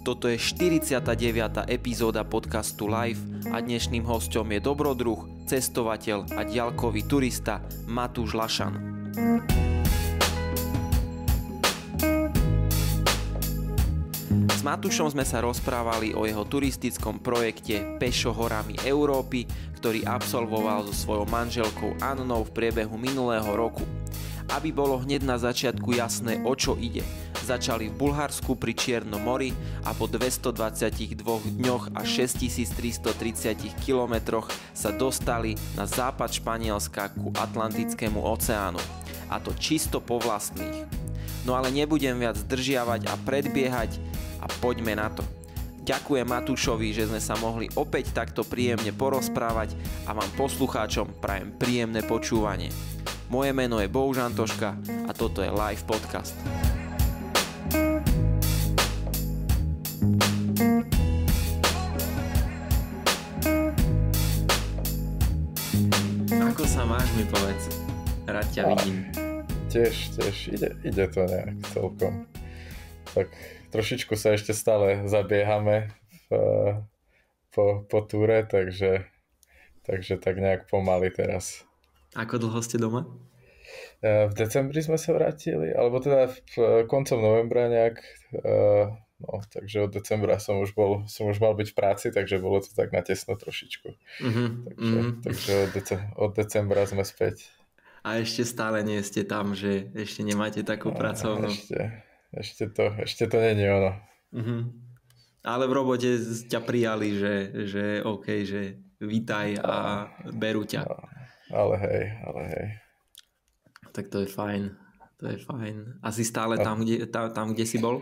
Toto je 49. epizóda podcastu Life a dnešným hostom je dobrodruh, cestovateľ a diaľkový turista Matúš Lašan. S Matúšom sme sa rozprávali o jeho turistickom projekte Pešo horami Európy, ktorý absolvoval so svojou manželkou Annou v priebehu minulého roku. Aby bolo hneď na začiatku jasné, o čo ide – začali v Bulharsku pri Čiernom mori a po 222 dňoch a 6330 kilometroch sa dostali na západ Španielska ku Atlantickému oceánu. A to čisto po vlastných. No ale nebudem viac zdržiavať a predbiehať a poďme na to. Ďakujem Matúšovi, že sme sa mohli opäť takto príjemne porozprávať a vám poslucháčom prajem príjemné počúvanie. Moje meno je Bohužan a toto je Live Podcast. Ako sa máš, mi povedz. Rád ťa Ach, vidím. Tiež, tiež, ide, ide to nejak celkom. Tak trošičku sa ešte stále zabiehame v, eh, po, po túre, takže, takže tak nejak pomaly teraz. Ako dlho ste doma? Eh, v decembri sme sa vrátili, alebo teda v koncom novembra nejak eh, No, takže od decembra som už, bol, som už mal byť v práci, takže bolo to tak natesno trošičku. Mm-hmm. Takže, mm-hmm. takže od, dece- od decembra sme späť. A ešte stále nie ste tam, že ešte nemáte takú no, pracovnú. Ešte, ešte to, ešte to nie je ono. Mm-hmm. Ale v robote ťa prijali, že, že OK, že vítaj a berú ťa. No, ale hej, ale hej. Tak to je fajn, to je fajn. si stále a... tam, kde, tam, tam, kde si bol?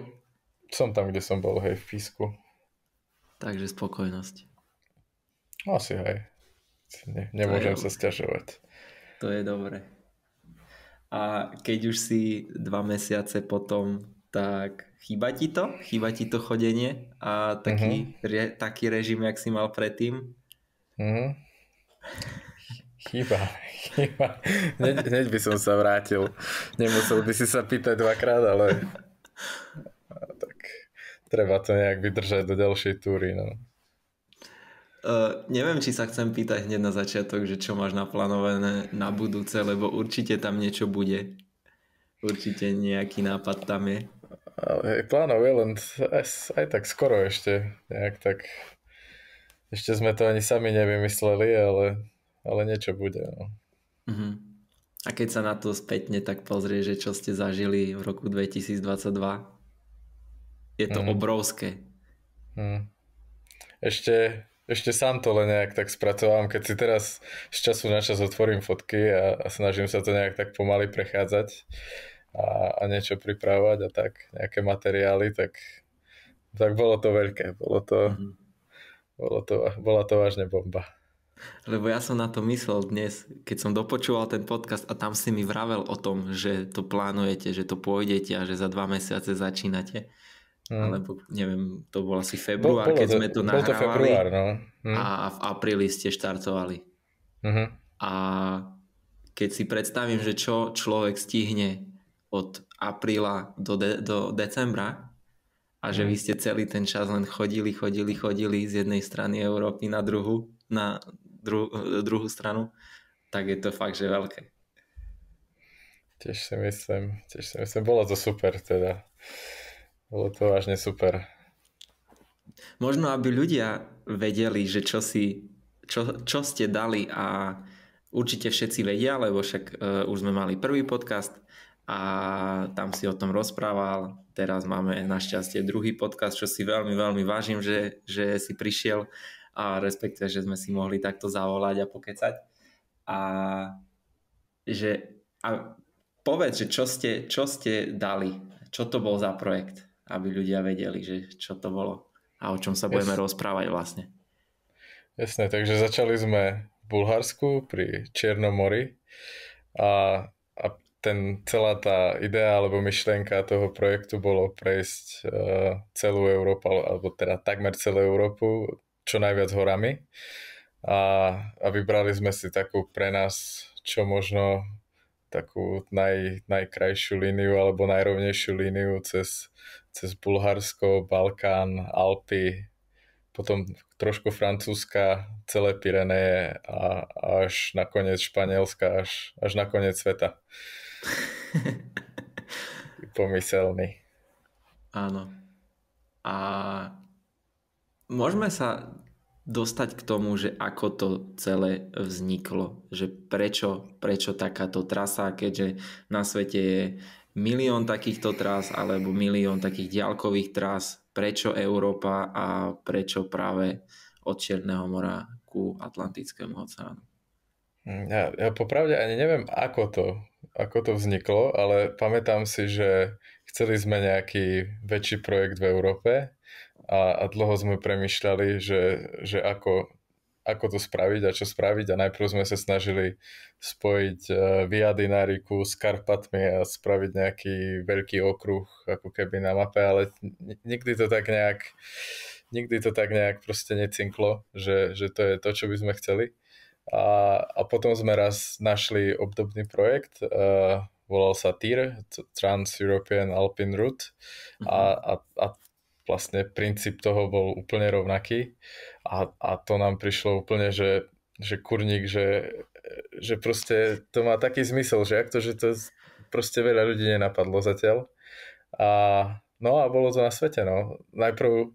Som tam, kde som bol, hej, v písku. Takže spokojnosť. Asi hej. Ne, nemôžem sa stiažovať. To je dobre. A keď už si dva mesiace potom, tak chýba ti to? Chýba ti to chodenie a taký, mm-hmm. re, taký režim, jak si mal predtým? Mm-hmm. Chyba, chyba. hneď by som sa vrátil. Nemusel by si sa pýtať dvakrát, ale treba to nejak vydržať do ďalšej túry. No. Uh, neviem, či sa chcem pýtať hneď na začiatok, že čo máš naplánované na budúce, lebo určite tam niečo bude. Určite nejaký nápad tam je. Hej, plánov je len aj, aj tak skoro ešte. Nejak tak... Ešte sme to ani sami nevymysleli, ale, ale niečo bude. No. Uh-huh. A keď sa na to spätne tak pozrie, že čo ste zažili v roku 2022, je to mm. obrovské. Mm. Ešte, ešte sám to len nejak tak spracovám, keď si teraz z času na čas otvorím fotky a, a snažím sa to nejak tak pomaly prechádzať a, a niečo pripravovať a tak, nejaké materiály, tak, tak bolo to veľké, bolo to, mm. bolo to, bola to vážne bomba. Lebo ja som na to myslel dnes, keď som dopočúval ten podcast a tam si mi vravel o tom, že to plánujete, že to pôjdete a že za dva mesiace začínate. Mm. Alebo neviem, to bol asi február, bol, keď sme to nahrávali. Bol to február, no. Mm. A v apríli ste štartovali. Mm-hmm. A keď si predstavím, že čo človek stihne od apríla do, de- do decembra a že mm. vy ste celý ten čas len chodili, chodili, chodili z jednej strany Európy na druhú, na dru- druhú stranu, tak je to fakt, že veľké. Tiež si myslím, tiež si myslím, bolo to super teda. Bolo to vážne super. Možno, aby ľudia vedeli, že čo, si, čo, čo ste dali a určite všetci vedia, lebo však uh, už sme mali prvý podcast a tam si o tom rozprával. Teraz máme našťastie druhý podcast, čo si veľmi, veľmi vážim, že, že si prišiel a respektíve, že sme si mohli takto zavolať a pokecať. A že a povedz, že čo ste, čo ste dali, čo to bol za projekt? aby ľudia vedeli, že čo to bolo a o čom sa budeme rozprávať vlastne. Jasné, takže začali sme v Bulharsku pri Čiernom mori a, a ten, celá tá idea alebo myšlienka toho projektu bolo prejsť uh, celú Európu, alebo teda takmer celú Európu, čo najviac horami a, a vybrali sme si takú pre nás, čo možno takú naj, najkrajšiu líniu alebo najrovnejšiu líniu cez cez Bulharsko, Balkán, Alpy, potom trošku Francúzska, celé Pireneje a, a až nakoniec Španielska, až, až nakoniec sveta. Pomyselný. Áno. A môžeme sa dostať k tomu, že ako to celé vzniklo, že prečo, prečo takáto trasa, keďže na svete je milión takýchto tras alebo milión takých diaľkových tras, prečo Európa a prečo práve od Čierneho mora ku Atlantickému oceánu. Hm, ja, ja popravde ani neviem, ako to, ako to vzniklo, ale pamätám si, že chceli sme nejaký väčší projekt v Európe a, a dlho sme premyšľali, že, že ako ako to spraviť a čo spraviť a najprv sme sa snažili spojiť uh, eh, Via Dinariku s Karpatmi a spraviť nejaký veľký okruh ako keby na mape, ale nikdy to tak nejak nikdy to tak nejak proste necinklo, že, že to je to, čo by sme chceli. A, a potom sme raz našli obdobný projekt, uh, volal sa TIR, Trans-European Alpine Route a, mhm. a, a vlastne princíp toho bol úplne rovnaký a, a to nám prišlo úplne, že, že kurník, že, že proste to má taký zmysel, že ak to, že to proste veľa ľudí nenapadlo zatiaľ. A, no a bolo to na svete, no. Najprv,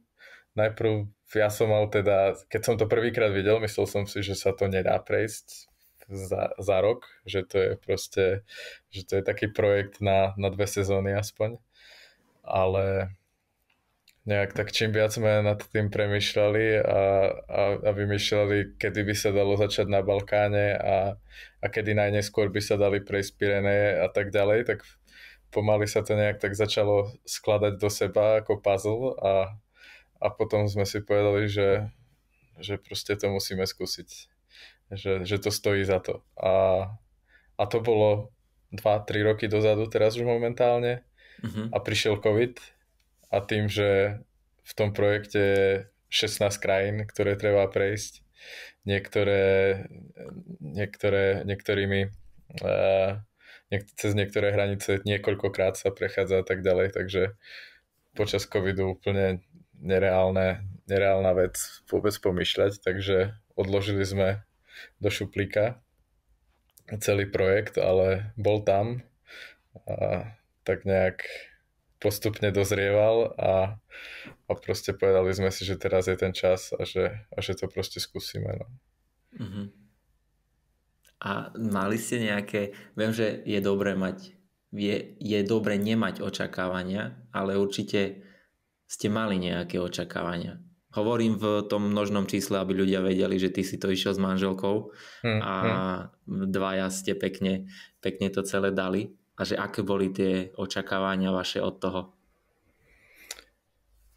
najprv ja som mal teda, keď som to prvýkrát videl, myslel som si, že sa to nedá prejsť za, za rok, že to je proste, že to je taký projekt na, na dve sezóny aspoň. Ale nejak tak čím viac sme nad tým premyšľali a, a, a vymýšľali, kedy by sa dalo začať na Balkáne a, a kedy najneskôr by sa dali prejsť Pirene a tak ďalej, tak pomaly sa to nejak tak začalo skladať do seba ako puzzle a, a potom sme si povedali, že, že proste to musíme skúsiť, že, že to stojí za to. A, a to bolo 2-3 roky dozadu, teraz už momentálne mm-hmm. a prišiel COVID a tým, že v tom projekte je 16 krajín, ktoré treba prejsť, niektoré, niektoré, niektorými uh, niek- cez niektoré hranice niekoľkokrát sa prechádza a tak ďalej, takže počas covidu úplne nereálne, nereálna vec vôbec pomyšľať, takže odložili sme do šuplíka celý projekt, ale bol tam a tak nejak postupne dozrieval a, a proste povedali sme si, že teraz je ten čas a že, a že to proste skúsime. No. Uh-huh. A mali ste nejaké, viem, že je dobré mať, je, je dobre nemať očakávania, ale určite ste mali nejaké očakávania. Hovorím v tom množnom čísle, aby ľudia vedeli, že ty si to išiel s manželkou mhm. a dvaja ste pekne, pekne to celé dali a že aké boli tie očakávania vaše od toho?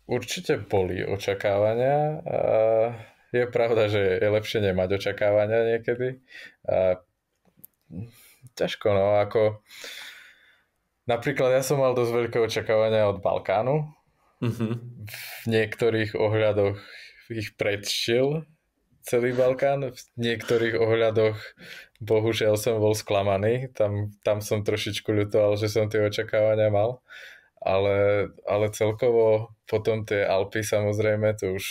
Určite boli očakávania. je pravda, že je lepšie nemať očakávania niekedy. ťažko, no ako... Napríklad ja som mal dosť veľké očakávania od Balkánu. Mm-hmm. V niektorých ohľadoch ich predšil celý Balkán. V niektorých ohľadoch bohužiaľ som bol sklamaný. Tam, tam som trošičku ľutoval, že som tie očakávania mal. Ale, ale celkovo potom tie Alpy samozrejme, to už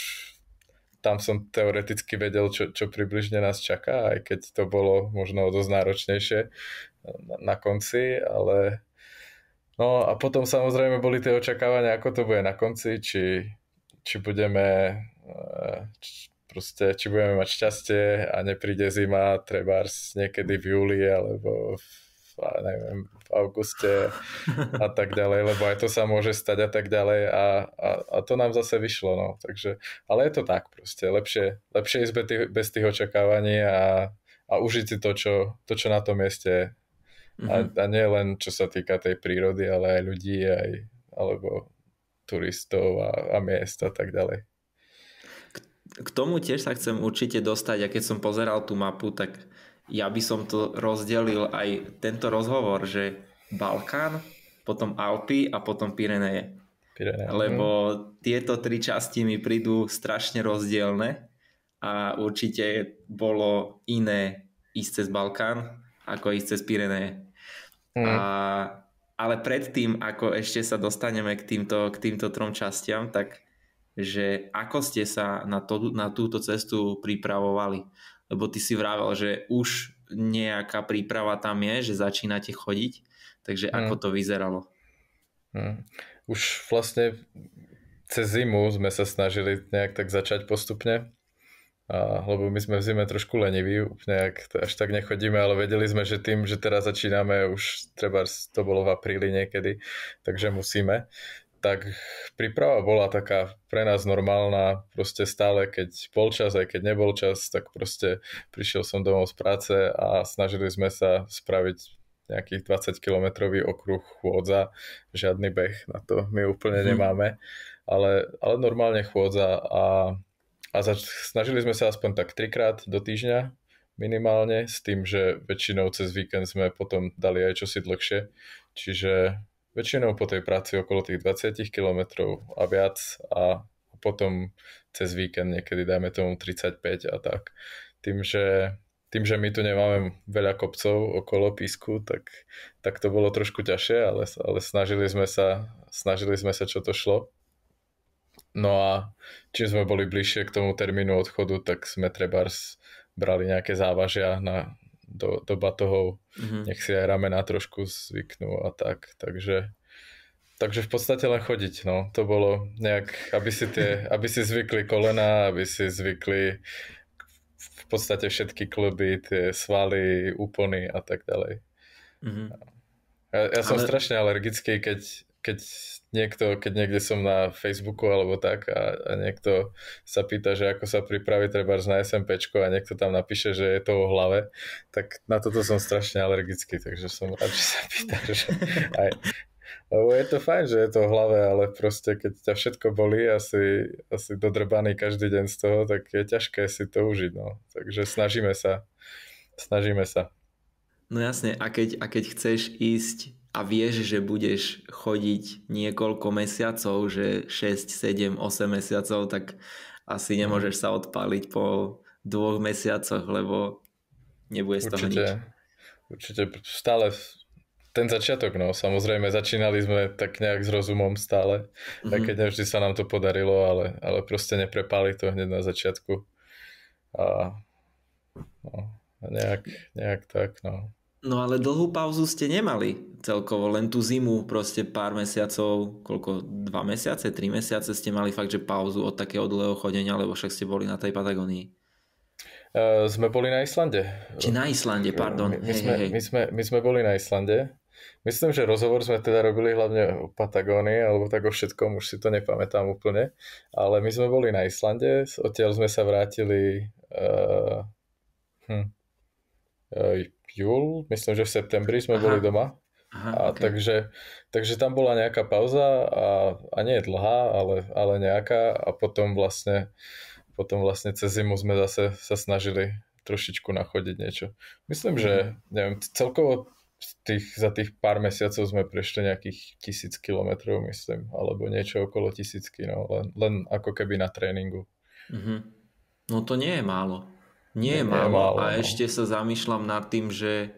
tam som teoreticky vedel, čo, čo približne nás čaká, aj keď to bolo možno dosť náročnejšie na, na konci, ale no a potom samozrejme boli tie očakávania, ako to bude na konci, či, či budeme eh, či, Proste, či budeme mať šťastie a nepríde zima, treba niekedy v júli alebo v neviem, v auguste a tak ďalej, lebo aj to sa môže stať a tak ďalej a, a, a to nám zase vyšlo, no, takže, ale je to tak proste, lepšie, lepšie ísť bez tých, bez tých očakávaní a, a užiť si to čo, to, čo na tom mieste je. Mm-hmm. A, mhm. a nie len čo sa týka tej prírody, ale aj ľudí, aj, alebo turistov a, a miest a tak ďalej k tomu tiež sa chcem určite dostať a keď som pozeral tú mapu, tak ja by som to rozdelil aj tento rozhovor, že Balkán, potom Alpy a potom Pireneje. Pireneje. Lebo tieto tri časti mi prídu strašne rozdielne a určite bolo iné ísť cez Balkán ako ísť cez Pireneje. Mm. A, ale predtým, ako ešte sa dostaneme k týmto, k týmto trom častiam, tak že ako ste sa na, to, na túto cestu pripravovali. Lebo ty si vravel, že už nejaká príprava tam je, že začínate chodiť, takže ako mm. to vyzeralo? Mm. Už vlastne cez zimu sme sa snažili nejak tak začať postupne, a, lebo my sme v zime trošku leniví, úplne ak, až tak nechodíme, ale vedeli sme, že tým, že teraz začíname, už treba to bolo v apríli niekedy, takže musíme tak príprava bola taká pre nás normálna, proste stále, keď bol čas, aj keď nebol čas, tak proste prišiel som domov z práce a snažili sme sa spraviť nejakých 20-kilometrový okruh chôdza, žiadny beh, na to my úplne mm. nemáme, ale, ale normálne chôdza a, a zač- snažili sme sa aspoň tak trikrát do týždňa minimálne, s tým, že väčšinou cez víkend sme potom dali aj čosi dlhšie, čiže väčšinou po tej práci okolo tých 20 km a viac a potom cez víkend niekedy dajme tomu 35 a tak. Tým, že, tým, že my tu nemáme veľa kopcov okolo písku, tak, tak to bolo trošku ťažšie, ale, ale snažili, sme sa, snažili sme sa, čo to šlo. No a čím sme boli bližšie k tomu termínu odchodu, tak sme trebárs brali nejaké závažia na, do, do batohov, mm-hmm. nech si aj ramena trošku zvyknú a tak, takže Takže v podstate len chodiť, no. To bolo nejak, aby si, tie, aby si zvykli kolena, aby si zvykli v podstate všetky kluby, tie svaly, úpony a tak ďalej. Mm-hmm. Ja, ja som ale... strašne alergický, keď, keď niekto, keď niekde som na Facebooku alebo tak a, a niekto sa pýta, že ako sa pripraviť treba na SMPčko a niekto tam napíše, že je to o hlave, tak na toto som strašne alergický, takže som rád, že sa pýta, že aj, lebo je to fajn, že je to v hlave, ale proste keď ťa všetko bolí a si, a si dodrbaný každý deň z toho, tak je ťažké si to užiť. No. Takže snažíme sa. Snažíme sa. No jasne, a keď, a keď chceš ísť a vieš, že budeš chodiť niekoľko mesiacov, že 6, 7, 8 mesiacov, tak asi nemôžeš sa odpáliť po dvoch mesiacoch, lebo nebude z toho určite, nič. Určite, stále ten začiatok, no samozrejme začínali sme tak nejak s rozumom stále, mm-hmm. aj keď nevždy sa nám to podarilo, ale, ale proste neprepáli to hneď na začiatku. A, no, nejak, nejak tak, no. No ale dlhú pauzu ste nemali celkovo, len tú zimu proste pár mesiacov, koľko, dva mesiace, tri mesiace ste mali fakt, že pauzu od takého dlhého chodenia, lebo však ste boli na tej Patagónii. Uh, e, sme boli na Islande. Či na Islande, pardon. My, my, hej, sme, hej. My, sme, my sme boli na Islande. Myslím, že rozhovor sme teda robili hlavne o Patagónii, alebo tak o všetkom, už si to nepamätám úplne. Ale my sme boli na Islande, odtiaľ sme sa vrátili uh, hm, e, júl, myslím, že v septembri sme Aha. boli doma. Aha, a okay. takže, takže tam bola nejaká pauza a, a nie je dlhá, ale, ale nejaká a potom vlastne, potom vlastne cez zimu sme zase sa snažili trošičku nachodiť niečo. Myslím, že mhm. neviem, celkovo tých, za tých pár mesiacov sme prešli nejakých tisíc kilometrov, myslím, alebo niečo okolo tisícky, no, len, len ako keby na tréningu. Mm-hmm. No to nie je málo. Nie je málo. a no. ešte sa zamýšľam nad tým, že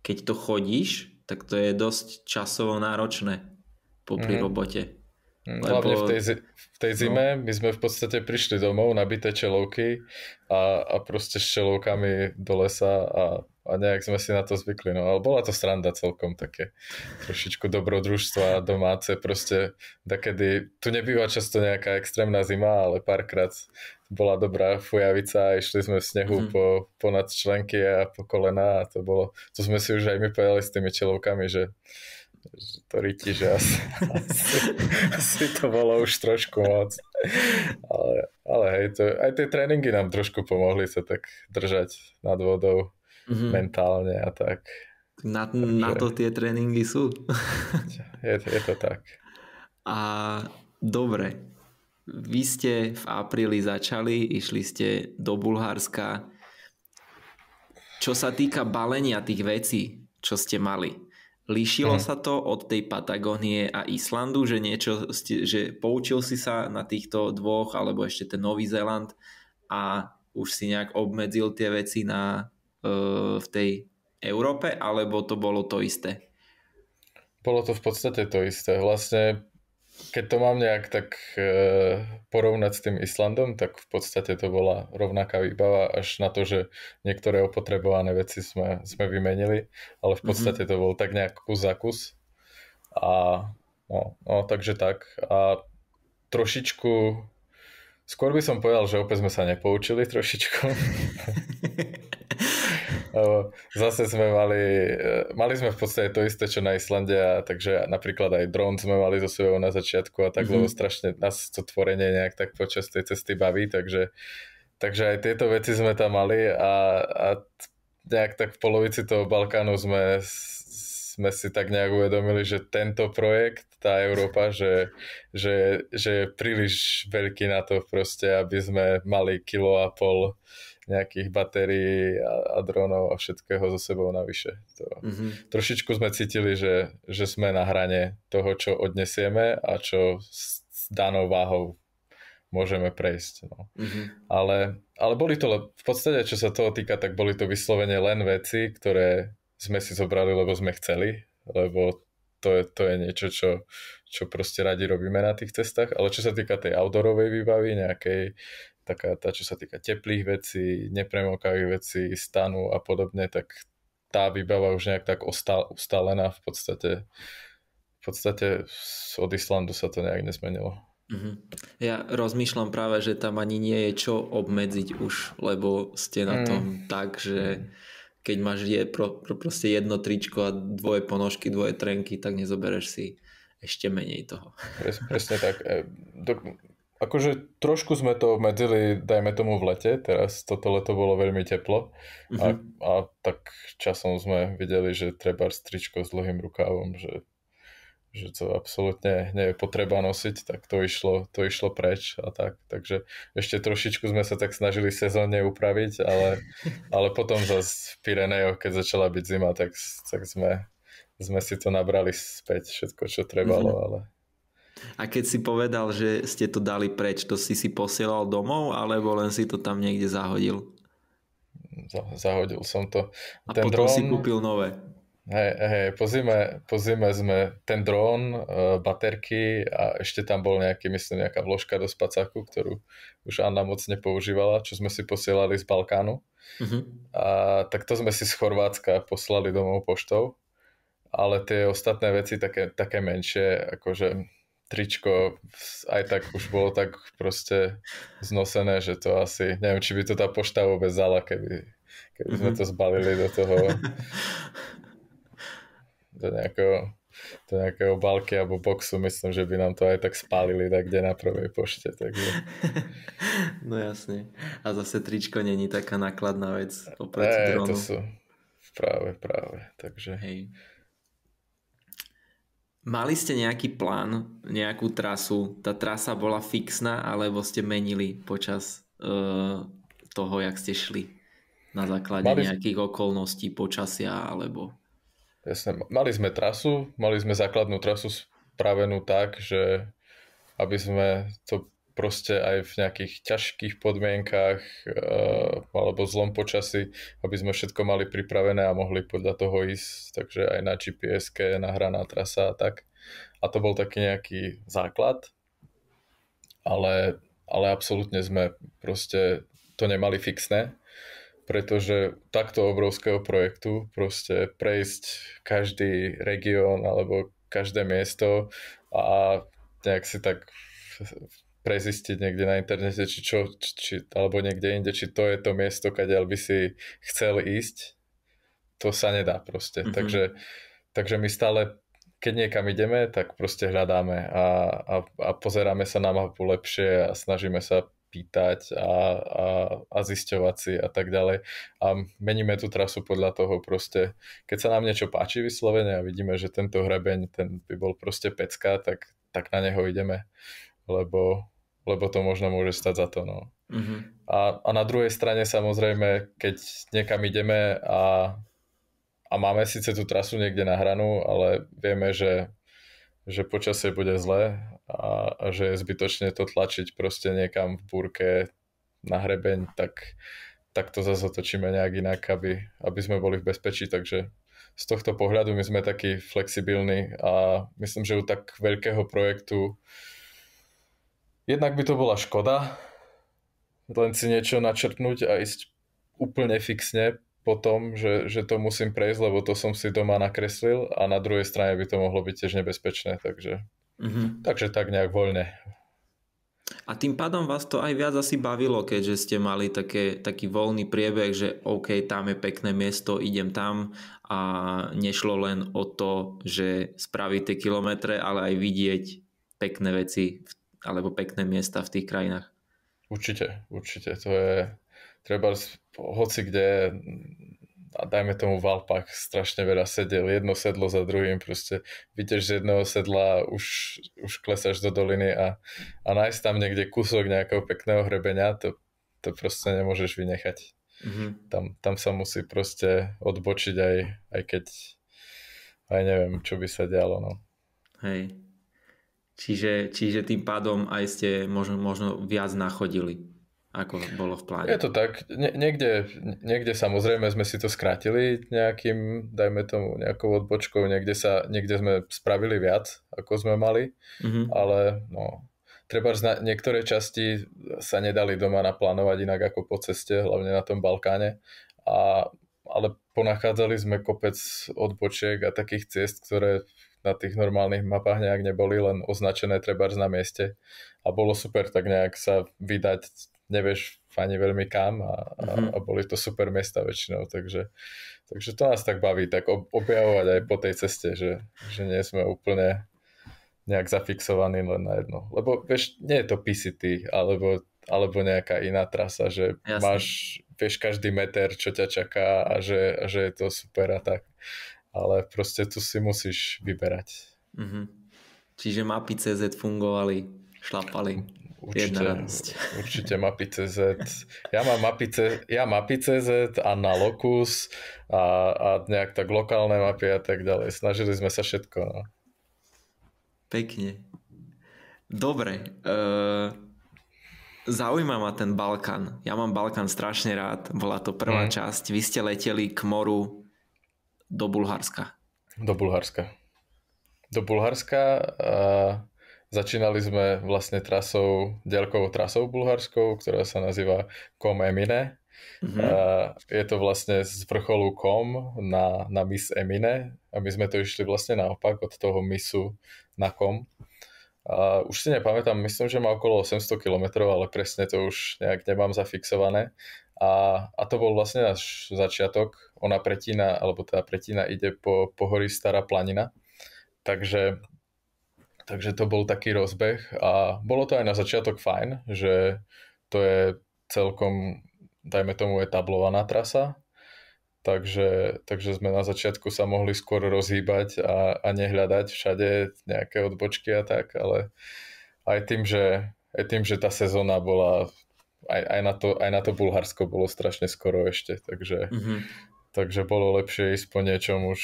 keď to chodíš, tak to je dosť časovo náročné po pri mm-hmm. robote. Mhm, Lebo... Hlavne v tej, v tej zime no. my sme v podstate prišli domov, nabité čelovky a, a proste s čelovkami do lesa a a nejak sme si na to zvykli, no ale bola to sranda celkom také trošičku dobrodružstva domáce, proste takedy, tu nebýva často nejaká extrémna zima, ale párkrát bola dobrá fujavica a išli sme v snehu mm. po, ponad členky a po kolena a to bolo, to sme si už aj my povedali s tými čelovkami, že že to ríti, že asi, asi, asi to bolo už trošku moc. Ale, ale hej, to, aj tie tréningy nám trošku pomohli sa tak držať nad vodou mm-hmm. mentálne a tak. Na, Takže... na to tie tréningy sú. je, je to tak. A dobre, vy ste v apríli začali, išli ste do Bulharska. Čo sa týka balenia tých vecí, čo ste mali, líšilo mm. sa to od tej Patagónie a Islandu, že niečo, ste, že poučil si sa na týchto dvoch, alebo ešte ten Nový Zeland a už si nejak obmedzil tie veci na E, v tej Európe, alebo to bolo to isté? Bolo to v podstate to isté. Vlastne, keď to mám nejak tak e, porovnať s tým Islandom, tak v podstate to bola rovnaká výbava až na to, že niektoré opotrebované veci sme, sme vymenili, ale v mhm. podstate mm-hmm. to bol tak nejak kus za kus. A no, no, takže tak. A trošičku skôr by som povedal, že opäť sme sa nepoučili trošičku. Zase sme mali, eh, mali sme v podstate to isté, čo na Islande, a takže napríklad aj dron sme mali zo sebou na začiatku a tak, mm-hmm. lebo mhm. strašne nás to tvorenie nejak tak počas tej cesty baví, takže, takže aj tieto veci sme tam mali a, a nejak tak v polovici toho Balkánu sme sme si tak nejak uvedomili, že tento projekt, tá Európa, že, že, že je príliš veľký na to proste, aby sme mali kilo a pol uh, nejakých batérií a, a dronov a všetkého zo sebou navyše. To, mm-hmm. Trošičku sme cítili, že, že sme na hrane toho, čo odnesieme a čo s, s danou váhou môžeme prejsť. No. Mm-hmm. Ale, ale boli to, v podstate, čo sa toho týka, tak boli to vyslovene len veci, ktoré sme si zobrali, lebo sme chceli, lebo to je, to je niečo, čo, čo proste radi robíme na tých cestách, ale čo sa týka tej outdoorovej výbavy, nejakej, taká tá, čo sa týka teplých vecí, nepremokavých vecí, stanu a podobne, tak tá výbava už nejak tak ustalená v podstate. V podstate od Islandu sa to nejak nezmenilo. Mhm. Ja rozmýšľam práve, že tam ani nie je čo obmedziť už, lebo ste na tom mm. tak, že keď máš je pro, pro proste jedno tričko a dvoje ponožky, dvoje trenky, tak nezobereš si ešte menej toho. Pres, presne tak. E, Do, Akože trošku sme to obmedzili, dajme tomu v lete, teraz toto leto bolo veľmi teplo uh-huh. a, mhm. a tak časom sme videli, že treba stričko s dlhým rukávom, že, že to absolútne nie je potreba nosiť, tak to išlo, to išlo preč a tak. Takže ešte trošičku sme sa tak snažili sezónne upraviť, ale, ale potom zase v Pirenejoch, keď začala byť zima, tak, tak sme, sme si to nabrali späť všetko, čo trebalo, uh-huh. ale a keď si povedal, že ste to dali preč, to si si posielal domov, alebo len si to tam niekde zahodil? Zahodil som to. A ten potom dron... si kúpil nové. Hej, hej, po zime, po zime sme ten drón, e, baterky a ešte tam bol nejaký, myslím, nejaká vložka do spacáku, ktorú už Anna moc nepoužívala, čo sme si posielali z Balkánu. Uh-huh. A, tak to sme si z Chorvátska poslali domov poštou ale tie ostatné veci také, také menšie, akože tričko aj tak už bolo tak proste znosené, že to asi, neviem, či by to tá pošta vôbec zala, keby, keby sme mhm. to zbalili do toho do nejakého do nejakého balky alebo boxu, myslím, že by nám to aj tak spálili, tak kde na prvej pošte. Takže... No jasne. A zase tričko není taká nákladná vec oproti e, dronu. to sú práve, práve. Takže... Hej. Mali ste nejaký plán, nejakú trasu? Tá trasa bola fixná, alebo ste menili počas uh, toho, jak ste šli? Na základe mali nejakých sme... okolností, počasia, alebo... Jasne, mali sme trasu, mali sme základnú trasu spravenú tak, že aby sme to proste aj v nejakých ťažkých podmienkách eh, alebo zlom počasí, aby sme všetko mali pripravené a mohli podľa toho ísť, takže aj na gps nahraná trasa a tak. A to bol taký nejaký základ, ale, ale absolútne sme proste to nemali fixné, pretože takto obrovského projektu proste prejsť každý región alebo každé miesto a nejak si tak prezistiť niekde na internete, či čo, či, alebo niekde inde, či to je to miesto, kde by si chcel ísť, to sa nedá proste. Mm-hmm. Takže, takže my stále, keď niekam ideme, tak proste hľadáme a, a, a pozeráme sa na mapu lepšie a snažíme sa pýtať a, a, a zisťovať si a tak ďalej. A meníme tú trasu podľa toho proste, keď sa nám niečo páči vyslovene a vidíme, že tento hrebeň ten by bol proste pecka, tak, tak na neho ideme. Lebo, lebo to možno môže stať za to. No. Uh-huh. A, a na druhej strane samozrejme, keď niekam ideme a, a máme síce tú trasu niekde na hranu, ale vieme, že, že počasie bude zlé a, a že je zbytočne to tlačiť proste niekam v búrke na hrebeň, tak, tak to zase otočíme nejak inak, aby, aby sme boli v bezpečí, takže z tohto pohľadu my sme takí flexibilní a myslím, že u tak veľkého projektu uh, Jednak by to bola škoda, len si niečo načrtnúť a ísť úplne fixne po tom, že, že to musím prejsť, lebo to som si doma nakreslil a na druhej strane by to mohlo byť tiež nebezpečné, takže, mm-hmm. takže tak nejak voľne. A tým pádom vás to aj viac asi bavilo, keďže ste mali také, taký voľný priebeh, že OK, tam je pekné miesto, idem tam a nešlo len o to, že spraviť tie kilometre, ale aj vidieť pekné veci v alebo pekné miesta v tých krajinách. Určite, určite. To je treba hoci kde a dajme tomu v Alpách strašne veľa sedel, jedno sedlo za druhým, proste vyteš z jedného sedla, už, už klesáš do doliny a, a nájsť tam niekde kúsok nejakého pekného hrebenia, to, to proste nemôžeš vynechať. Mm-hmm. Tam, tam sa musí proste odbočiť aj, aj keď aj neviem, čo by sa dialo. No. Hej, Čiže, čiže tým pádom aj ste možno, možno viac nachodili, ako bolo v pláne. Je to tak. Nie, niekde, niekde samozrejme sme si to skrátili nejakým, dajme tomu, nejakou odbočkou. Niekde, sa, niekde sme spravili viac, ako sme mali. Mm-hmm. Ale no, treba zna- niektoré časti sa nedali doma naplánovať inak ako po ceste, hlavne na tom Balkáne. A, ale ponachádzali sme kopec odbočiek a takých ciest, ktoré na tých normálnych mapách nejak neboli len označené trebárs na mieste a bolo super tak nejak sa vydať nevieš ani veľmi kam a, a, mhm. a boli to super miesta väčšinou, takže, takže to nás tak baví, tak objavovať aj po tej ceste, že, že nie sme úplne nejak zafixovaný len na jedno. Lebo vieš, nie je to PCT, alebo, alebo nejaká iná trasa, že Jasne. máš, vieš každý meter, čo ťa čaká a že, a že je to super a tak ale proste tu si musíš vyberať. Mm-hmm. Čiže mapy CZ fungovali, šlapali. Určite, určite mapy CZ. Ja mám mapy, CZ, ja mapy CZ a na Locus a, a nejak tak lokálne mapy a tak ďalej. Snažili sme sa všetko. No. Pekne. Dobre. Uh, zaujíma ma ten Balkán. Ja mám Balkán strašne rád. Bola to prvá mm. časť. Vy ste leteli k moru do Bulharska? Do Bulharska. Do Bulharska a začínali sme vlastne trasou, ďalkovou trasou bulharskou, ktorá sa nazýva Kom Emine. Mm-hmm. A je to vlastne z vrcholu Kom na, na mis Emine a my sme to išli vlastne naopak od toho misu na Kom. A už si nepamätám, myslím, že má okolo 800 km, ale presne to už nejak nemám zafixované. A, a to bol vlastne náš začiatok. Ona pretína, alebo teda pretína ide po, po hory Stará planina. Takže, takže to bol taký rozbeh a bolo to aj na začiatok fajn, že to je celkom, dajme tomu, etablovaná trasa. Takže, takže sme na začiatku sa mohli skôr rozhýbať a, a nehľadať všade nejaké odbočky a tak, ale aj tým, že, aj tým, že tá sezóna bola aj, aj, na to, aj na to Bulharsko bolo strašne skoro ešte, takže, mm-hmm. takže bolo lepšie ísť po niečom už,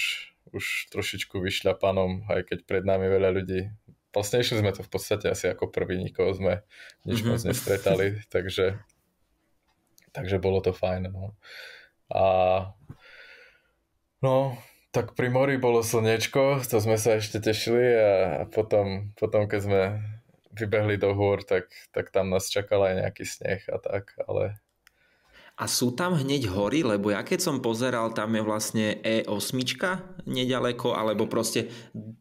už trošičku vyšľapanom, aj keď pred nami veľa ľudí. Vlastne išli sme to v podstate asi ako prvý, nikoho sme nič mm-hmm. moc nestretali, takže, takže bolo to fajn. No. A no, tak pri mori bolo slnečko, to sme sa ešte tešili a potom, potom keď sme vybehli do hôr, tak, tak tam nás čakal aj nejaký sneh a tak, ale... A sú tam hneď hory? Lebo ja keď som pozeral, tam je vlastne E8 nedaleko, alebo proste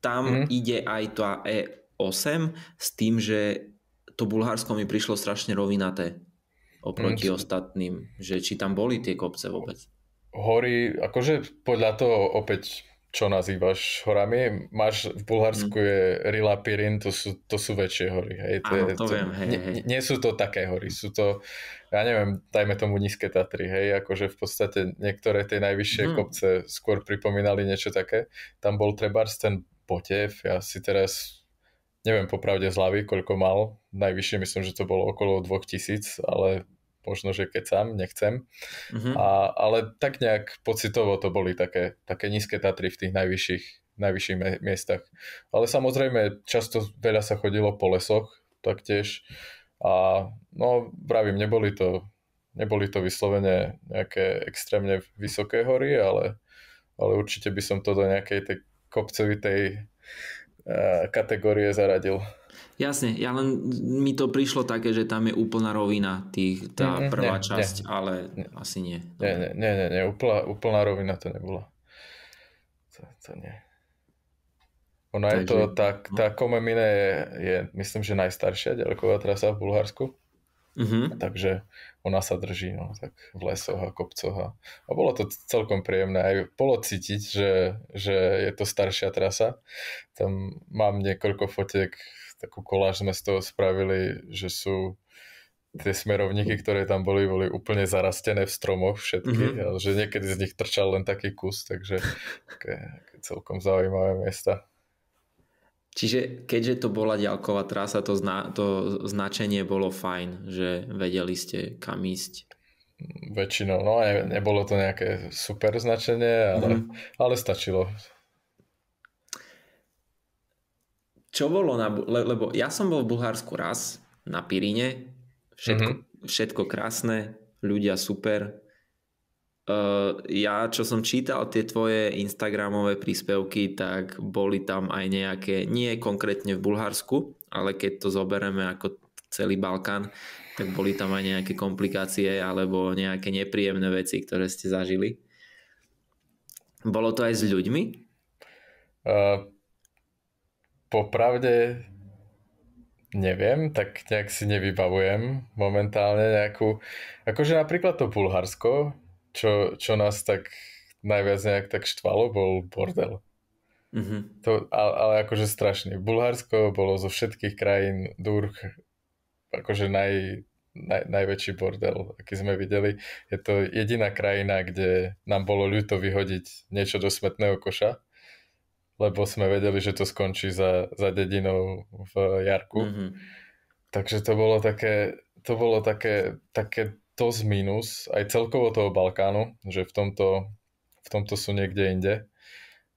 tam mm. ide aj tá E8 s tým, že to Bulharsko mi prišlo strašne rovinaté oproti mm. ostatným. Že či tam boli tie kopce vôbec? Hory, akože podľa toho opäť čo nazývaš horami. Máš v Bulharsku mm. je Rila Pirin, to sú, to sú väčšie hory. Hej. To, Áno, to, to viem, hej, hej. Nie, nie sú to také hory, sú to, ja neviem, dajme tomu nízke Tatry, hej, akože v podstate niektoré tie najvyššie mm. kopce skôr pripomínali niečo také. Tam bol trebárs ten potev. ja si teraz neviem popravde z hlavy, koľko mal. Najvyššie myslím, že to bolo okolo 2000, ale možno, že keď sám nechcem. Mm-hmm. A, ale tak nejak pocitovo to boli také, také nízke Tatry v tých najvyšších, najvyšších miestach. Ale samozrejme, často veľa sa chodilo po lesoch taktiež. A no, pravím, neboli to, neboli to vyslovene nejaké extrémne vysoké hory, ale, ale určite by som to do nejakej tej kopcovitej uh, kategórie zaradil. Jasne, ja len mi to prišlo také, že tam je úplná rovina tých, tá mm, prvá ne, časť, ne, ale ne, asi nie. Nie, nie, nie, nie, nie úplná, úplná rovina to nebola. To, to nie. Ona Takže, je to, tá, no. tá Komemine je, je, myslím, že najstaršia ďaleková trasa v Bulharsku. Mm-hmm. Takže ona sa drží no, tak v lesoch a kopcoch. A, a bolo to celkom príjemné. Aj bolo cítiť, že, že je to staršia trasa. Tam mám niekoľko fotiek takú koláž sme z toho spravili, že sú tie smerovníky, ktoré tam boli, boli úplne zarastené v stromoch všetky, mm-hmm. ale že niekedy z nich trčal len taký kus, takže také, celkom zaujímavé miesta. Čiže keďže to bola ďalková trasa, to, zna, to značenie bolo fajn, že vedeli ste kam ísť. Väčšinou, no aj nebolo to nejaké super značenie, ale, mm-hmm. ale stačilo. čo bolo na... Le, lebo ja som bol v Bulharsku raz na Pirine, všetko, mm-hmm. všetko krásne, ľudia super. Uh, ja, čo som čítal tie tvoje Instagramové príspevky, tak boli tam aj nejaké, nie konkrétne v Bulharsku, ale keď to zoberieme ako celý Balkán, tak boli tam aj nejaké komplikácie alebo nejaké nepríjemné veci, ktoré ste zažili. Bolo to aj s ľuďmi? Uh, popravde neviem, tak nejak si nevybavujem momentálne nejakú... Akože napríklad to Bulharsko, čo, čo nás tak najviac nejak tak štvalo, bol bordel. Mm-hmm. To, ale, ale akože strašný. Bulharsko bolo zo všetkých krajín durch akože naj, naj, najväčší bordel, aký sme videli. Je to jediná krajina, kde nám bolo ľúto vyhodiť niečo do smetného koša lebo sme vedeli, že to skončí za, za dedinou v Jarku. Mm-hmm. Takže to bolo také, to bolo také, také dosť minus aj celkovo toho Balkánu, že v tomto, v tomto sú niekde inde.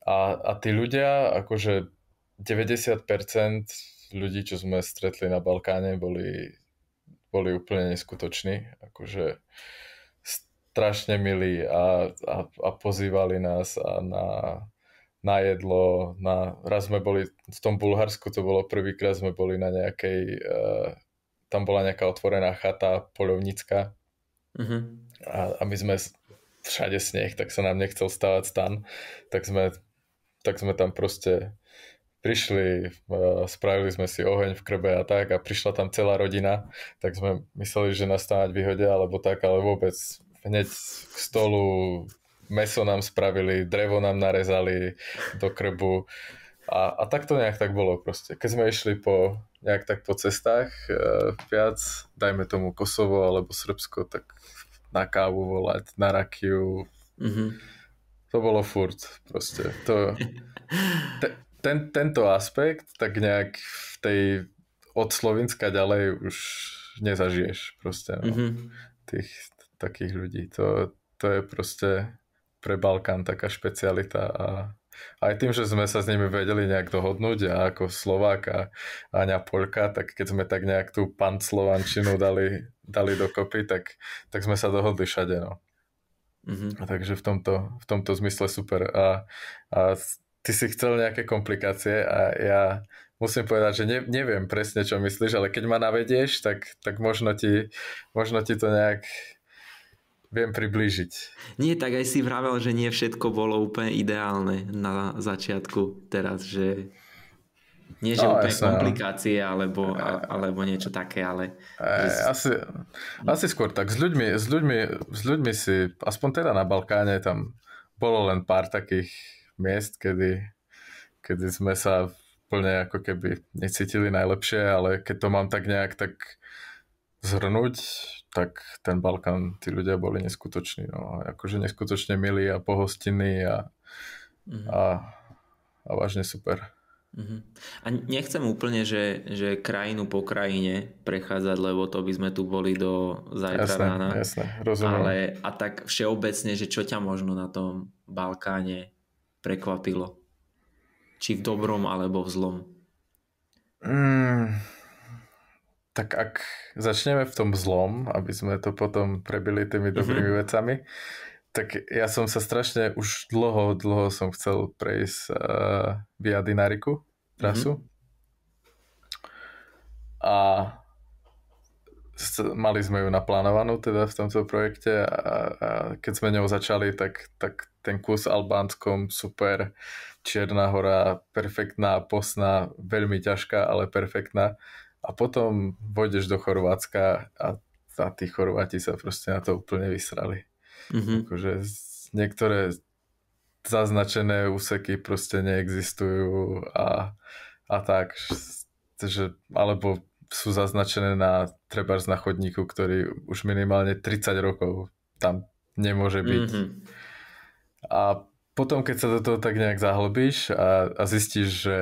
A, a tí ľudia, akože 90% ľudí, čo sme stretli na Balkáne, boli, boli úplne neskutoční. Akože strašne milí a, a, a pozývali nás a na na jedlo, na, raz sme boli, v tom Bulharsku to bolo prvýkrát, sme boli na nejakej, uh, tam bola nejaká otvorená chata polovnícka mm-hmm. a, a my sme všade sneh, tak sa nám nechcel stávať stan, tak sme, tak sme tam proste prišli, eh, spravili sme si oheň v krbe a tak a prišla tam celá rodina, tak sme mysleli, že nás tam vyhodia alebo tak, ale vôbec hneď k stolu meso nám spravili, drevo nám narezali do krbu. A, a tak to nejak tak bolo proste. Keď sme išli po nejak tak po cestách e, viac, dajme tomu Kosovo alebo Srbsko, tak na kávu volať, na rakiu. Mm-hmm. To bolo furt proste. To, te, ten, tento aspekt tak nejak v tej od Slovenska ďalej už nezažiješ proste no, mm-hmm. tých takých ľudí. To, to je proste pre Balkán taká špecialita a aj tým, že sme sa s nimi vedeli nejak dohodnúť a ako Slovák a Aňa Polka, tak keď sme tak nejak tú Slovančinu dali, dali dokopy, tak, tak sme sa dohodli všade. No. Mm-hmm. A takže v tomto, v tomto zmysle super. A, a ty si chcel nejaké komplikácie a ja musím povedať, že ne, neviem presne, čo myslíš, ale keď ma navedieš, tak, tak možno, ti, možno ti to nejak viem priblížiť. Nie, tak aj si vravel, že nie všetko bolo úplne ideálne na začiatku teraz, že nie, že no, úplne jasné, no. komplikácie alebo, e, alebo niečo také, ale... E, asi, asi skôr tak. S ľuďmi, s, ľuďmi, s ľuďmi si, aspoň teda na Balkáne, tam bolo len pár takých miest, kedy, kedy sme sa plne ako keby necítili najlepšie, ale keď to mám tak nejak, tak zhrnúť, tak ten Balkán, tí ľudia boli neskutoční, no, akože neskutočne milí a pohostinní a, mm-hmm. a, a vážne super. Mm-hmm. A nechcem úplne, že, že krajinu po krajine prechádzať, lebo to by sme tu boli do zajtra jasné, rána. Jasné, rozumiem. Ale a tak všeobecne, že čo ťa možno na tom Balkáne prekvapilo? Či v dobrom, alebo v zlom? Mm, tak ak začneme v tom zlom, aby sme to potom prebili tými mhm. dobrými mm-hmm. vecami, tak ja som sa strašne už dlho, dlho som chcel prejsť uh, eh, Via Dinariku trasu. Mm-hmm. A mali sme ju naplánovanú teda v tomto projekte a, a keď sme ňou začali, tak, tak ten kus Albánskom super, Čierna hora, perfektná, posná, veľmi ťažká, ale perfektná a potom vojdeš do Chorvátska a, a tí Chorváti sa proste na to úplne vysrali. Mm-hmm. Akože niektoré zaznačené úseky proste neexistujú a, a tak, že, alebo sú zaznačené na treba na chodníku, ktorý už minimálne 30 rokov tam nemôže byť. Mm-hmm. A potom, keď sa do toho tak nejak zahlbíš a, a zistíš, že,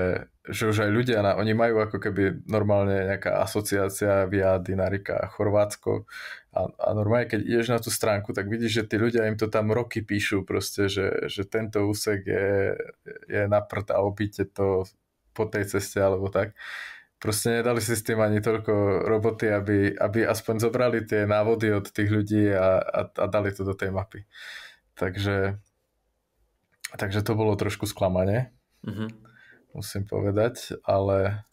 že už aj ľudia, na, oni majú ako keby normálne nejaká asociácia Via Dinarika a Chorvátsko a, a normálne, keď ideš na tú stránku, tak vidíš, že tí ľudia im to tam roky píšu proste, že, že tento úsek je, je na prd a opíte to po tej ceste alebo tak. Proste nedali si s tým ani toľko roboty, aby, aby aspoň zobrali tie návody od tých ľudí a, a, a dali to do tej mapy. Takže Takže to bolo trošku sklamanie, mm-hmm. musím povedať, ale,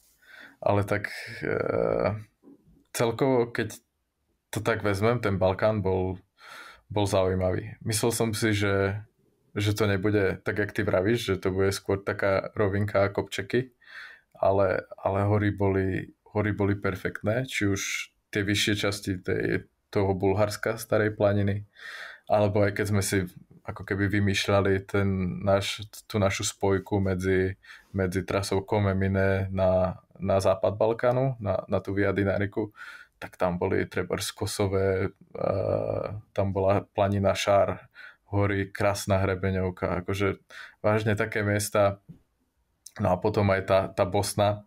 ale tak e, celkovo, keď to tak vezmem, ten Balkán bol, bol zaujímavý. Myslel som si, že, že to nebude tak, jak ty vravíš, že to bude skôr taká rovinka a kopčeky, ale, ale hory, boli, hory boli perfektné, či už tie vyššie časti tej, toho Bulharska, starej planiny, alebo aj keď sme si ako keby vymýšľali ten naš, tú našu spojku medzi, medzi trasou Komemine na, na západ Balkánu, na, na tú Via Dinariku, tak tam boli treba z Kosové, uh, tam bola planina Šár, hory, krásna hrebeňovka, akože vážne také miesta. No a potom aj tá, tá Bosna,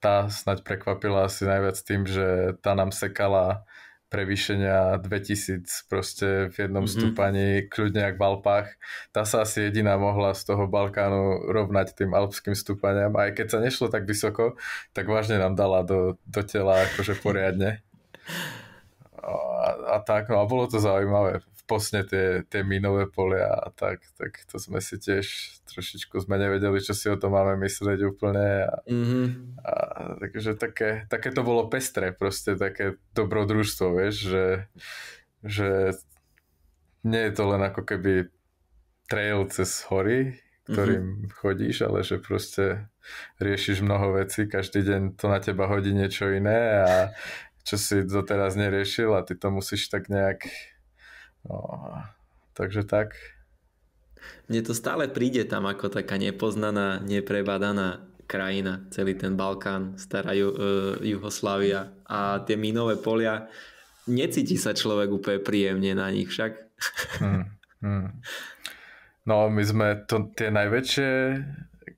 tá snaď prekvapila asi najviac tým, že tá nám sekala prevýšenia 2000 proste v jednom mm-hmm. stúpaní, kľudne jak v Alpách. Tá sa asi jediná mohla z toho Balkánu rovnať tým alpským stúpaniam. Aj keď sa nešlo tak vysoko, tak vážne nám dala do, do tela akože poriadne. A, a tak, no a bolo to zaujímavé posne tie, tie minové polia a tak, tak to sme si tiež trošičku sme nevedeli, čo si o tom máme myslieť úplne. A, mm-hmm. a, takže také, také to bolo pestré, proste také dobrodružstvo, vieš, že, že nie je to len ako keby trail cez hory, ktorým mm-hmm. chodíš, ale že proste riešiš mnoho vecí, každý deň to na teba hodí niečo iné a čo si doteraz neriešil a ty to musíš tak nejak No, takže tak. Mne to stále príde tam ako taká nepoznaná, neprebadaná krajina, celý ten Balkán, stará Ju, uh, e, Juhoslávia a tie minové polia, necíti sa človek úplne príjemne na nich však. Hmm, hmm. No my sme to, tie najväčšie,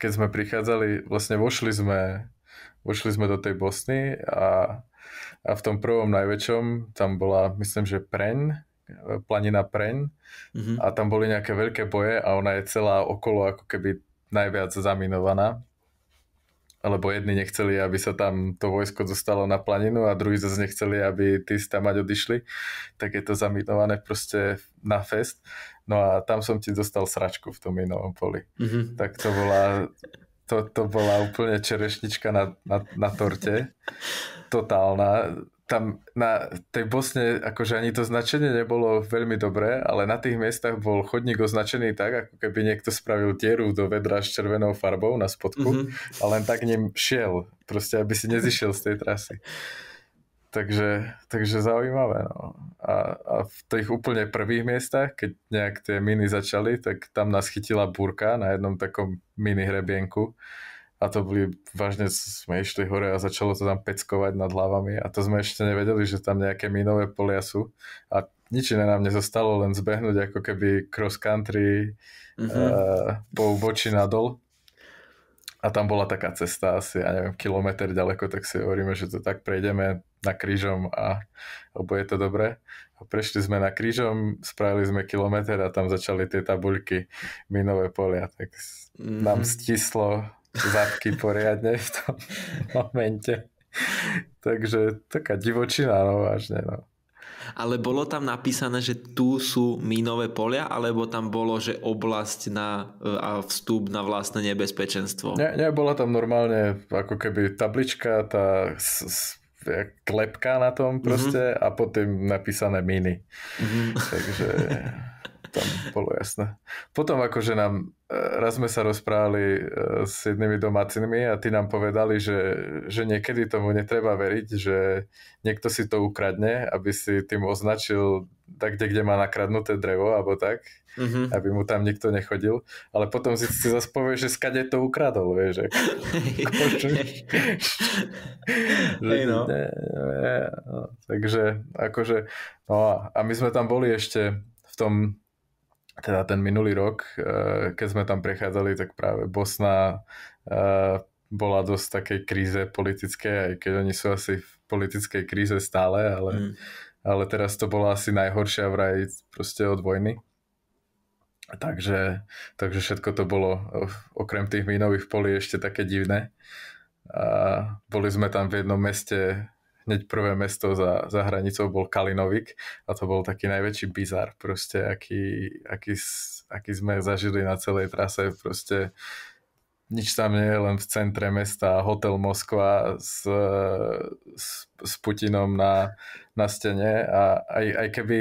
keď sme prichádzali, vlastne vošli sme, vošli sme do tej Bosny a, a v tom prvom najväčšom tam bola, myslím, že Preň planina Preň mm-hmm. a tam boli nejaké veľké boje a ona je celá okolo ako keby najviac zaminovaná lebo jedni nechceli, aby sa tam to vojsko dostalo na planinu a druhí zase nechceli, aby tí stamať odišli, tak je to zaminované proste na fest. No a tam som ti dostal sračku v tom inom poli. Mm-hmm. Tak to bola, to, to bola úplne čerešnička na, na, na torte. Totálna tam na tej Bosne akože ani to značenie nebolo veľmi dobré, ale na tých miestach bol chodník označený tak, ako keby niekto spravil dieru do vedra s červenou farbou na spodku mm-hmm. a len tak ním šiel, proste aby si nezišiel z tej trasy. Takže, takže zaujímavé. No. A, a v tých úplne prvých miestach, keď nejak tie miny začali, tak tam nás chytila burka na jednom takom mini hrebienku a to boli, vážne sme išli hore a začalo to tam peckovať nad hlavami a to sme ešte nevedeli, že tam nejaké minové polia sú a nič iné nám nezostalo, len zbehnúť ako keby cross country mm-hmm. uh, po ubočí nadol a tam bola taká cesta asi, ja neviem, kilometr ďaleko, tak si hovoríme, že to tak prejdeme na krížom a obo je to dobré. A prešli sme na krížom, spravili sme kilometr a tam začali tie tabuľky minové polia, tak mm-hmm. nám mhm. stislo zadky poriadne v tom momente. Takže taká divočina, no vážne. No. Ale bolo tam napísané, že tu sú mínové polia, alebo tam bolo, že oblasť na, a vstup na vlastné nebezpečenstvo? Nie, nie, bola tam normálne ako keby tablička, tá s, s, klepka na tom mhm. proste mm-hmm. a potom napísané miny. Mm-hmm. Takže tam bolo jasné. Potom akože nám, e, raz sme sa rozprávali e, s jednými domácimi a tí nám povedali, že, že niekedy tomu netreba veriť, že niekto si to ukradne, aby si tým označil tak, kde, kde má nakradnuté drevo alebo tak, mm-hmm. aby mu tam nikto nechodil. Ale potom si, si zase povieš, že skade to ukradol, vieš. Akože- že, no. Ne, ne, no. Takže akože, no a my sme tam boli ešte v tom teda ten minulý rok, eh, keď sme tam prechádzali, tak práve Bosna eh, bola dosť takej kríze politické. aj keď oni sú asi v politickej kríze stále, ale, mm. ale teraz to bola asi najhoršia vraj proste od vojny. Takže, takže všetko to bolo eh, okrem tých mínových polí ešte také divné. A boli sme tam v jednom meste hneď prvé mesto za, za hranicou bol Kalinovik a to bol taký najväčší bizar proste, aký, aký, aký sme zažili na celej trase proste nič tam nie je, len v centre mesta hotel Moskva s, s, s Putinom na, na stene a aj, aj keby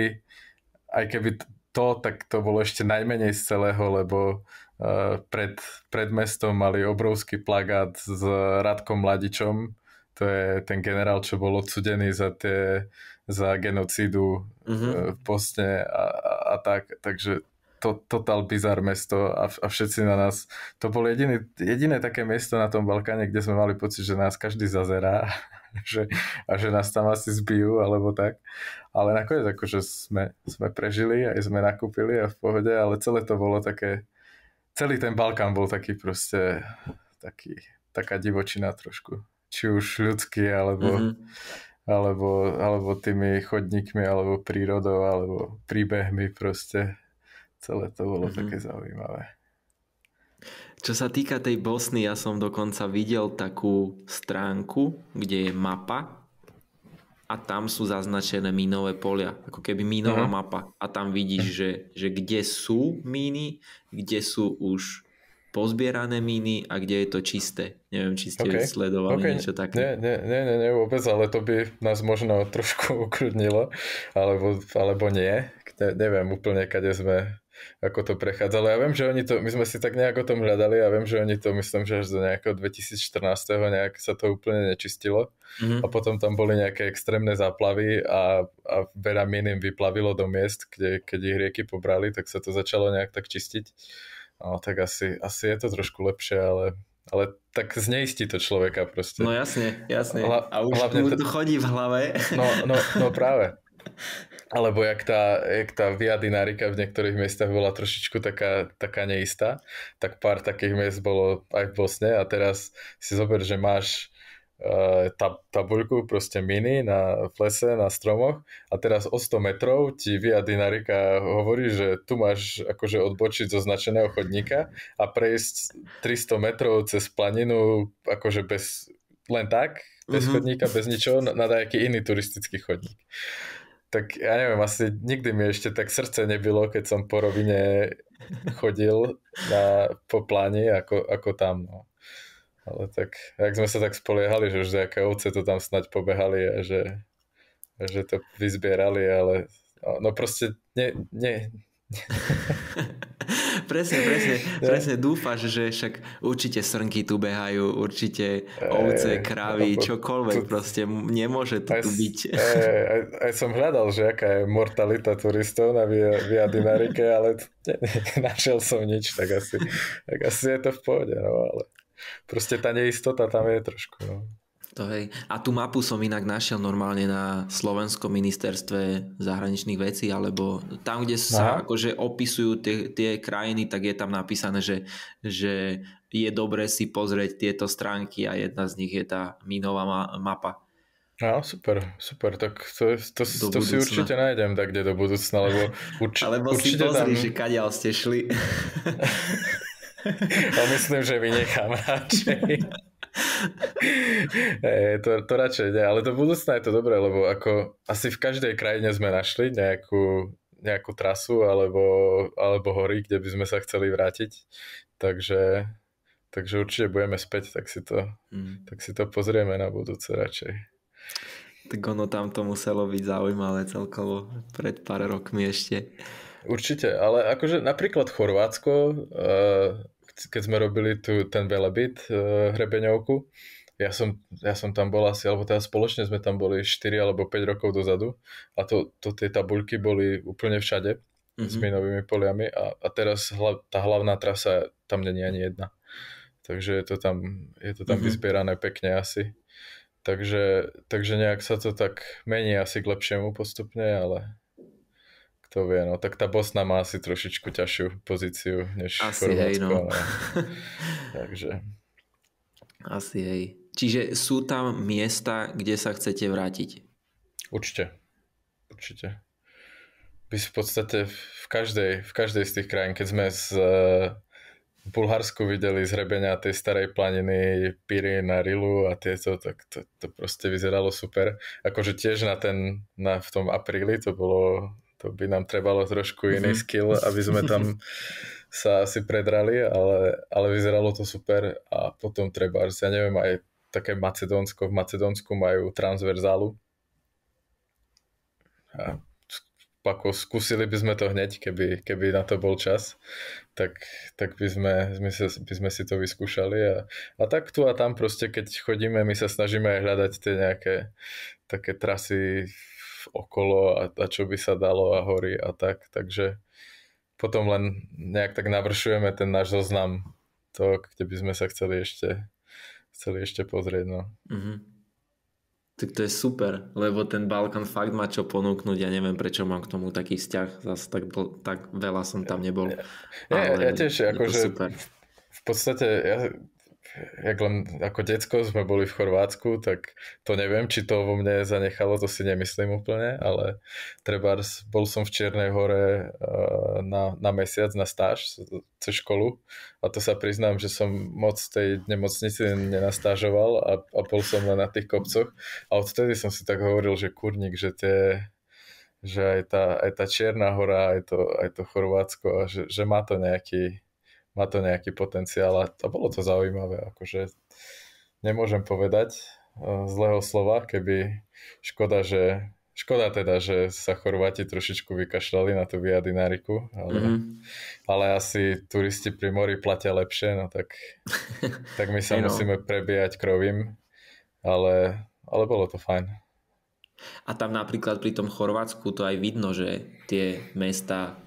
aj keby to, tak to bolo ešte najmenej z celého, lebo uh, pred, pred mestom mali obrovský plagát s Radkom Mladičom to je ten generál, čo bol odsudený za, tie, za genocídu mm-hmm. v Bosne a, a, a tak, takže to, total bizar mesto a, a všetci na nás, to bolo jediné, jediné také miesto na tom Balkáne, kde sme mali pocit, že nás každý zazerá že, a že nás tam asi zbijú alebo tak, ale nakoniec akože sme, sme prežili, a sme nakúpili a v pohode, ale celé to bolo také, celý ten Balkán bol taký proste taký, taká divočina trošku či už ľudský, alebo, mm-hmm. alebo, alebo tými chodníkmi, alebo prírodou, alebo príbehmi proste. Celé to bolo mm-hmm. také zaujímavé. Čo sa týka tej Bosny, ja som dokonca videl takú stránku, kde je mapa a tam sú zaznačené mínové polia, ako keby mínová mm-hmm. mapa. A tam vidíš, mhm. že, že kde sú míny, kde sú už pozbierané míny a kde je to čisté. Neviem, či ste okay. sledovali okay. niečo také. Nie, nie, nie, nie, nie, vôbec, ale to by nás možno trošku ukrudnilo, alebo, alebo nie. Ne, neviem úplne, kade sme ako to prechádzalo. Ja viem, že oni to, my sme si tak nejak o tom hľadali a ja viem, že oni to, myslím, že až do nejakého 2014. nejak sa to úplne nečistilo mm-hmm. a potom tam boli nejaké extrémne záplavy a, a veľa mín im vyplavilo do miest, kde, keď ich rieky pobrali, tak sa to začalo nejak tak čistiť no, tak asi, asi je to trošku lepšie, ale, ale tak zneistí to človeka proste. No jasne, jasne. Hla, a už hlavne mu to chodí v hlave. No, no, no práve. Alebo jak tá, jak tá via dinárika v niektorých miestach bola trošičku taká, taká neistá, tak pár takých miest bolo aj v Bosne a teraz si zober, že máš Eh, tab- tabuľku, proste mini na v lese, na stromoch a teraz o 100 metrov ti Via Dinarika hovorí, že tu máš akože odbočiť zo značeného chodníka a prejsť 300 metrov cez planinu akože bez, len tak, bez mm-hmm. chodníka, bez ničoho, na, na nejaký iný turistický chodník. Tak ja neviem, asi nikdy mi ešte tak srdce nebylo, keď som po rovine chodil na, po pláni ako, ako tam. No. Ale tak, ak sme sa tak spoliehali, že už nejaké ovce to tam snaď pobehali a že, že to vyzbierali, ale no proste nie, nie, presne, presne, presne dúfaš, že však určite srnky tu behajú, určite ovce, krávy, čokoľvek tu, proste nemôže to aj, tu byť. Aj, aj, aj som hľadal, že aká je mortalita turistov na Via Dinarike, ale našiel som nič, tak asi, tak asi je to v pohode, no ale proste tá neistota tam je trošku. No. To hej. A tú mapu som inak našiel normálne na Slovenskom ministerstve zahraničných vecí, alebo tam, kde sa Aha. akože opisujú tie, tie krajiny, tak je tam napísané, že, že je dobre si pozrieť tieto stránky a jedna z nich je tá minová ma- mapa. No, super, super, tak to, to, to si určite nájdem tak, kde do budúcna, lebo urč- Alebo určite si pozri, tam... že kadiaľ ste šli. A myslím, že vynechám radšej. e, to, to radšej nie, ale do budúcna je to dobré, lebo ako asi v každej krajine sme našli nejakú, nejakú trasu alebo, alebo hory, kde by sme sa chceli vrátiť. Takže, takže určite budeme späť, tak si, to, mm. tak si to pozrieme na budúce radšej. Tak ono tam to muselo byť zaujímavé celkovo pred pár rokmi ešte. Určite, ale akože napríklad Chorvátsko, eh, keď sme robili tu ten velebit eh, hrebeňovku, ja som, ja som tam bol asi, alebo teda spoločne sme tam boli 4 alebo 5 rokov dozadu a to, to tie tabuľky boli úplne všade mm-hmm. s minovými poliami a, a teraz hla, tá hlavná trasa tam není ani jedna. Takže je to tam, je to tam mm-hmm. vyzbierané pekne asi. Takže, takže nejak sa to tak mení asi k lepšiemu postupne, ale kto vie, no tak tá Bosna má asi trošičku ťažšiu pozíciu než asi Chorvátsko. Hej, no. no. Takže. Asi hej. Čiže sú tam miesta, kde sa chcete vrátiť? Určite. Určite. By v podstate v každej, v každej z tých krajín, keď sme z e, v Bulharsku videli zhrebenia tej starej planiny Píry na Rilu a tieto, tak to, to proste vyzeralo super. Akože tiež na ten, na, v tom apríli to bolo to by nám trebalo trošku iný mhm. skill, aby sme tam sa asi predrali, ale, ale vyzeralo to super a potom treba, ja neviem, aj také Macedónsko, v Macedónsku majú transverzálu. A ako skúsili by sme to hneď, keby, keby na to bol čas, tak, tak by, sme, my sa, by sme si to vyskúšali. A, a tak tu a tam proste, keď chodíme, my sa snažíme aj hľadať tie nejaké také trasy okolo a, a čo by sa dalo a hory a tak, takže potom len nejak tak navršujeme ten náš zoznam to, kde by sme sa chceli ešte, chceli ešte pozrieť. No. Mm-hmm. Tak to je super, lebo ten Balkán fakt má čo ponúknuť. Ja neviem, prečo mám k tomu taký vzťah. Zase tak, tak veľa som tam nebol. Ja, ja, ja, ja tiež, akože v podstate ja jak len ako decko sme boli v Chorvátsku, tak to neviem, či to vo mne zanechalo, to si nemyslím úplne, ale treba, bol som v Čiernej hore eh, na, na mesiac na stáž cez školu a to sa priznám, že som moc tej nemocnici nenastážoval a, a bol som len na tých kopcoch a odtedy som si tak hovoril, že kurník, že tie že aj tá, aj tá Čierna hora, aj to, aj to Chorvátsko, že, že má to nejaký, má to nejaký potenciál a, to bolo to zaujímavé. Akože nemôžem povedať eh, zlého slova, keby škoda, že Škoda teda, že sa Chorváti trošičku vykašľali na tú viadináriku, ale, mm. ale asi turisti pri mori platia lepšie, no tak, tak my sa no. musíme prebíjať krovím, ale, ale bolo to fajn. A tam napríklad pri tom Chorvátsku to aj vidno, že tie mesta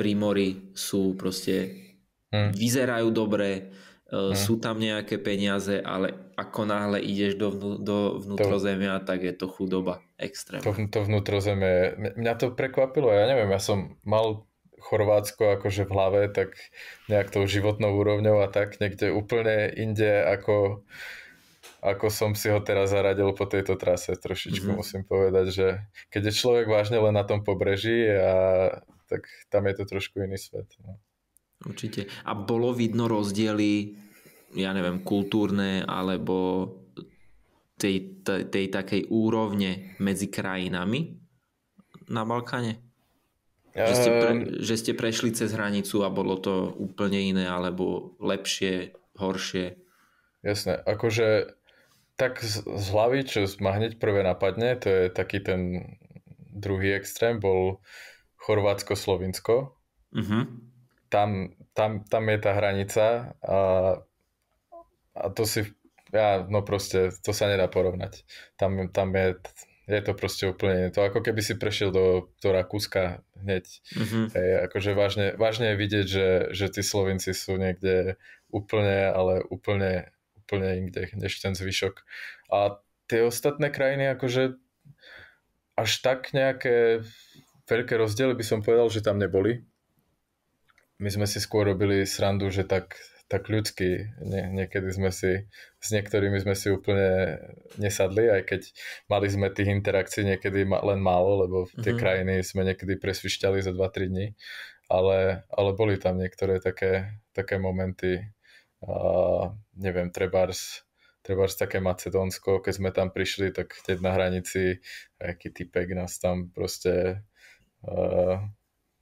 pri mori sú proste Hm. vyzerajú dobre, hmm. sú tam nejaké peniaze, ale ako náhle ideš do, vnú, do vnútrozemia, to, tak je to chudoba extrém. To, to vnútrozemie, mňa to prekvapilo, ja neviem, ja som mal Chorvátsko akože v hlave, tak nejak tou životnou úrovňou a tak niekde úplne inde ako, ako som si ho teraz zaradil po tejto trase trošičku mm-hmm. musím povedať, že keď je človek vážne len na tom pobreží a tak tam je to trošku iný svet. No. Určite. A bolo vidno rozdiely, ja neviem, kultúrne alebo tej, tej, tej takej úrovne medzi krajinami na Balkáne? Že ste, pre, ehm. že ste prešli cez hranicu a bolo to úplne iné, alebo lepšie, horšie? Jasné, akože tak z, z hlavy, čo ma hneď prvé napadne, to je taký ten druhý extrém, bol Chorvátsko-Slovinsko. Uh-huh tam, tam, tam je tá hranica a, a to si, ja, no proste, to sa nedá porovnať. Tam, tam je, je to proste úplne to, ako keby si prešiel do, do Rakúska hneď. Mm-hmm. Hej, akože vážne, vážne je vidieť, že, že tí Slovinci sú niekde úplne, ale úplne, úplne inde, než ten zvyšok. A tie ostatné krajiny, akože až tak nejaké veľké rozdiely by som povedal, že tam neboli my sme si skôr robili srandu, že tak, tak ľudský. nie, niekedy sme si, s niektorými sme si úplne nesadli, aj keď mali sme tých interakcií niekedy ma, len málo, lebo tie mm-hmm. krajiny sme niekedy presvišťali za 2-3 dní, ale, ale boli tam niektoré také, také momenty, uh, neviem, trebárs, trebárs také Macedónsko, keď sme tam prišli, tak hneď na hranici, aký typek nás tam proste uh,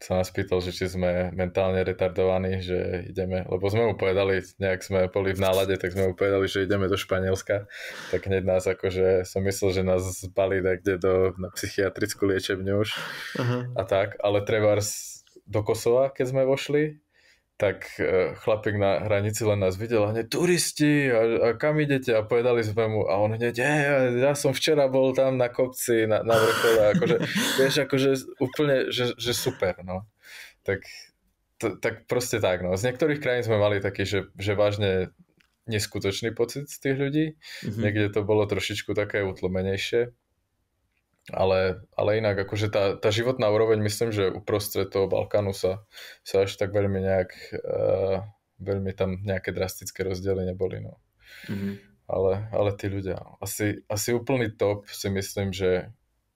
sa nás pýtal, že či sme mentálne retardovaní, že ideme, lebo sme mu povedali, nejak sme boli v nálade, tak sme mu povedali, že ideme do Španielska, tak hneď nás akože, som myslel, že nás zbali kde do, na psychiatrickú liečebňu už uh-huh. a tak, ale treba do Kosova, keď sme vošli, tak e, chlapík na hranici len nás videl a hneď turisti a, a kam idete a povedali sme mu a on hneď e, ja som včera bol tam na kopci, na, na vrchole akože, vieš, akože úplne že, že super, no tak, to, tak proste tak, no z niektorých krajín sme mali taký, že, že vážne neskutočný pocit z tých ľudí, mm-hmm. niekde to bolo trošičku také utlomenejšie ale, ale inak, akože tá, tá životná úroveň, myslím, že uprostred toho Balkánu sa, sa až tak veľmi nejak, uh, veľmi tam nejaké drastické rozdiely neboli, no. Mm-hmm. Ale, ale tí ľudia, asi, asi úplný top si myslím, že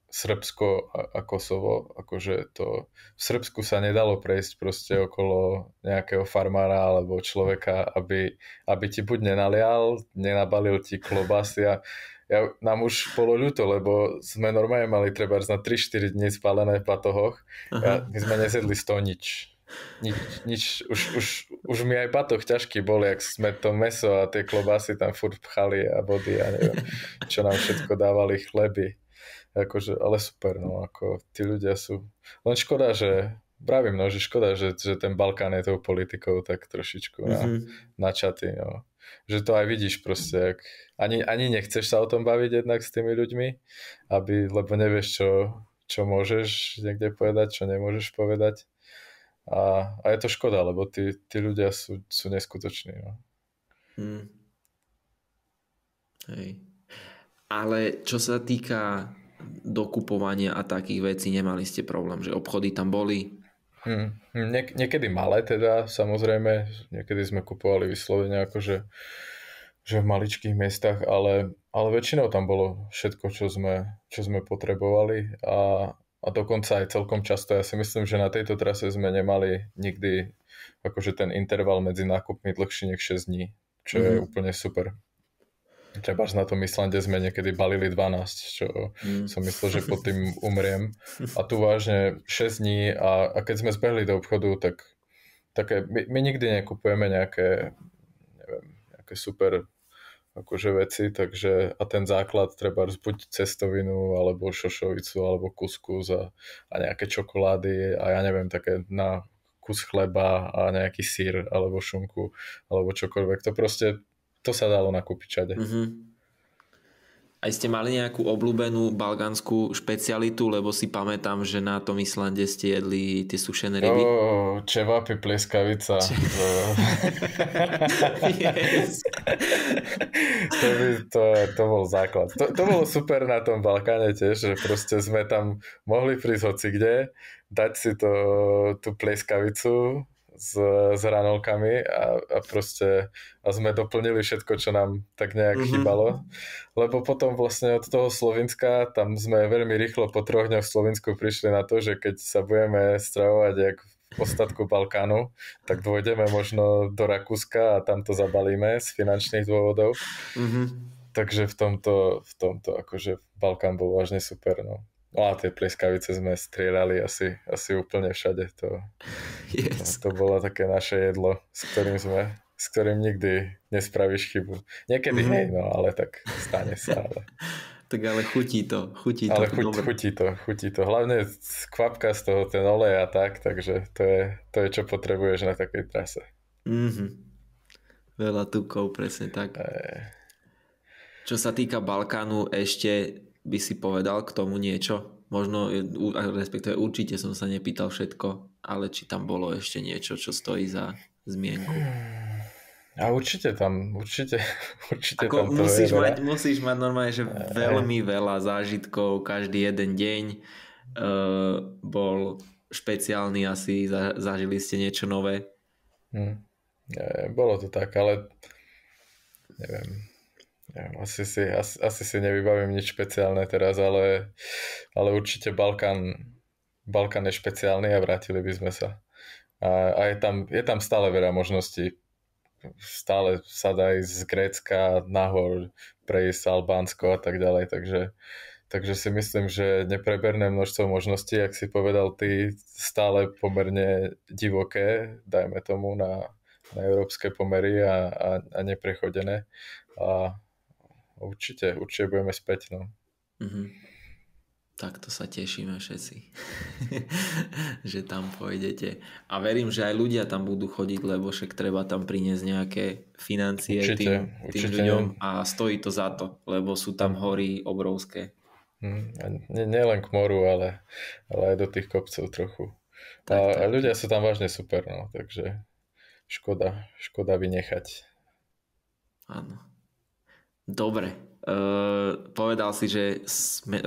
Srbsko a, a Kosovo, akože to v Srbsku sa nedalo prejsť proste okolo nejakého farmára alebo človeka, aby, aby ti buď nenalial, nenabalil ti klobasy a ja, nám už bolo ľúto, lebo sme normálne mali treba na 3-4 dní spálené v platohoch a my sme nesedli z toho nič. Nič, nič. Už, už, už mi aj batoh ťažký bol, jak sme to meso a tie klobásy tam furt pchali a body a neviem, čo nám všetko dávali, chleby. Akože, ale super, no ako tí ľudia sú... Len škoda, že Pravím, no, že škoda, že, že ten Balkán je tou politikou tak trošičku na, mm-hmm. načatý, no že to aj vidíš proste, ak ani, ani nechceš sa o tom baviť jednak s tými ľuďmi, aby, lebo nevieš, čo, čo môžeš niekde povedať, čo nemôžeš povedať. A, a je to škoda, lebo tí, tí ľudia sú, sú neskutoční. No. Hmm. Hej. Ale čo sa týka dokupovania a takých vecí, nemali ste problém, že obchody tam boli? Mm, niek- niekedy malé teda, samozrejme, niekedy sme kupovali vyslovene akože že v maličkých miestach, ale, ale väčšinou tam bolo všetko, čo sme, čo sme potrebovali a, a dokonca aj celkom často. Ja si myslím, že na tejto trase sme nemali nikdy akože ten interval medzi nákupmi dlhší než 6 dní, čo mm-hmm. je mhm. úplne super. Trebárs na tom Islande sme niekedy balili 12, čo mm. som myslel, že pod tým umriem. A tu vážne 6 dní a, a keď sme zbehli do obchodu, tak také, my, my nikdy nekupujeme nejaké, neviem, nejaké super akože veci, takže a ten základ treba buď cestovinu, alebo šošovicu, alebo kuskus a, a nejaké čokolády a ja neviem, také na kus chleba a nejaký sír alebo šunku alebo čokoľvek. To proste to sa dalo nakúpiť všade. Mm-hmm. A ste mali nejakú obľúbenú balgánsku špecialitu, lebo si pamätám, že na tom Islande ste jedli tie sušené ryby. Oh, čevapy pleskavica. Če... yes. to, by, to, to bol základ. To, to bolo super na tom Balkáne tiež, že proste sme tam mohli prísť hoci kde, dať si to, tú pleskavicu s, s ranolkami a, a proste a sme doplnili všetko, čo nám tak nejak mm-hmm. chýbalo. Lebo potom vlastne od toho Slovenska, tam sme veľmi rýchlo po troch dňoch v Slovensku prišli na to, že keď sa budeme stravovať jak v ostatku Balkánu, tak dôjdeme možno do Rakúska a tam to zabalíme z finančných dôvodov. Mm-hmm. Takže v tomto, v tomto akože Balkán bol vážne super. No. No a tie pleskavice sme strieľali asi, asi úplne všade. To, yes. to bolo také naše jedlo, s ktorým sme s ktorým nikdy nespravíš chybu. Niekedy mm-hmm. nie, no ale tak stane sa. Ale... tak ale chutí to, chutí ale to. Ale chuť, dobre. chutí to, chutí to. Hlavne kvapka z toho ten olej a tak, takže to je, to je čo potrebuješ na takej trase. Mm-hmm. Veľa tukov, presne tak. E... Čo sa týka Balkánu, ešte by si povedal k tomu niečo? Možno, respektíve určite som sa nepýtal všetko, ale či tam bolo ešte niečo, čo stojí za zmienku? A určite tam, určite, určite Ako tam musíš, mať, veľa. musíš mať normálne, že eh. veľmi veľa zážitkov, každý jeden deň uh, bol špeciálny asi, za, zažili ste niečo nové? Hmm. Je, bolo to tak, ale neviem, asi, si, asi, asi si nevybavím nič špeciálne teraz, ale, ale určite Balkán, Balkán je špeciálny a vrátili by sme sa. A, a je, tam, je tam stále veľa možností. Stále sa dá ísť z Grécka nahor, prejsť Albánsko a tak ďalej, takže, takže si myslím, že nepreberné množstvo možností, ak si povedal ty, stále pomerne divoké, dajme tomu na, na európske pomery a, a, a neprechodené. A určite, určite budeme späť. No. Mm-hmm. Tak to sa tešíme všetci, že tam pôjdete. A verím, že aj ľudia tam budú chodiť, lebo však treba tam priniesť nejaké financie určite, tým, určite. ľuďom a stojí to za to, lebo sú tam mhm. hory obrovské. Nielen mhm. nie, nie k moru, ale, ale aj do tých kopcov trochu. Tak, a, tak. a ľudia sú tam vážne super, no, takže škoda, škoda vynechať. Áno. Dobre, uh, povedal si, že sme,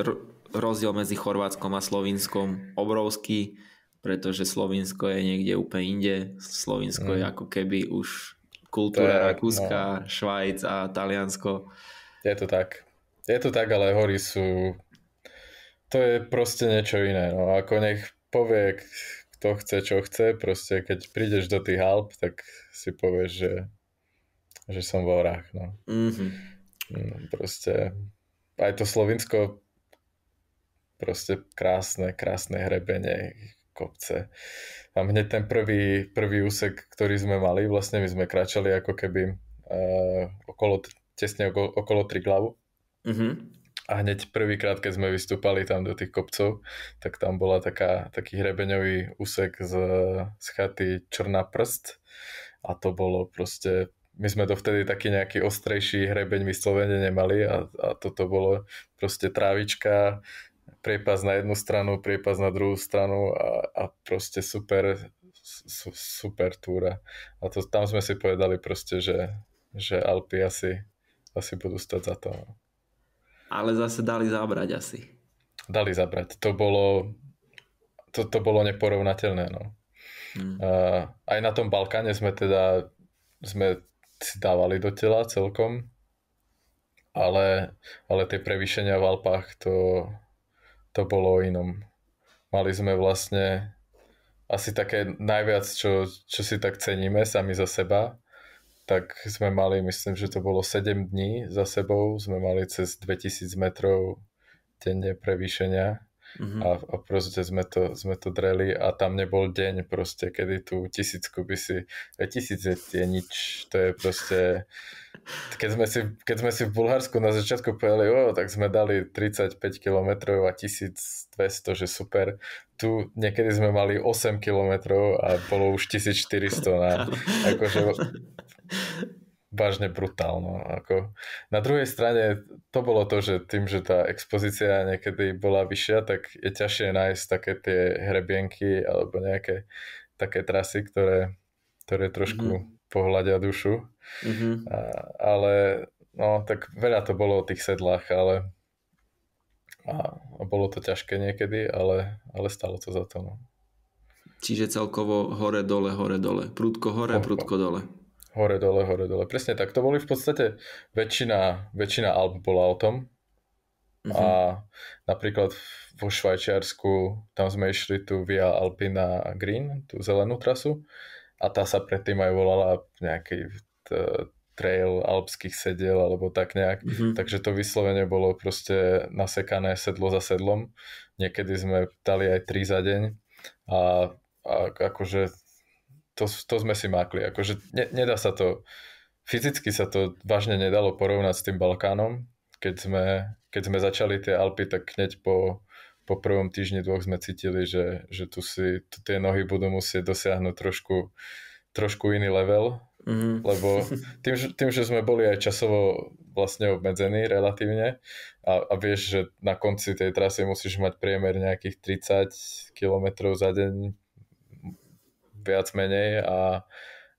rozdiel medzi Chorvátskom a Slovinskom obrovský, pretože Slovinsko je niekde úplne inde. Slovinsko mm. je ako keby už kultúra Rakúska, no. Švajc a Taliansko. Je to tak. Je to tak, ale hory sú... To je proste niečo iné. No. Ako nech povie, kto chce, čo chce, proste keď prídeš do tých Alp, tak si povieš, že, že som v horách. No. Mm-hmm. No, proste aj to Slovinsko proste krásne, krásne hrebenie, kopce. Tam hneď ten prvý, prvý úsek, ktorý sme mali, vlastne my sme kráčali ako keby uh, okolo, tesne okolo, okolo Triglavu. Mm-hmm. A hneď prvýkrát, keď sme vystúpali tam do tých kopcov, tak tam bola taká, taký hrebeňový úsek z, z chaty Črná prst a to bolo proste my sme dovtedy taký nejaký ostrejší hrebeň vyslovene nemali a, a toto bolo proste trávička, priepas na jednu stranu, priepas na druhú stranu a, a proste super, su, super túra. A to, tam sme si povedali proste, že, že Alpy asi, asi budú stať za to. No. Ale zase dali zabrať asi. Dali zabrať. To bolo, to, to bolo neporovnateľné. No. Hmm. Uh, aj na tom Balkáne sme teda sme dávali do tela celkom, ale, ale tie prevýšenia v Alpách to, to bolo o inom. Mali sme vlastne asi také najviac, čo, čo si tak ceníme sami za seba, tak sme mali, myslím, že to bolo 7 dní za sebou, sme mali cez 2000 metrov denne prevýšenia Mm-hmm. A, a proste sme to, sme to dreli a tam nebol deň proste, kedy tú tisícku by si... E, Tisíc je, je nič, to je proste... Keď sme, si, keď sme si v Bulharsku na začiatku povedali, o, tak sme dali 35 km a 1200, že super. Tu niekedy sme mali 8 km a bolo už 1400 na... Akože, vážne brutálno. Ako. Na druhej strane to bolo to, že tým, že tá expozícia niekedy bola vyššia, tak je ťažšie nájsť také tie hrebienky alebo nejaké také trasy, ktoré, ktoré trošku mm-hmm. pohľadia dušu. Mm-hmm. A, ale no, tak veľa to bolo o tých sedlách, ale a, a bolo to ťažké niekedy, ale, ale stalo to za to. No. Čiže celkovo hore, dole, hore, dole. Prúdko hore, prúdko dole. Hore, dole, hore, dole. Presne tak. To boli v podstate väčšina, väčšina alb bola o tom. Mm-hmm. A mhm. napríklad vo Švajčiarsku tam sme išli tu Via Alpina Green, tú zelenú trasu. A tá sa predtým aj volala nejaký t- trail alpských sediel alebo tak nejak. Mm-hmm. Takže to vyslovene bolo proste nasekané sedlo za sedlom. Niekedy sme dali aj tri za deň a, a akože to, to sme si mákli. Akože ne, nedá sa to, fyzicky sa to vážne nedalo porovnať s tým Balkánom. Keď sme, keď sme začali tie Alpy, tak hneď po, po prvom týždni dvoch sme cítili, že, že tu si tu tie nohy budú musieť dosiahnuť trošku, trošku iný level, mm-hmm. lebo tým, tým, že sme boli aj časovo vlastne obmedzení relatívne a, a vieš, že na konci tej trasy musíš mať priemer nejakých 30 km za deň viac menej a,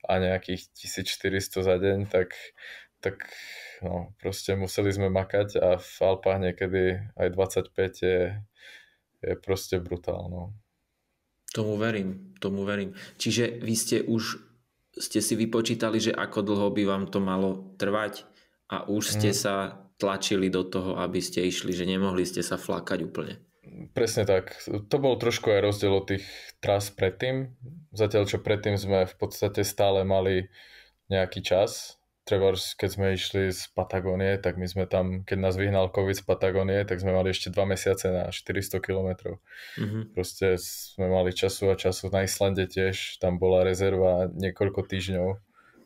a nejakých 1400 za deň, tak, tak no, proste museli sme makať a v Alpách niekedy aj 25 je, je proste brutálno. Tomu verím, tomu verím. Čiže vy ste už ste si vypočítali, že ako dlho by vám to malo trvať a už ste mm. sa tlačili do toho, aby ste išli, že nemohli ste sa flakať úplne. Presne tak. To bol trošku aj rozdiel od tých tras predtým. Zatiaľ, čo predtým sme v podstate stále mali nejaký čas. Treba, keď sme išli z Patagónie, tak my sme tam, keď nás vyhnal COVID z Patagónie, tak sme mali ešte 2 mesiace na 400 kilometrov. Mm-hmm. Proste sme mali času a času. Na Islande tiež tam bola rezerva niekoľko týždňov,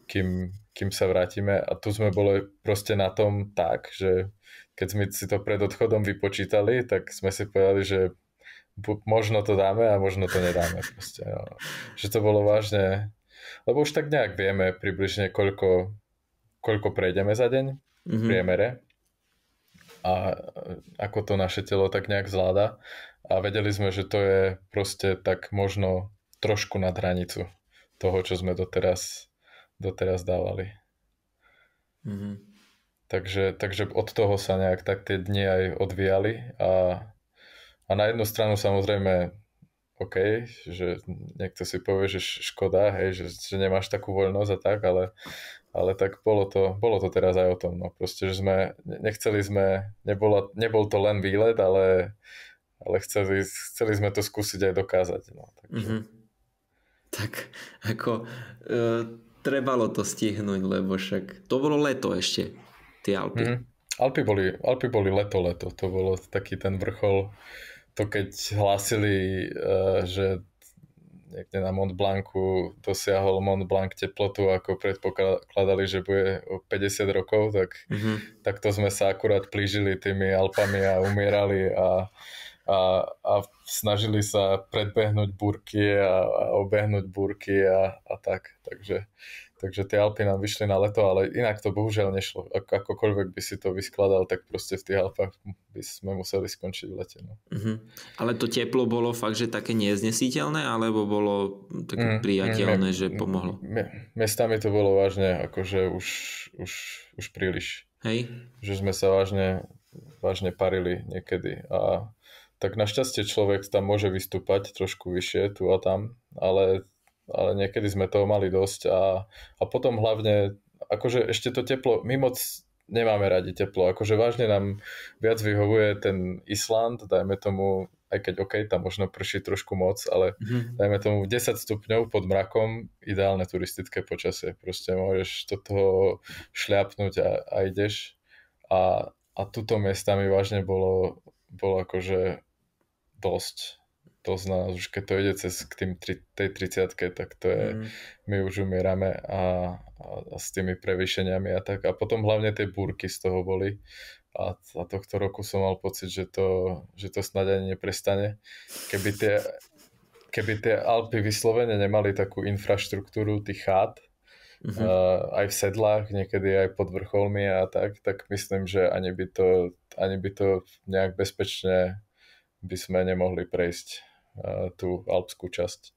kým kým sa vrátime. A tu sme boli proste na tom tak, že keď sme si to pred odchodom vypočítali, tak sme si povedali, že možno to dáme a možno to nedáme. Proste, no. Že to bolo vážne. Lebo už tak nejak vieme približne, koľko, koľko prejdeme za deň mm-hmm. v mhm. priemere a ako to naše telo tak nejak zvláda. A vedeli sme, že to je proste tak možno trošku nad hranicu toho, čo sme doteraz doteraz dávali. Mm-hmm. Takže, takže od toho sa nejak tak tie dni aj odvíjali a, a na jednu stranu samozrejme OK, že niekto si povie, že škoda, hej, že, že nemáš takú voľnosť a tak, ale, ale tak bolo to, bolo to teraz aj o tom. No. Proste, že sme, nechceli sme, nebola, nebol to len výlet, ale, ale chceli, chceli sme to skúsiť aj dokázať. No. Takže... Mm-hmm. Tak ako... Uh trebalo to stihnúť, lebo však to bolo leto ešte, tie Alpy. Mm. Alpy, boli, Alpy boli leto, leto, to bolo taký ten vrchol, to keď hlásili, eh, že niekde na Mont Blancu dosiahol Mont Blanc teplotu, ako predpokladali, že bude o 50 rokov, tak, mm-hmm. tak to sme sa akurát plížili tými Alpami a umierali a a, a snažili sa predbehnúť burky a, a obehnúť burky a, a tak. Takže, takže tie Alpy nám vyšli na leto, ale inak to bohužiaľ nešlo. Ak, akokoľvek by si to vyskladal, tak proste v tých Alpách by sme museli skončiť lete. No. Mm-hmm. Ale to teplo bolo fakt, že také neznesiteľné, alebo bolo také mm, priateľné, mm, že mm, pomohlo? miestami to bolo vážne, akože už, už, už príliš. Hej. Že sme sa vážne, vážne parili niekedy a tak našťastie človek tam môže vystúpať trošku vyššie tu a tam, ale, ale niekedy sme toho mali dosť a, a potom hlavne, akože ešte to teplo, my moc nemáme radi teplo, akože vážne nám viac vyhovuje ten Island, dajme tomu, aj keď OK, tam možno prší trošku moc, ale mm-hmm. dajme tomu 10 stupňov pod mrakom, ideálne turistické počasie, proste môžeš do toho šľapnúť a, a ideš a, a tuto miestami vážne bolo, bolo akože dosť, dosť na nás, už keď to ide cez k tým, tri, tej 30 tak to je, mm. my už umierame a, a, a s tými prevýšeniami a tak. A potom hlavne tie búrky z toho boli a, za tohto roku som mal pocit, že to, že to snáď ani neprestane. Keby tie, keby tie Alpy vyslovene nemali takú infraštruktúru tých chát, Uh-huh. uh, aj v sedlách, niekedy aj pod vrcholmi a tak, tak myslím, že ani by to, ani by to nejak bezpečne by sme nemohli prejsť eh, tú alpskú časť.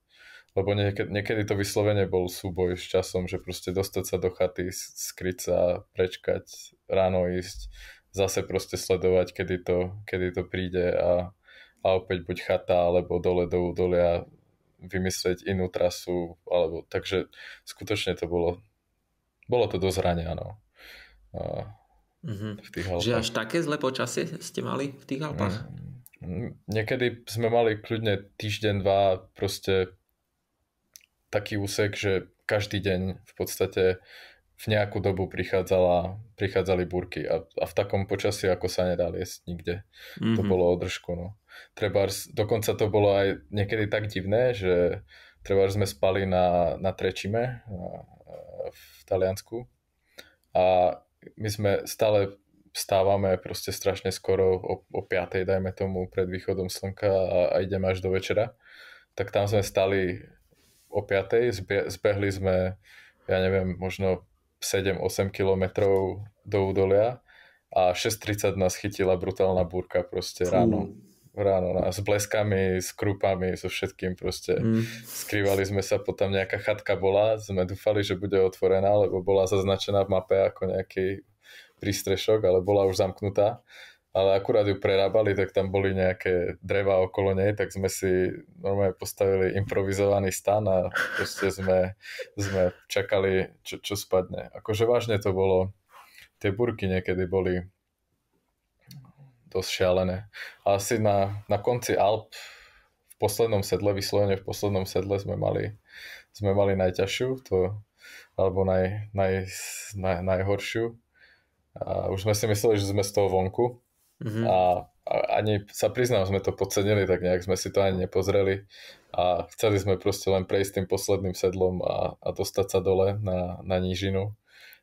Lebo niekedy, niekedy to vyslovene bol súboj s časom, že proste dostať sa do chaty, skryť sa, prečkať, ráno ísť, zase proste sledovať, kedy to, kedy to príde a, a opäť buď chata, alebo dole do údolia vymyslieť inú trasu, alebo takže skutočne to bolo, bolo to do zrania, no. a, eh, mm-hmm. v tých Že až také zlé počasie ste mali v tých Alpách? Mm, niekedy sme mali kľudne týždeň, dva proste taký úsek, že každý deň v podstate v nejakú dobu prichádzala, prichádzali burky a, a v takom počasí, ako sa nedá jesť nikde. Mm-hmm. To mhm. bolo održku. No. Trebárs, dokonca to bolo aj niekedy tak divné, že treba sme spali na, na Trečime na, v Taliansku a my sme stále stávame proste strašne skoro o, o 5. dajme tomu pred východom slnka a, a ideme až do večera, tak tam sme stali o 5. Zbe, zbehli sme, ja neviem, možno 7-8 kilometrov do údolia a 6.30 nás chytila brutálna búrka proste ráno. Mm. Ráno no, s bleskami, s krúpami, so všetkým proste. Mm. Skrývali sme sa, potom nejaká chatka bola, sme dúfali, že bude otvorená, lebo bola zaznačená v mape ako nejaký prístrešok, ale bola už zamknutá. Ale akurát ju prerábali, tak tam boli nejaké dreva okolo nej, tak sme si normálne postavili improvizovaný stan a proste sme, sme čakali, čo, čo spadne. Akože vážne to bolo, tie burky niekedy boli dosť šialené. A asi na, na konci Alp v poslednom sedle, vyslovene v poslednom sedle sme mali, sme mali najťažšiu, to, alebo naj, naj, naj, najhoršiu. A už sme si mysleli, že sme z toho vonku mm-hmm. a, a ani sa priznám, sme to podcenili, tak nejak sme si to ani nepozreli a chceli sme proste len prejsť tým posledným sedlom a, a dostať sa dole na, na nížinu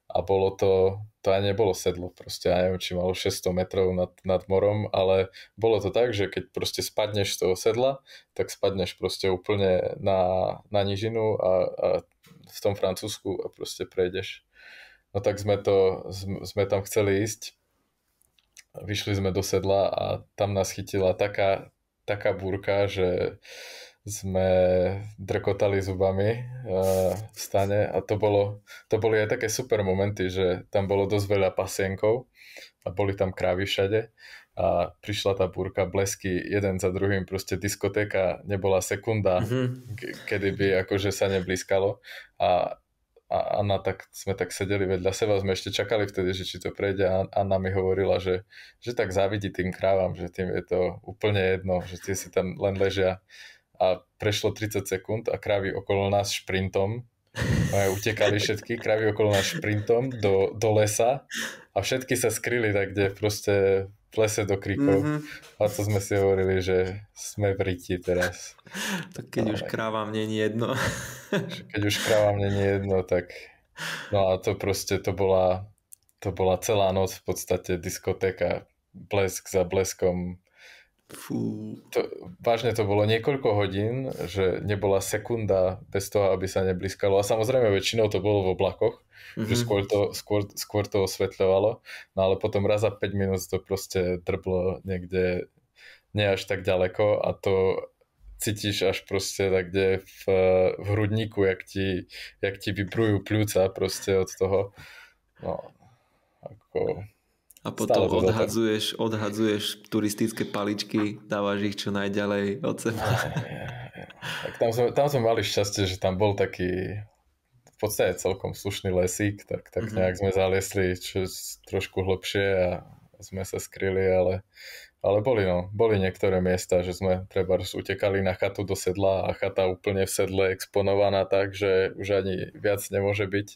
a bolo to, to aj nebolo sedlo, proste ja neviem, či malo 600 metrov nad, nad morom, ale bolo to tak, že keď proste spadneš z toho sedla, tak spadneš proste úplne na, na nížinu a, a v tom Francúzsku a proste prejdeš No tak sme, to, sme tam chceli ísť, vyšli sme do sedla a tam nás chytila taká, taká búrka, že sme drkotali zubami e, v stane a to, bolo, to boli aj také super momenty, že tam bolo dosť veľa pasienkov a boli tam krávy všade a prišla tá búrka, blesky jeden za druhým, proste diskotéka nebola sekunda, mm-hmm. kedy by akože sa neblískalo a a Anna, tak sme tak sedeli vedľa seba, sme ešte čakali vtedy, že či to prejde a Anna mi hovorila, že, že tak závidí tým krávam, že tým je to úplne jedno, že tie si tam len ležia a prešlo 30 sekúnd a krávy okolo nás šprintom utekali všetky, krávy okolo nás šprintom do, do lesa a všetky sa skryli tak, kde proste v lese do krikov. Mm-hmm. A to sme si hovorili, že sme v ryti teraz. Tak keď Ale... už krávam není jedno. keď už krávam není jedno, tak... No a to proste to bola, to bola celá noc v podstate diskotéka. Blesk za bleskom, Fú. To, vážne to bolo niekoľko hodín, že nebola sekunda bez toho, aby sa nebliskalo. A samozrejme väčšinou to bolo v oblakoch, mm-hmm. že mhm. skôr to, skôr, skôr to osvetľovalo, no ale potom raz za 5 minút to proste trplo niekde nie až tak ďaleko a to cítiš až proste tak, kde v, v hrudníku, jak ti, jak ti vybrujú pľúca proste od toho. No, ako a potom odhadzuješ, odhadzuješ turistické paličky, dávaš ich čo najďalej od seba. Tak tam, sme, tam sme mali šťastie, že tam bol taký v podstate celkom slušný lesík, tak, tak mhm. nejak sme zaliesli čo, trošku hlbšie a sme sa skryli, ale ale boli, no, boli niektoré miesta, že sme treba utekali na chatu do sedla a chata úplne v sedle exponovaná tak, že už ani viac nemôže byť.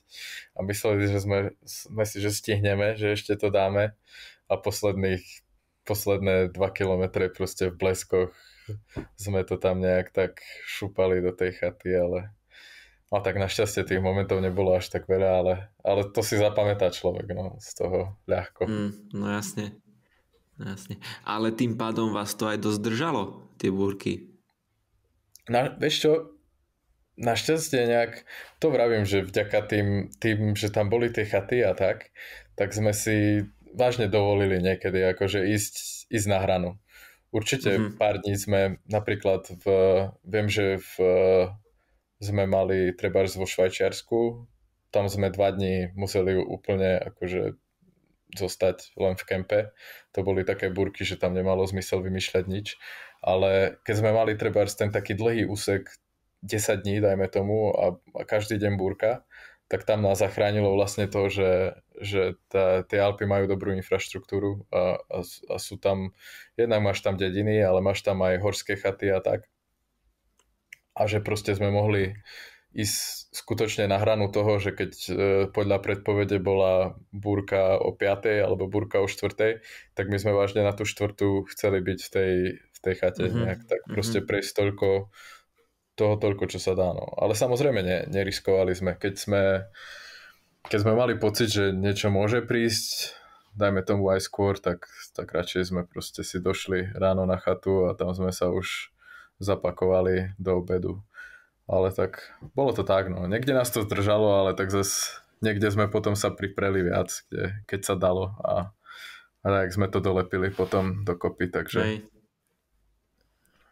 A mysleli, že sme, sme si, že stihneme, že ešte to dáme a posledných, posledné 2 kilometre proste v bleskoch sme to tam nejak tak šupali do tej chaty, ale a tak našťastie tých momentov nebolo až tak veľa, ale, ale to si zapamätá človek no, z toho ľahko. Mm, no jasne jasne. Ale tým pádom vás to aj dosť držalo, tie búrky. Na, vieš čo, našťastie nejak, to vravím, že vďaka tým, tým, že tam boli tie chaty a tak, tak sme si vážne dovolili niekedy akože ísť, ísť na hranu. Určite mm-hmm. pár dní sme napríklad v, viem, že v, sme mali trebárs vo Švajčiarsku, tam sme dva dní museli úplne akože zostať len v kempe. To boli také burky, že tam nemalo zmysel vymýšľať nič. Ale keď sme mali treba ten taký dlhý úsek 10 dní, dajme tomu, a, a každý deň burka, tak tam nás zachránilo vlastne to, že, že tá, tie Alpy majú dobrú infraštruktúru a, a, a sú tam, jednak máš tam dediny, ale máš tam aj horské chaty a tak. A že proste sme mohli ísť skutočne na hranu toho, že keď e, podľa predpovede bola búrka o 5. alebo búrka o 4. tak my sme vážne na tú štvrtú chceli byť v tej, v tej chate mm-hmm. nejak, tak mhm. proste prejsť toľko toho toľko, čo sa dá. No. Ale samozrejme ne, neriskovali sme. Keď, sme. keď sme mali pocit, že niečo môže prísť, dajme tomu aj skôr, tak, tak radšej sme proste si došli ráno na chatu a tam sme sa už zapakovali do obedu ale tak bolo to tak, no. Niekde nás to zdržalo, ale tak zase niekde sme potom sa pripreli viac, kde, keď sa dalo a, a tak sme to dolepili potom dokopy, takže... Hej.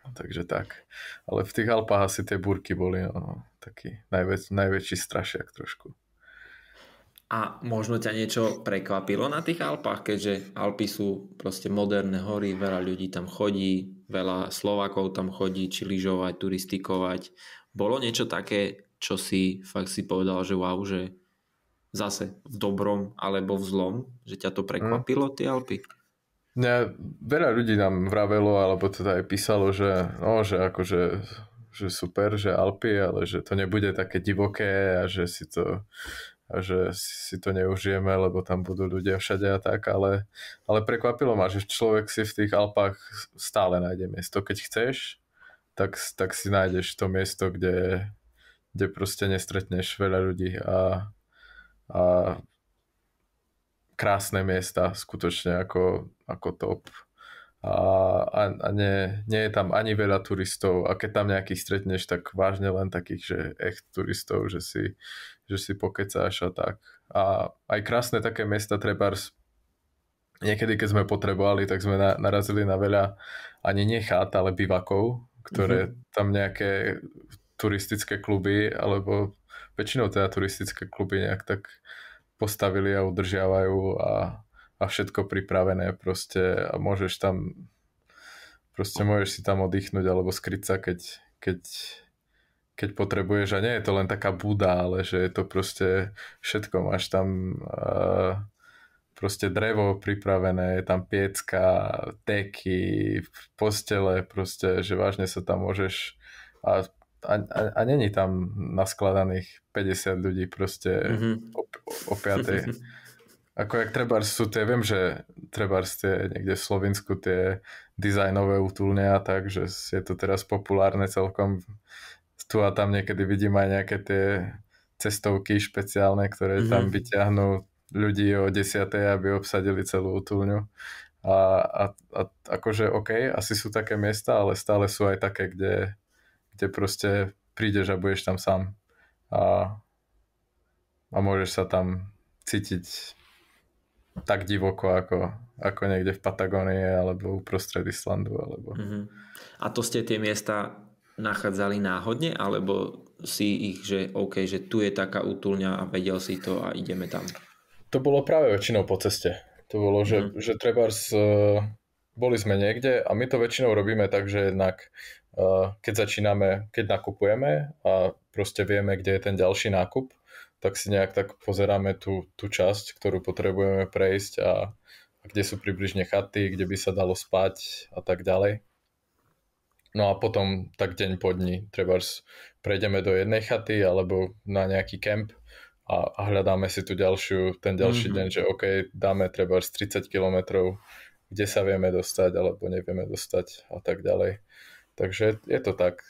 Takže tak. Ale v tých Alpách asi tie búrky boli no, taký najväč, najväčší strašiak trošku. A možno ťa niečo prekvapilo na tých Alpách, keďže Alpy sú proste moderné hory, veľa ľudí tam chodí, veľa Slovákov tam chodí, či lyžovať, turistikovať. Bolo niečo také, čo si fakt si povedal, že wow, že zase v dobrom alebo v zlom, že ťa to prekvapilo, mm. tie Alpy? Ne, veľa ľudí nám vravelo, alebo teda aj písalo, že, no, že akože že super, že Alpy, ale že to nebude také divoké a že si to a že si to neužijeme, lebo tam budú ľudia všade a tak, ale, ale prekvapilo ma, že človek si v tých Alpách stále nájde miesto, keď chceš tak, tak si nájdeš to miesto, kde, kde proste nestretneš veľa ľudí a, a krásne miesta skutočne ako, ako top a, a, a nie, nie je tam ani veľa turistov a keď tam nejakých stretneš, tak vážne len takých, že echt turistov, že si, že si pokecáš a tak. A aj krásne také miesta trebárs niekedy, keď sme potrebovali, tak sme na, narazili na veľa ani nechát, chát, ale bivakov, ktoré mm-hmm. tam nejaké turistické kluby, alebo väčšinou teda turistické kluby nejak tak postavili a udržiavajú a, a všetko pripravené proste a môžeš tam proste môžeš si tam oddychnúť alebo skryť sa, keď, keď, keď potrebuješ a nie je to len taká buda, ale že je to proste všetko máš tam uh, proste drevo pripravené, je tam piecka, teky, postele, proste, že vážne sa tam môžeš a, a, a, a není tam naskladaných 50 ľudí proste mm-hmm. o, o, o 5. Ako jak trebárs sú tie, viem, že trebárs tie niekde v Slovensku tie dizajnové útulne a tak, že je to teraz populárne celkom. Tu a tam niekedy vidím aj nejaké tie cestovky špeciálne, ktoré mm-hmm. tam mhm. vyťahnú ľudí o 10. aby obsadili celú útulňu. A, a, a akože OK, asi sú také miesta, ale stále sú aj také, kde, kde proste prídeš a budeš tam sám. A, a môžeš sa tam cítiť tak divoko ako, ako niekde v Patagónii alebo uprostred Islandu. Alebo... Uh-huh. A to ste tie miesta nachádzali náhodne alebo si ich, že OK, že tu je taká útulňa a vedel si to a ideme tam? to bolo práve väčšinou po ceste. To bolo, že, mm. že treba uh, boli sme niekde a my to väčšinou robíme tak, že jednak e, keď začíname, keď nakupujeme a proste vieme, kde je ten ďalší nákup, tak si nejak tak pozeráme tú, tú časť, ktorú potrebujeme prejsť a, a kde sú približne chaty, kde by sa dalo spať a tak ďalej. No a potom tak deň po dni, treba prejdeme do jednej chaty alebo na nejaký kemp a, a hľadáme si tu ďalšiu, ten ďalší mm-hmm. deň, že OK, dáme treba až 30 km, kde sa vieme dostať alebo nevieme dostať a tak ďalej. Takže je to tak.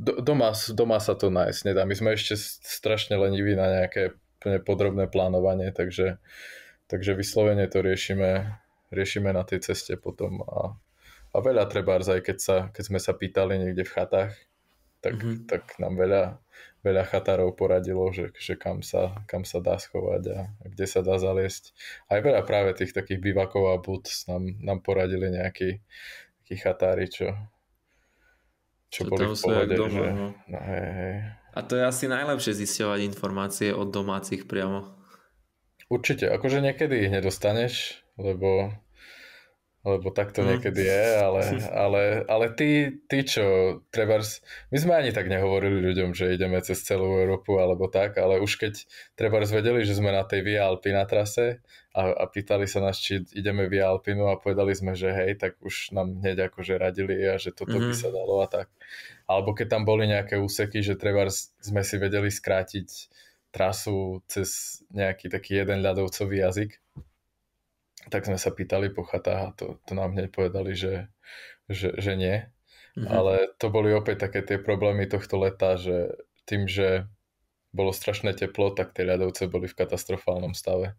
Do, doma, doma sa to nájsť nedá. My sme ešte strašne leniví na nejaké podrobné plánovanie, takže, takže vyslovene to riešime, riešime na tej ceste potom a, a veľa treba, aj keď, sa, keď sme sa pýtali niekde v chatách, tak, mm-hmm. tak nám veľa veľa chatárov poradilo, že, že kam, sa, kam sa dá schovať a kde sa dá zaliesť. Aj veľa práve tých takých bivakov a bud nám, nám poradili nejakí, nejakí chatári, čo, čo, čo boli v pohode. Doma, že, no. No, hej, hej. A to je asi najlepšie zisťovať informácie od domácich priamo. Určite, akože niekedy ich nedostaneš, lebo lebo tak to mm. niekedy je, ale, ale, ale ty, ty čo, trebárs, my sme ani tak nehovorili ľuďom, že ideme cez celú Európu alebo tak, ale už keď trebárs vedeli, že sme na tej Via Alpina trase a, a pýtali sa nás, či ideme Via Alpinu a povedali sme, že hej, tak už nám hneď akože radili a že toto mm by mhm. sa dalo a tak. Alebo keď tam boli nejaké úseky, že trebárs sme si vedeli skrátiť trasu cez nejaký taký jeden ľadovcový jazyk, tak sme sa pýtali po chatách a to, to nám hneď povedali, že, že, že nie. Mm-hmm. Ale to boli opäť také tie problémy tohto leta, že tým, že bolo strašné teplo, tak tie ľadovce boli v katastrofálnom stave.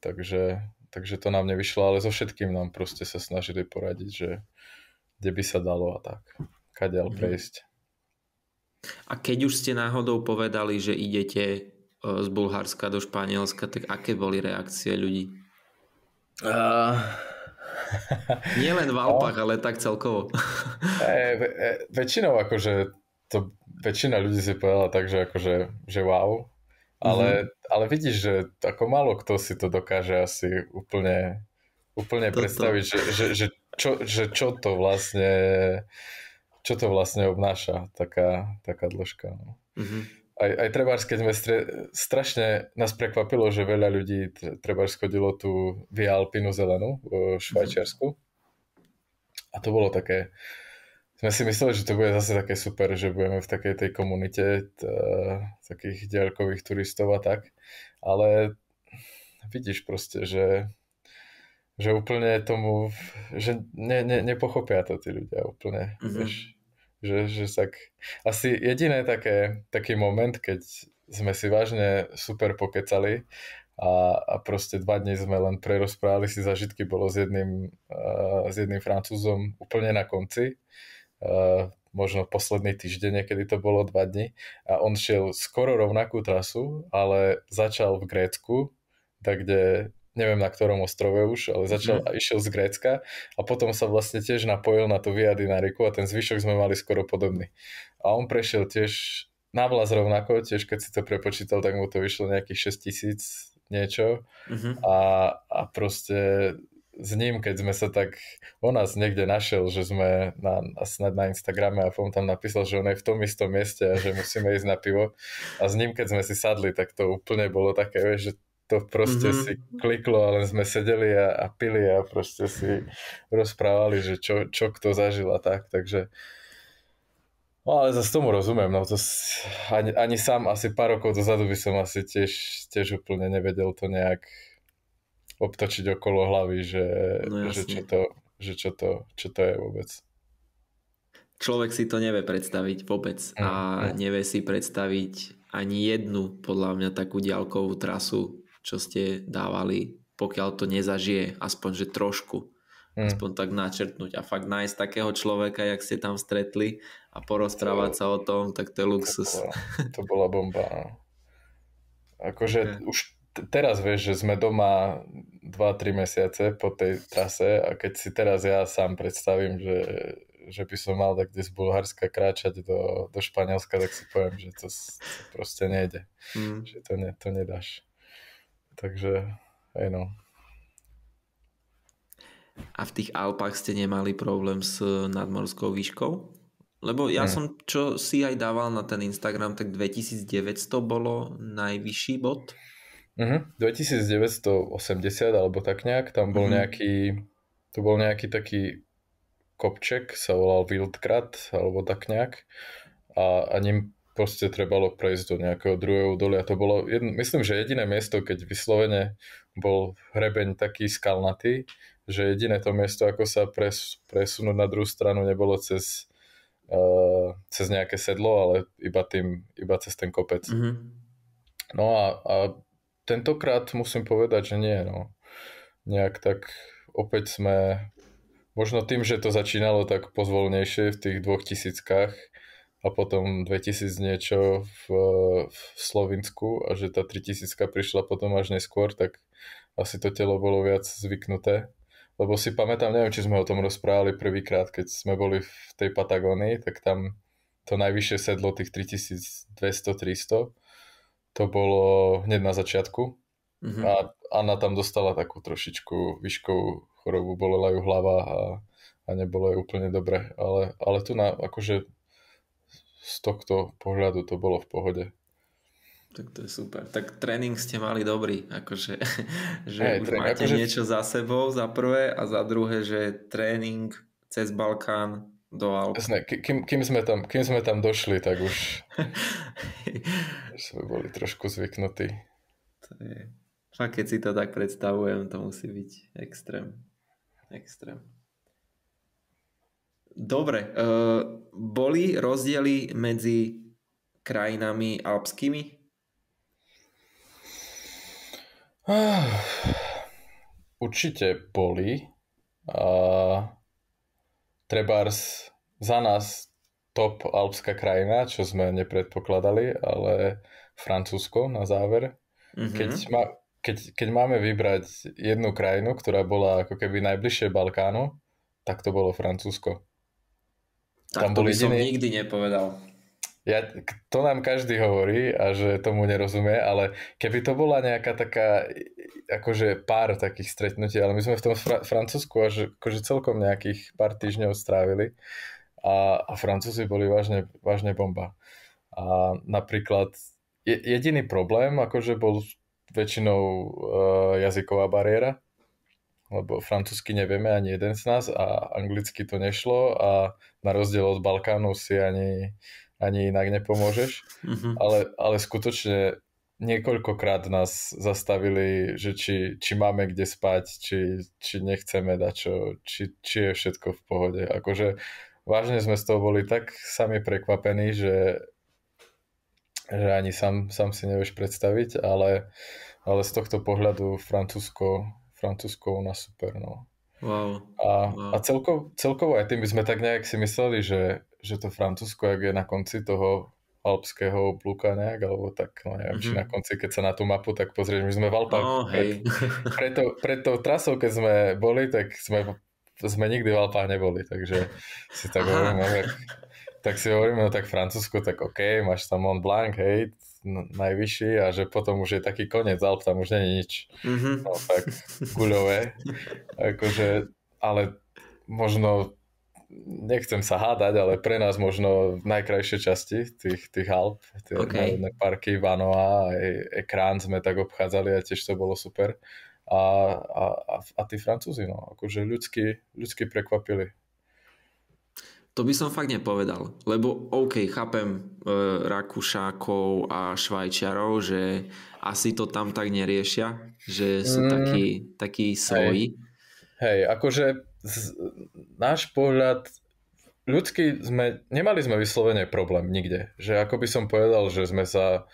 Takže, takže to nám nevyšlo, ale so všetkým nám proste sa snažili poradiť, že kde by sa dalo a tak. Kadeľ mhm. prejsť. A keď už ste náhodou povedali, že idete e, z Bulharska do Španielska, tak aké boli reakcie ľudí? Uh... Nie len v Alpách, no. ale tak celkovo. E, e, väčšinou akože to väčšina ľudí si povedala tak, že akože že wow, ale, mm-hmm. ale vidíš, že ako málo kto si to dokáže asi úplne, úplne Toto. predstaviť, že, že, že, čo, že čo to vlastne čo to vlastne obnáša taká, taká dĺžka. No. Mm-hmm aj, aj trebárs, keď sme stre, strašne nás prekvapilo, že veľa ľudí trebárs chodilo tu Via Alpinu zelenú v Švajčiarsku. A to bolo také, sme si mysleli, že to bude zase také super, že budeme v takej tej komunite t, takých diaľkových turistov a tak. Ale vidíš proste, že že úplne tomu, že ne, ne, nepochopia to tí ľudia úplne. Mm-hmm. Vieš, že, že tak, asi jediné také, taký moment, keď sme si vážne super pokecali a, a proste dva dní sme len prerozprávali si zažitky, bolo s jedným, uh, s jedným francúzom úplne na konci, uh, možno posledný týždeň, niekedy to bolo dva dni a on šiel skoro rovnakú trasu, ale začal v Grécku, tak kde neviem na ktorom ostrove už, ale začal mhm. a išiel z Grécka a potom sa vlastne tiež napojil na tú Via Dinariku a ten zvyšok sme mali skoro podobný. A on prešiel tiež na vlas rovnako, tiež keď si to prepočítal, tak mu to vyšlo nejakých 6 tisíc niečo uh-huh. a, a proste s ním, keď sme sa tak, on nás niekde našiel, že sme na, snad na Instagrame a potom tam napísal, že on je v tom istom mieste a že musíme ísť na pivo. A s ním, keď sme si sadli, tak to úplne bolo také, vieš, že to proste mm-hmm. si kliklo a len sme sedeli a, a pili a proste si rozprávali, že čo, čo kto zažil a tak, takže No ale zase tomu rozumiem, no to si, ani, ani sám asi pár rokov dozadu by som asi tiež, tiež úplne nevedel to nejak obtočiť okolo hlavy, že, no že, čo, to, že čo, to, čo to je vôbec. Človek si to nevie predstaviť vôbec a mm, mm. nevie si predstaviť ani jednu podľa mňa takú diaľkovú trasu čo ste dávali, pokiaľ to nezažije, aspoň že trošku. Mm. Aspoň tak načrtnúť a fakt nájsť takého človeka, jak ste tam stretli a porozprávať to, sa o tom, tak to je luxus. To, to bola bomba. No. Akože okay. už t- teraz vieš, že sme doma 2-3 mesiace po tej trase a keď si teraz ja sám predstavím, že, že by som mal tak z Bulharska kráčať do, do Španielska, tak si poviem, že to, to proste nejde. Mm. Že to, ne, to nedáš takže aj no. A v tých Alpách ste nemali problém s eh, nadmorskou výškou? Lebo ja hmm. som, čo si aj dával na ten Instagram, tak 2900 bolo najvyšší bod. mm 2980 alebo tak nejak, tam bol mm-hmm. nejaký, tu bol nejaký taký kopček, sa volal Wildkrat alebo tak nejak a, a ním proste trebalo prejsť do nejakého druhého údolia. To bolo, jedno, myslím, že jediné miesto, keď vyslovene bol hrebeň taký skalnatý, že jediné to miesto, ako sa pres, presunúť na druhú stranu, nebolo cez, uh, cez nejaké sedlo, ale iba, tým, iba cez ten kopec. Mm-hmm. No a, a tentokrát musím povedať, že nie. No. Nejak tak opäť sme, možno tým, že to začínalo tak pozvolnejšie v tých dvoch tisíckach, a potom 2000 niečo v, v Slovensku a že tá 3000 prišla potom až neskôr, tak asi to telo bolo viac zvyknuté. Lebo si pamätám, neviem, či sme o tom rozprávali prvýkrát, keď sme boli v tej Patagónii, tak tam to najvyššie sedlo tých 3200-300, to bolo hneď na začiatku. Mm-hmm. A Anna tam dostala takú trošičku výškovú chorobu, bolela ju hlava a, a nebolo jej úplne dobre. Ale, ale tu na, akože z tohto pohľadu to bolo v pohode. Tak to je super. Tak tréning ste mali dobrý, akože že hey, už tréning, máte akože... niečo za sebou za prvé a za druhé, že tréning cez Balkán do Alp. Jasné, kým, kým, sme tam, kým sme tam došli, tak už, už sme boli trošku zvyknutí. To je... Fakt, keď si to tak predstavujem, to musí byť extrém. Extrém. Dobre, uh, boli rozdiely medzi krajinami alpskými? Určite boli. Uh, trebárs za nás top alpská krajina, čo sme nepredpokladali, ale Francúzsko na záver. Mm-hmm. Keď, ma, keď, keď máme vybrať jednu krajinu, ktorá bola ako keby najbližšie Balkánu, tak to bolo Francúzsko. Tak tam to by jediný... som nikdy nepovedal. Ja, to nám každý hovorí a že tomu nerozumie, ale keby to bola nejaká taká, akože pár takých stretnutí, ale my sme v tom Fra- Francúzsku až akože celkom nejakých pár týždňov strávili a, a Francúzi boli vážne, vážne bomba. A napríklad je, jediný problém akože bol väčšinou e, jazyková bariéra, lebo francúzsky nevieme ani jeden z nás a anglicky to nešlo a na rozdiel od Balkánu si ani, ani inak nepomôžeš. Mm-hmm. Ale, ale skutočne niekoľkokrát nás zastavili, že či, či máme kde spať, či, či nechceme čo, či, či je všetko v pohode. Akože vážne sme z toho boli tak sami prekvapení, že, že ani sám, sám si nevieš predstaviť, ale, ale z tohto pohľadu Francúzsko francúzskou na super, no. Wow. A, wow. a celko, celkovo aj tým by sme tak nejak si mysleli, že, že to Francúzsko, ak je na konci toho alpského plúka nejak, alebo tak, no neviem, mm-hmm. či mhm. na konci, keď sa na tú mapu tak pozrieš, my sme v Alpách. No, hej. Pred, pred, pred tou trasou, keď sme boli, tak sme, sme nikdy v Alpách neboli, takže si tak hovorím, tak, tak si hovorím, no tak Francúzsko, tak OK, máš tam Mont Blanc, hej, najvyšší a že potom už je taký koniec Alp, tam už nie je nič. Mm-hmm. No tak, guľové. akože, ale možno nechcem sa hádať, ale pre nás možno v najkrajšej časti tých, tých Alp, tie okay. národné parky Vanoa, ekrán sme tak obchádzali a tiež to bolo super. A, a, a, a tí Francúzi, no, akože ľudsky, ľudsky prekvapili. To by som fakt nepovedal, lebo OK, chápem e, Rakúšákov a Švajčiarov, že asi to tam tak neriešia, že sú mm, takí, takí svoji. Hej, akože z, náš pohľad ľudský sme, nemali sme vyslovene problém nikde, že ako by som povedal, že sme sa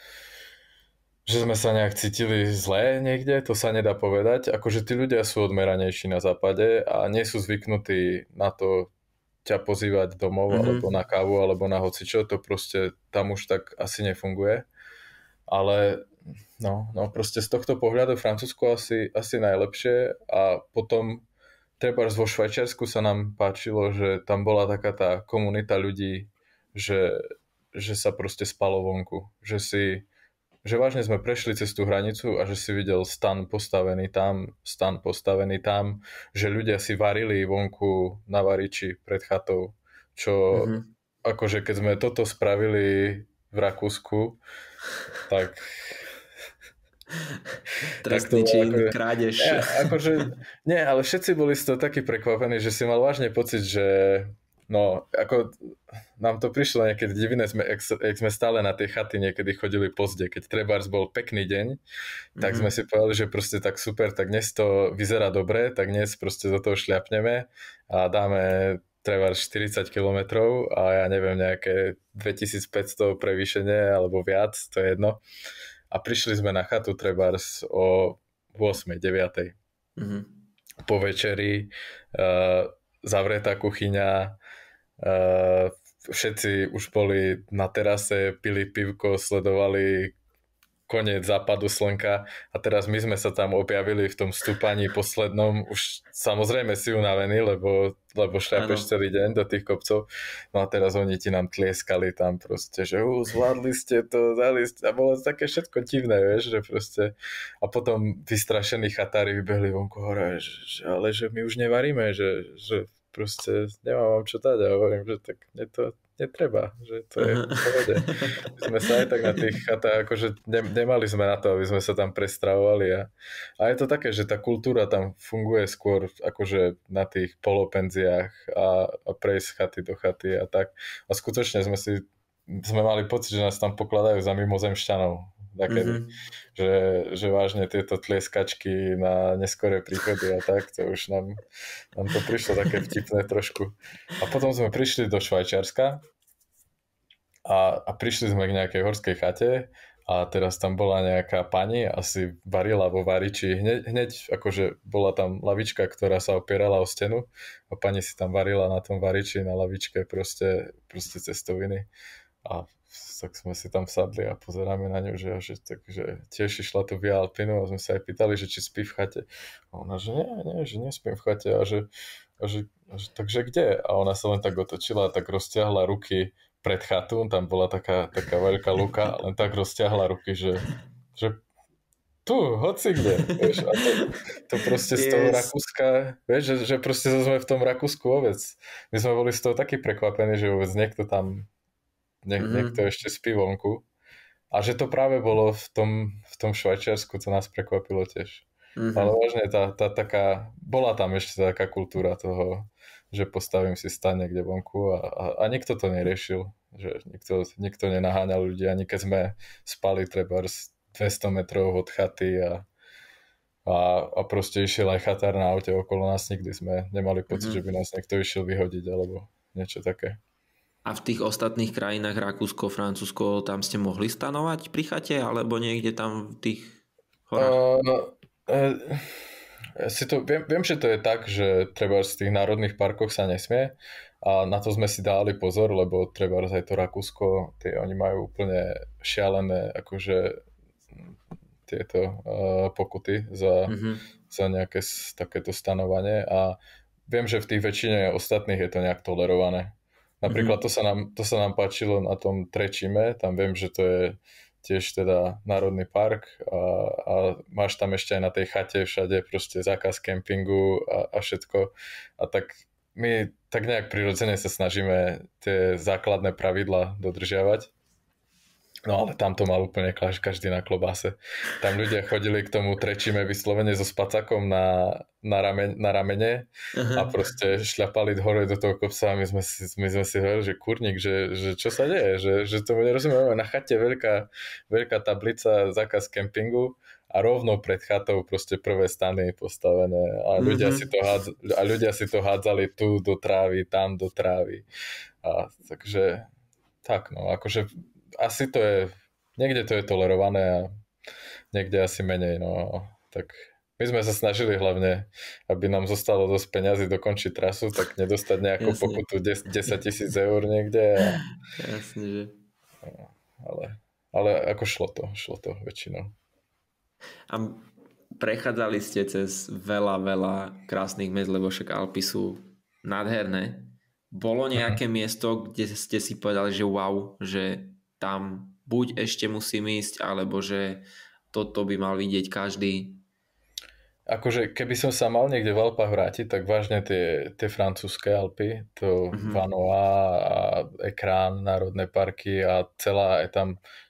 že sme sa nejak cítili zlé niekde, to sa nedá povedať. Akože tí ľudia sú odmeranejší na západe a nie sú zvyknutí na to, ťa pozývať domov mm-hmm. alebo na kávu alebo na hocičo, to proste tam už tak asi nefunguje. Ale no, no proste z tohto pohľadu Francúzsko asi, asi najlepšie a potom treba vo Švajčiarsku sa nám páčilo, že tam bola taká tá komunita ľudí, že, že sa proste spalo vonku, že si že vážne sme prešli cez tú hranicu a že si videl stan postavený tam, stan postavený tam, že ľudia si varili vonku na variči pred chatou, čo mm-hmm. akože keď sme toto spravili v Rakúsku, tak Trestný čin, ako, krádež. Ne, akože, nie, ale všetci boli z toho takí prekvapení, že si mal vážne pocit, že No, ako nám to prišlo niekedy divné, sme, ak, ak sme stále na tej chaty niekedy chodili pozde, keď trebárs bol pekný deň, tak mm-hmm. sme si povedali, že proste tak super, tak dnes to vyzerá dobre, tak dnes proste do toho šľapneme a dáme trebár 40 km a ja neviem, nejaké 2500 prevýšenie alebo viac, to je jedno. A prišli sme na chatu trebárs o 8, 9. Mm-hmm. Po večeri, uh, zavretá kuchyňa, Uh, všetci už boli na terase, pili pivko, sledovali koniec západu slnka a teraz my sme sa tam objavili v tom stúpaní poslednom, už samozrejme si unavený, lebo, lebo šľapeš celý deň do tých kopcov, no a teraz oni ti nám tlieskali tam proste, že uh, zvládli ste to, dali ste, a bolo také všetko divné, vieš, že proste, a potom vystrašení chatári vybehli vonku hore, že, ale že my už nevaríme, že, že proste nemám vám čo dať a hovorím, že tak je to netreba, že to je v pohode. My sme sa aj tak na tých chatách, akože ne, nemali sme na to, aby sme sa tam prestravovali a, a je to také, že tá kultúra tam funguje skôr akože na tých polopenziách a, a prejsť chaty do chaty a tak. A skutočne sme si sme mali pocit, že nás tam pokladajú za mimozemšťanov také, Mm-hmm. Že, že vážne tieto tlieskačky na neskoré príchody a tak, to už nám, nám to prišlo také vtipné trošku. A potom sme prišli do Švajčiarska a, a prišli sme k nejakej horskej chate a teraz tam bola nejaká pani, asi varila vo variči, hneď, hneď akože bola tam lavička, ktorá sa opierala o stenu a pani si tam varila na tom variči, na lavičke proste, proste cestoviny a tak sme si tam sadli a pozeráme na ňu, že, že, že tiež išla tu via Alpinu a sme sa aj pýtali, že či spí v chate. A ona, že nie, nie, že nespím v chate a že, a že, a že takže kde? A ona sa len tak otočila a tak rozťahla ruky pred chatu, tam bola taká, taká veľká luka, len tak rozťahla ruky, že, že tu, hoci kde. Vieš, a to, to proste yes. z toho Rakúska, vieš, že, že proste sme v tom Rakúsku vôbec. My sme boli z toho takí prekvapení, že vôbec niekto tam nech, mm-hmm. Niekto ešte spí vonku. A že to práve bolo v tom, v tom Švajčiarsku, to nás prekvapilo tiež. Mm-hmm. Ale vážne, tá, tá, taká, bola tam ešte taká kultúra toho, že postavím si stan niekde vonku a, a, a nikto to neriešil. Že nikto, nikto nenaháňal ľudí, ani keď sme spali treba 200 metrov od chaty a, a, a proste išiel aj chatár na aute okolo nás, nikdy sme nemali pocit, mm-hmm. že by nás niekto išiel vyhodiť alebo niečo také. A v tých ostatných krajinách, Rakúsko, Francúzsko, tam ste mohli stanovať pri chate, alebo niekde tam v tých horách? Uh, no, uh, si to, viem, viem, že to je tak, že treba v tých národných parkoch sa nesmie a na to sme si dali pozor, lebo treba aj to Rakúsko, tie, oni majú úplne šialené akože tieto uh, pokuty za, mm-hmm. za nejaké takéto stanovanie a viem, že v tých väčšine ostatných je to nejak tolerované Napríklad mhm. to sa, nám, to sa nám páčilo na tom Trečime, tam viem, že to je tiež teda národný park a, a máš tam ešte aj na tej chate všade proste zákaz kempingu a, a všetko. A tak my tak nejak prirodzene sa snažíme tie základné pravidla dodržiavať. No ale tam to mal úplne každý na klobáse. Tam ľudia chodili k tomu trečíme vyslovene so spacakom na, na, ramen, na ramene Aha. a proste šľapali hore do toho kopca a my sme si, my sme si hovorili, že kurník, že, že čo sa deje, že, že tomu nerozumieme. Na chate veľká, veľká tablica zákaz kempingu a rovno pred chatou proste prvé stany postavené a ľudia, mm-hmm. si, to hádza, a ľudia si to hádzali tu do trávy, tam do trávy. A, takže tak, no akože asi to je, niekde to je tolerované a niekde asi menej, no tak my sme sa snažili hlavne, aby nám zostalo dosť peňazí dokončiť trasu, tak nedostať nejakú Jasne. pokutu 10 tisíc eur niekde. A... Jasne, že. Ale, ale ako šlo to, šlo to väčšinou. A prechádzali ste cez veľa, veľa krásnych miest, lebo však Alpy sú nádherné. Bolo nejaké Aha. miesto, kde ste si povedali, že wow, že tam buď ešte musím ísť, alebo že toto by mal vidieť každý. Akože keby som sa mal niekde v Alpách vrátiť, tak vážne tie, tie francúzske Alpy, to mm-hmm. Vanoa a Ekrán, národné parky a celá je tam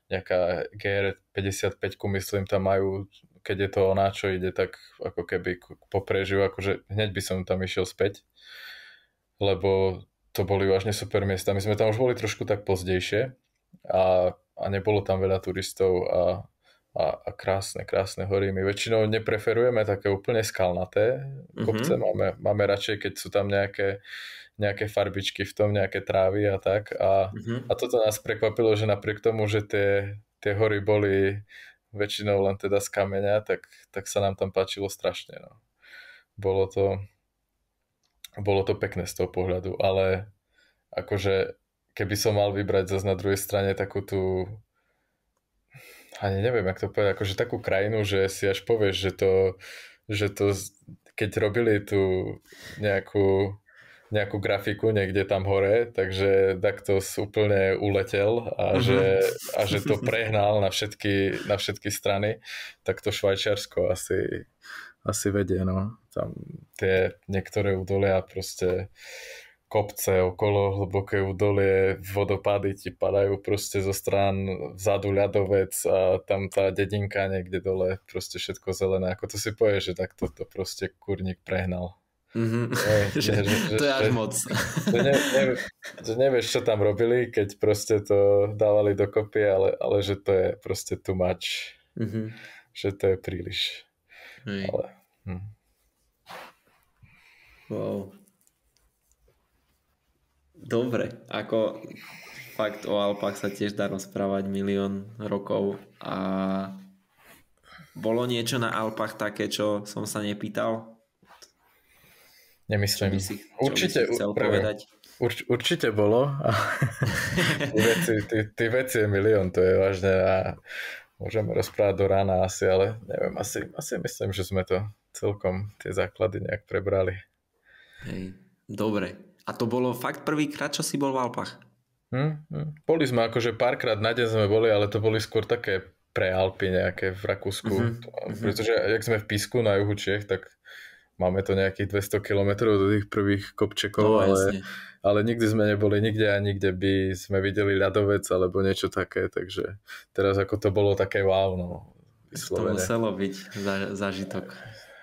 nejaká GR55, myslím, tam majú, keď je to ona, čo ide, tak ako keby po akože hneď by som tam išiel späť, lebo to boli vážne super miesta. My sme tam už boli trošku tak pozdejšie, a, a nebolo tam veľa turistov a, a, a krásne, krásne hory. My väčšinou nepreferujeme také úplne skalnaté mhm. kopce, mm-hmm. máme, máme radšej, keď sú tam nejaké, nejaké farbičky v tom, nejaké trávy a tak. A, mm-hmm. a toto nás prekvapilo, že napriek tomu, že tie, tie hory boli väčšinou len teda z kameňa, tak, tak sa nám tam páčilo strašne. No. Bolo to bolo to pekné z toho pohľadu, ale akože keby som mal vybrať zase na druhej strane takú tú ani neviem, jak to povedať, akože takú krajinu, že si až povieš, že to, že to keď robili tú nejakú, nejakú grafiku niekde tam hore, takže to úplne uletel a, uh-huh. že, a že to prehnal na všetky, na všetky strany, tak to Švajčiarsko asi, asi vedie, no. Tam tie niektoré údolia proste kopce okolo, hlboké údolie, vodopady ti padajú proste zo strán, vzadu ľadovec a tam tá dedinka niekde dole, proste všetko zelené. Ako to si povieš, že takto to proste kurník prehnal. Mm-hmm. že, že, to je až moc. Že, ne, ne, nevieš, čo tam robili, keď proste to dávali dokopy, ale, ale že to je proste too much. Mm-hmm. Že to je príliš. Hej. Ale, hm. Wow. Dobre, ako fakt o Alpách sa tiež dá rozprávať milión rokov a bolo niečo na Alpách také, čo som sa nepýtal? Nemyslím. Čo by si, čo určite, by si chcel práve, povedať? Urč, určite bolo. ty, veci, ty, ty veci je milión, to je vážne a môžeme rozprávať do rána asi, ale neviem, asi, asi myslím, že sme to celkom tie základy nejak prebrali. Hej, dobre, a to bolo fakt prvýkrát, čo si bol v Alpách? Hmm, hmm. Boli sme akože párkrát na deň sme boli, ale to boli skôr také pre Alpy nejaké v Rakúsku. Mm-hmm. Pretože jak sme v Písku na juhu Čech, tak máme to nejakých 200 km do tých prvých kopčekov, no, ale, ale nikdy sme neboli nikde a nikde by sme videli ľadovec alebo niečo také, takže teraz ako to bolo také wow, no. Vyslovene. To muselo byť za, zážitok.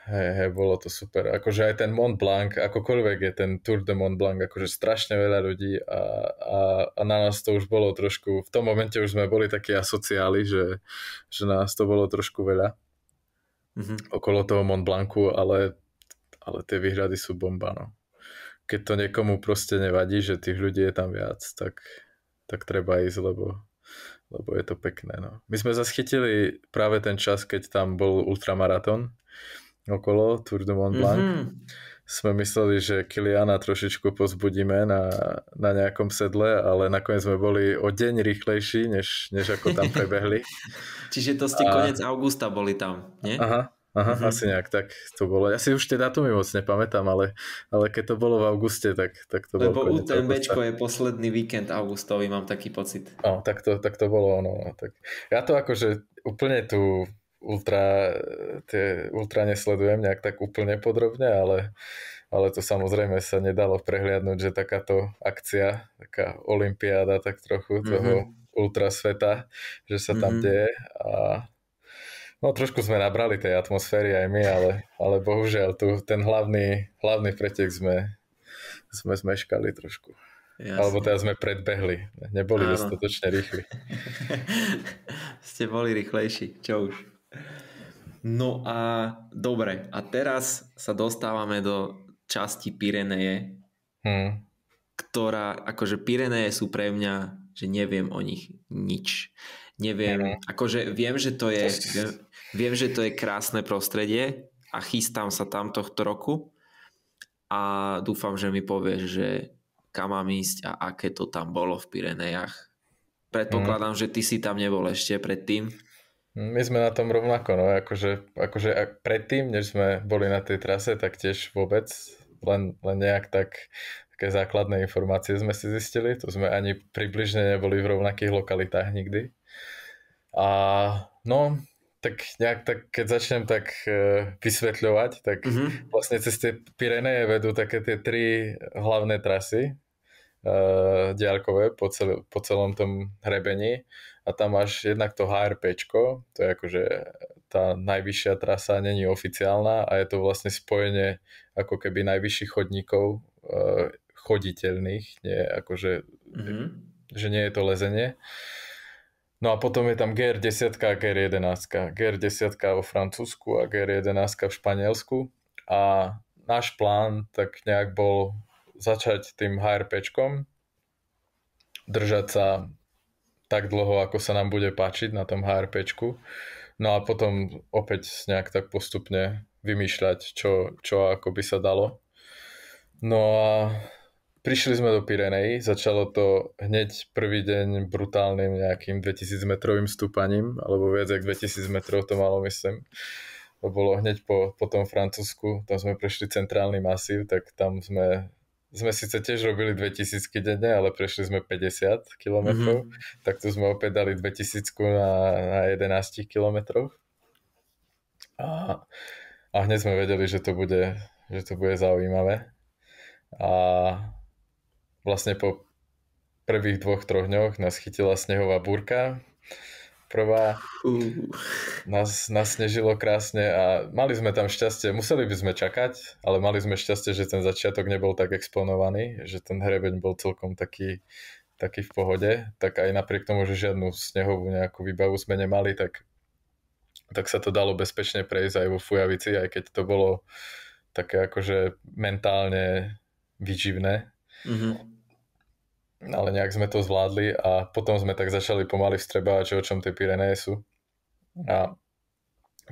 Hej, hej, bolo to super. Akože aj ten Mont Blanc, akokoľvek je ten Tour de Mont Blanc, akože strašne veľa ľudí a, a, a na nás to už bolo trošku, v tom momente už sme boli takí asociáli, že, že nás to bolo trošku veľa mm-hmm. okolo toho Mont Blancu, ale, ale tie výhrady sú bomba, no. Keď to niekomu proste nevadí, že tých ľudí je tam viac, tak, tak treba ísť, lebo lebo je to pekné. No. My sme zaschytili práve ten čas, keď tam bol ultramaratón okolo Tour de Mont Blanc. Mm-hmm. Sme mysleli, že Kiliana trošičku pozbudíme na, na nejakom sedle, ale nakoniec sme boli o deň rýchlejší, než, než ako tam prebehli. Čiže to ste a... koniec augusta boli tam, nie? Aha, Aha, mm-hmm. asi nejak tak to bolo. Ja si už tie datumy moc nepamätám, ale, ale keď to bolo v auguste, tak, tak to Lebo bolo... Lebo UTMBčko je posledný víkend augustový, mám taký pocit. O, no, tak to, tak to bolo ono. No, tak. Ja to akože úplne tu ultra, tie, ultra nesledujem nejak tak úplne podrobne, ale, ale to samozrejme sa nedalo prehliadnúť, že takáto akcia, taká olimpiáda tak trochu mhm. toho mm-hmm. ultra sveta, že sa tam mm-hmm. deje a No trošku sme nabrali tej atmosféry aj my, ale, ale bohužiaľ tu ten hlavný, hlavný pretek sme, sme zmeškali trošku. Jasne. Alebo teda sme predbehli. Neboli Áno. dostatočne rýchli. Ste boli rýchlejší, čo už. No a dobre, a teraz sa dostávame do časti Pireneje, hmm. ktorá, akože Pireneje sú pre mňa, že neviem o nich nič. Neviem, hmm. akože viem, že to je, viem, viem, že to je krásne prostredie a chystám sa tam tohto roku a dúfam, že mi povieš, že kam mám ísť a aké to tam bolo v Pirenejach. Predpokladám, hmm. že ty si tam nebol ešte predtým. My sme na tom rovnako, no, akože, akože ak predtým, než sme boli na tej trase, tak tiež vôbec, len, len nejak tak také základné informácie sme si zistili, to sme ani približne neboli v rovnakých lokalitách nikdy. A no, tak nejak tak, keď začnem tak e, vysvetľovať, tak mm-hmm. vlastne cez tie Pireneje vedú také tie tri hlavné trasy e, diálkové po, cel, po celom tom hrebení a tam máš jednak to HRP, to je akože tá najvyššia trasa není oficiálna a je to vlastne spojenie ako keby najvyšších chodníkov eh, choditeľných, nie akože, mm-hmm. že nie je to lezenie. No a potom je tam GR10 a GR11. GR10 vo Francúzsku a GR11 v Španielsku a náš plán tak nejak bol začať tým HRPčkom, držať sa tak dlho, ako sa nám bude páčiť na tom HRPčku. Er no a potom opäť nejak tak postupne vymýšľať, čo, čo ako by sa dalo. No a prišli sme do Pirenej, začalo to hneď prvý deň brutálnym nejakým 2000 metrovým stúpaním, alebo viac ako 2000 metrov to malo, myslím. To bolo hneď po, po tom Francúzsku, tam sme prešli centrálny masív, tak tam sme sme síce tiež robili 2000 denne, ale prešli sme 50 km. mm-hmm. tak tu sme opäť dali 2000 na, na 11 km. A, a hneď sme vedeli, že to bude, že to bude zaujímavé. A vlastne po prvých dvoch, troch dňoch nás chytila snehová búrka, prvá. Uh. Nás nasnežilo krásne a mali sme tam šťastie, museli by sme čakať, ale mali sme šťastie, že ten začiatok nebol tak exponovaný, že ten hrebeň bol celkom taký, taký v pohode, tak aj napriek tomu, že žiadnu snehovú nejakú výbavu sme nemali, tak, tak sa to dalo bezpečne prejsť aj vo Fujavici, aj keď to bolo také akože mentálne výživné. Mm-hmm ale nejak sme to zvládli a potom sme tak začali pomaly vstrebávať, čo o čom tie Pireneje sú. A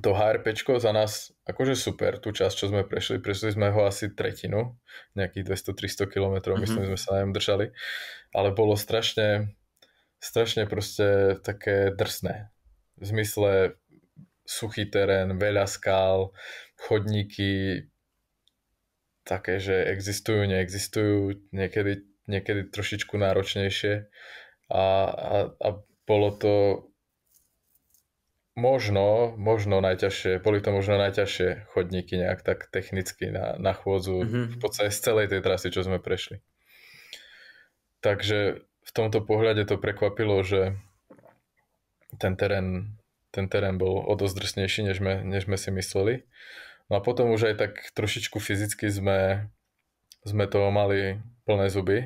to HRP za nás akože super, tú časť, čo sme prešli, prešli sme ho asi tretinu, nejakých 200-300 km, mm-hmm. myslím, sme sa na držali, ale bolo strašne, strašne proste také drsné. V zmysle suchý terén, veľa skál, chodníky, také, že existujú, neexistujú, niekedy niekedy trošičku náročnejšie a, a, a bolo to možno, možno najťažšie, boli to možno najťažšie chodníky nejak tak technicky na, na chôdzu mm-hmm. v podstate z celej tej trasy, čo sme prešli. Takže v tomto pohľade to prekvapilo, že ten terén, ten terén bol o dosť drsnejší, než sme, než sme si mysleli. No a potom už aj tak trošičku fyzicky sme, sme toho mali plné zuby,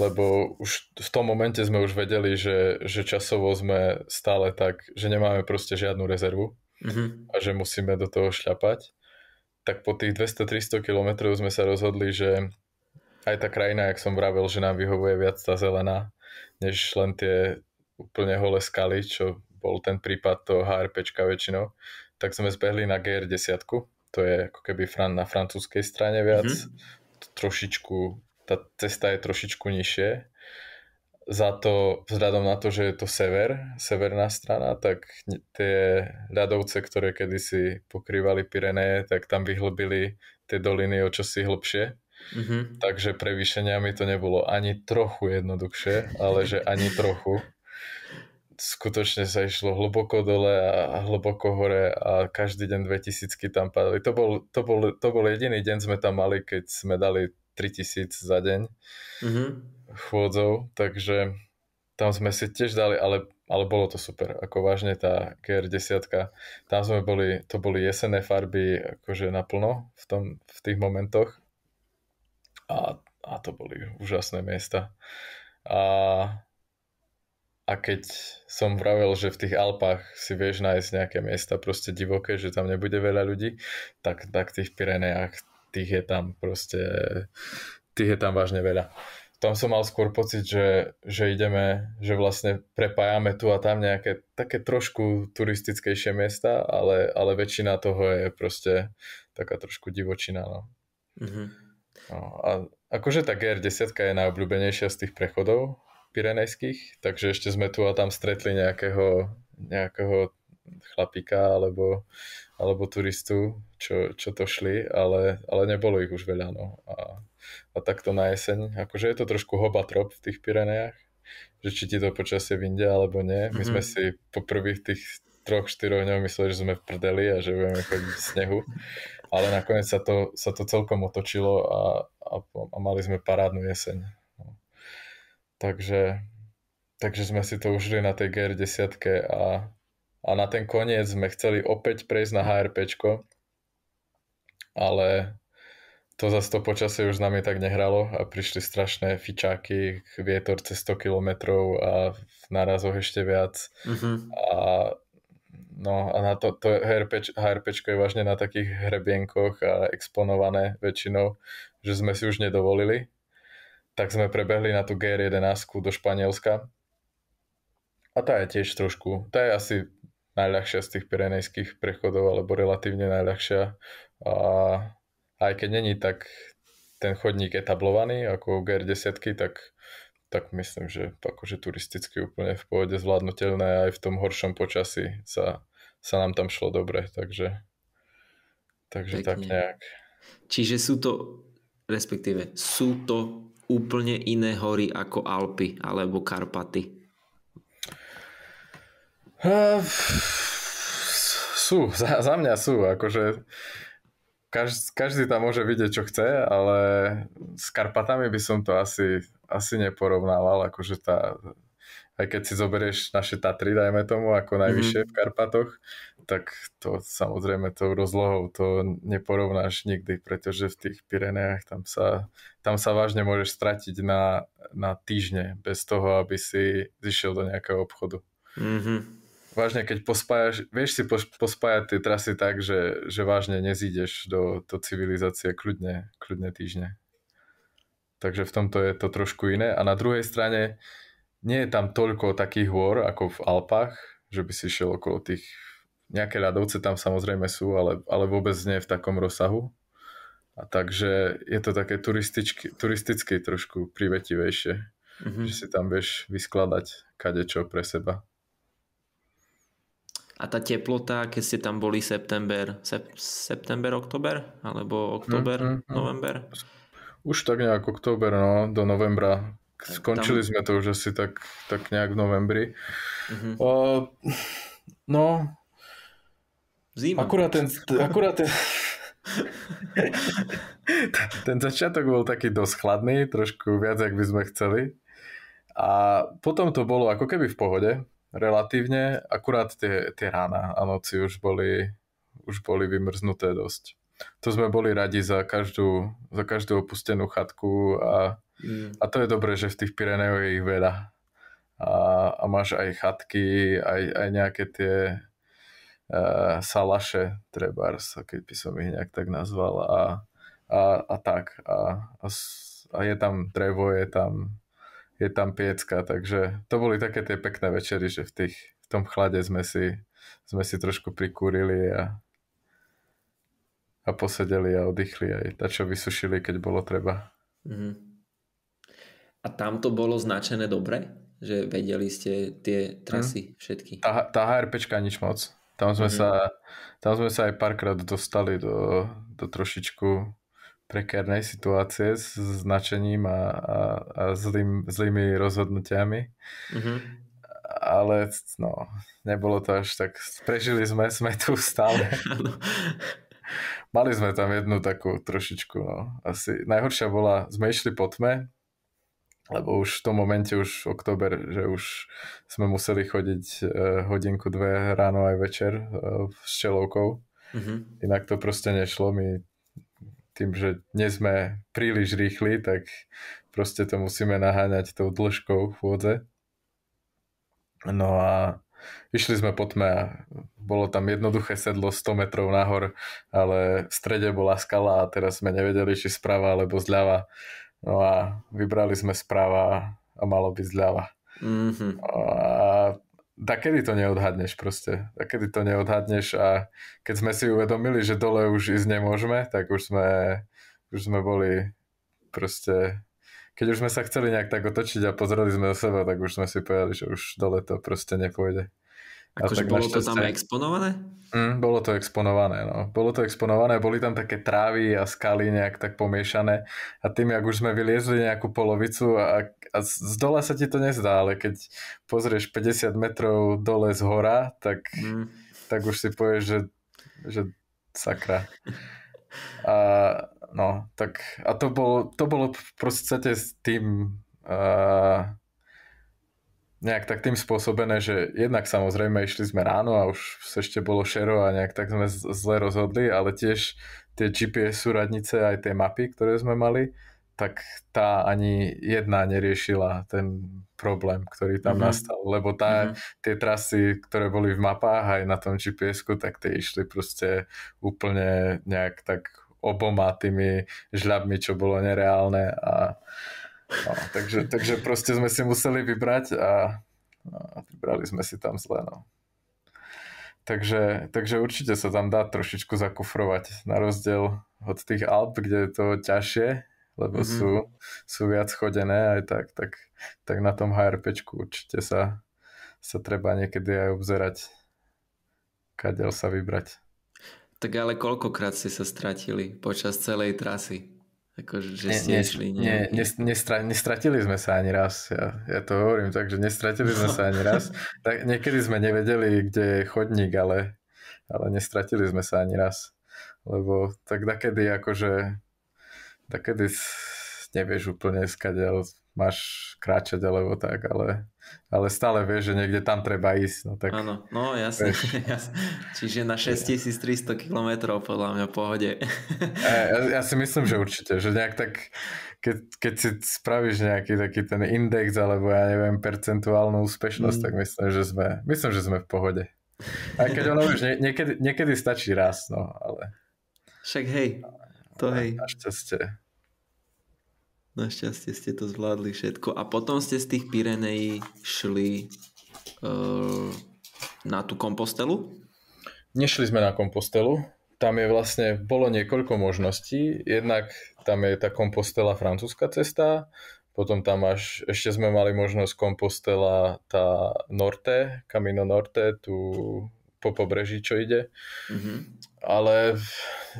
lebo už v tom momente sme už vedeli, že, že časovo sme stále tak, že nemáme proste žiadnu rezervu mm-hmm. a že musíme do toho šľapať. Tak po tých 200-300 kilometrov sme sa rozhodli, že aj tá krajina, jak som vravil, že nám vyhovuje viac tá zelená, než len tie úplne holé skaly, čo bol ten prípad toho HRPčka väčšinou, tak sme zbehli na GR10, to je ako keby na francúzskej strane viac, mm-hmm. trošičku tá cesta je trošičku nižšie. Za to, vzhľadom na to, že je to sever, severná strana, tak tie ľadovce, ktoré kedysi pokrývali Pireneje, tak tam vyhlbili tie doliny o čosi hlbšie. Mm-hmm. Takže prevýšeniami to nebolo ani trochu jednoduchšie, ale že ani trochu. Skutočne sa išlo hlboko dole a hlboko hore a každý deň 2000 tam padali. To bol, to, bol, to bol jediný deň sme tam mali, keď sme dali 3000 za deň mm-hmm. chôdzov, takže tam sme si tiež dali, ale, ale bolo to super, ako vážne tá GR10, tam sme boli, to boli jesenné farby akože naplno v, tom, v tých momentoch a, a to boli úžasné miesta. A a keď som vravel, že v tých Alpách si vieš nájsť nejaké miesta proste divoké, že tam nebude veľa ľudí, tak, tak tých Pireneách tých je tam proste, tých je tam vážne veľa. Tam som mal skôr pocit, že, že ideme, že vlastne prepájame tu a tam nejaké také trošku turistickejšie miesta, ale, ale väčšina toho je proste taká trošku divočina. No. Mm-hmm. No, a akože tá GR10 je najobľúbenejšia z tých prechodov, pirenejských, takže ešte sme tu a tam stretli nejakého, nejakého chlapika alebo, alebo turistu, čo, čo to šli, ale, ale nebolo ich už veľa. No. A, a takto na jeseň, akože je to trošku hobatrop v tých Pirenejach, že či ti to počasie vyndia alebo nie. My mhm. sme si po prvých tých troch, štyroch dňoch mysleli, že sme v prdeli a že budeme chodiť v snehu. Ale nakoniec sa to, sa to celkom otočilo a, a, a mali sme parádnu jeseň. No. Takže, takže sme si to užili na tej GR10 a a na ten koniec sme chceli opäť prejsť na HRP. ale to za to počasie už s nami tak nehralo a prišli strašné fičáky, vietor cez 100 km a v narazoch ešte viac. Mm-hmm. A, no a na to, to HRP, HRP je vážne na takých hrebienkoch a exponované väčšinou, že sme si už nedovolili. Tak sme prebehli na tú GR11 do Španielska. A tá je tiež trošku, tá je asi najľahšia z tých pirenejských prechodov, alebo relatívne najľahšia. A aj keď není tak ten chodník etablovaný ako GR10, tak, tak myslím, že akože turisticky úplne v pohode zvládnutelné aj v tom horšom počasí sa, sa nám tam šlo dobre, takže, takže tak nejak. Čiže sú to, respektíve sú to úplne iné hory ako Alpy alebo Karpaty. Uh, sú, za, za mňa sú, akože každý, každý tam môže vidieť, čo chce, ale s Karpatami by som to asi, asi neporovnával, akože tá, aj keď si zoberieš naše Tatry, dajme tomu, ako najvyššie mm-hmm. v Karpatoch, tak to samozrejme tou rozlohou to neporovnáš nikdy, pretože v tých Pireneách tam sa, tam sa vážne môžeš stratiť na, na týždne bez toho, aby si zišiel do nejakého obchodu. Mm-hmm vážne, keď pospájaš, vieš si pospájať tie trasy tak, že, že vážne nezídeš do, do civilizácie kľudne, kľudne týždne. Takže v tomto je to trošku iné. A na druhej strane nie je tam toľko takých hôr ako v Alpách, že by si šiel okolo tých... Nejaké ľadovce tam samozrejme sú, ale, ale vôbec nie v takom rozsahu. A takže je to také turistické trošku privetivejšie. Mm-hmm. Že si tam vieš vyskladať kadečo pre seba a tá teplota, keď ste tam boli september, sep, september, oktober? Alebo oktober, mm, mm, mhm. november? Už tak nejak oktober, no, do novembra. Skončili tam... sme to už asi tak, tak nejak v novembri. Mm-hmm. O, no, Zima. Akurát ten, akurát ten, ten začiatok bol taký dosť chladný, trošku viac, ak by sme chceli. A potom to bolo ako keby v pohode, relatívne, akurát tie, tie rána a noci už boli, už boli vymrznuté dosť. To sme boli radi za každú, za každú opustenú chatku a, mm. a to je dobré, že v tých Pirenejoch je ich veľa. A, a máš aj chatky, aj, aj nejaké tie uh, salaše, trebárs, keď by som ich nejak tak nazval a, a, a tak. A, a, a je tam drevo, je tam je tam piecka, takže to boli také tie pekné večery, že v, tých, v tom chlade sme si, sme si trošku prikúrili a, a posedeli a oddychli aj to, čo vysušili, keď bolo treba. Mm. A tam to bolo značené dobre? Že vedeli ste tie trasy mm. všetky? Tá, tá HRPčka er nič moc. Tam sme, mm. sa, tam sme sa aj párkrát dostali do, do trošičku prekérnej situácie s značením a, a, a zlým, zlými rozhodnutiami. Mm-hmm. Ale no, nebolo to až tak... Prežili sme, sme tu stále. Mali sme tam jednu takú trošičku, no, asi. Najhoršia bola, sme išli po tme, lebo už v tom momente, už oktober, že už sme museli chodiť e, hodinku, dve ráno aj večer e, s čelovkou. Mm-hmm. Inak to proste nešlo, my tým, že nie sme príliš rýchli, tak proste to musíme naháňať tou dĺžkou vôdze. No a išli sme po tme a bolo tam jednoduché sedlo 100 metrov nahor, ale v strede bola skala a teraz sme nevedeli, či sprava alebo zľava. No a vybrali sme správa a malo byť zľava. Mm-hmm. A da kedy to neodhadneš proste. Da kedy to neodhadneš a keď sme si uvedomili, že dole už ísť nemôžeme, tak už sme, už sme boli proste... Keď už sme sa chceli nejak tak otočiť a pozreli sme do seba, tak už sme si povedali, že už dole to proste nepôjde. Akože bolo našťastie... to tam exponované? Mm, bolo to exponované, no. Bolo to exponované, boli tam také trávy a skaly nejak tak pomiešané a tým, jak už sme vyliezli nejakú polovicu a a z dola sa ti to nezdá, ale keď pozrieš 50 metrov dole z hora, tak, mm. tak už si povieš, že, že sakra. A, no, tak, a to bolo, to bolo v podstate s tým uh, nejak tak tým spôsobené, že jednak samozrejme išli sme ráno a už ešte bolo šero a nejak tak sme zle rozhodli, ale tiež tie GPS súradnice aj tie mapy, ktoré sme mali, tak tá ani jedna neriešila ten problém, ktorý tam mm-hmm. nastal, lebo tá, mm-hmm. tie trasy, ktoré boli v mapách aj na tom gps tak tie išli proste úplne nejak tak oboma tými žľabmi, čo bolo nereálne a no, takže, takže proste sme si museli vybrať a, a no, vybrali sme si tam zle, no. Takže, takže určite sa tam dá trošičku zakufrovať, na rozdiel od tých Alp, kde je to ťažšie, lebo mm-hmm. sú, sú viac chodené aj tak, tak, tak na tom HRPčku určite sa, sa treba niekedy aj obzerať, kadeľ sa vybrať. Tak ale koľkokrát ste sa stratili počas celej trasy? Ako, že ne, ste ne, išli ne, ne, nestra, nestratili sme sa ani raz. Ja, ja to hovorím tak, že nestratili sme sa ani raz. Tak niekedy sme nevedeli, kde je chodník, ale, ale nestratili sme sa ani raz. Lebo tak takedy akože tak kedy nevieš úplne skadiaľ máš kráčať alebo tak, ale, ale stále vieš, že niekde tam treba ísť. Áno, tak, Áno, no jasne, jasne. Čiže na 6300 km podľa mňa pohode. Ja, ja si myslím, že určite, že nejak tak, keď, keď si spravíš nejaký taký ten index alebo ja neviem, percentuálnu úspešnosť, mm. tak myslím, že sme, myslím, že sme v pohode. Aj keď ono už nie, niekedy, niekedy stačí raz, no ale... Však hej, to hej. Našťastie. Našťastie ste to zvládli všetko. A potom ste z tých Pirenejí šli uh, na tú kompostelu? Nešli sme na kompostelu. Tam je vlastne, bolo niekoľko možností. Jednak tam je tá kompostela francúzska cesta, potom tam až, ešte sme mali možnosť kompostela tá Norte, Camino Norte, tu po pobreží, čo ide. Mm-hmm. Ale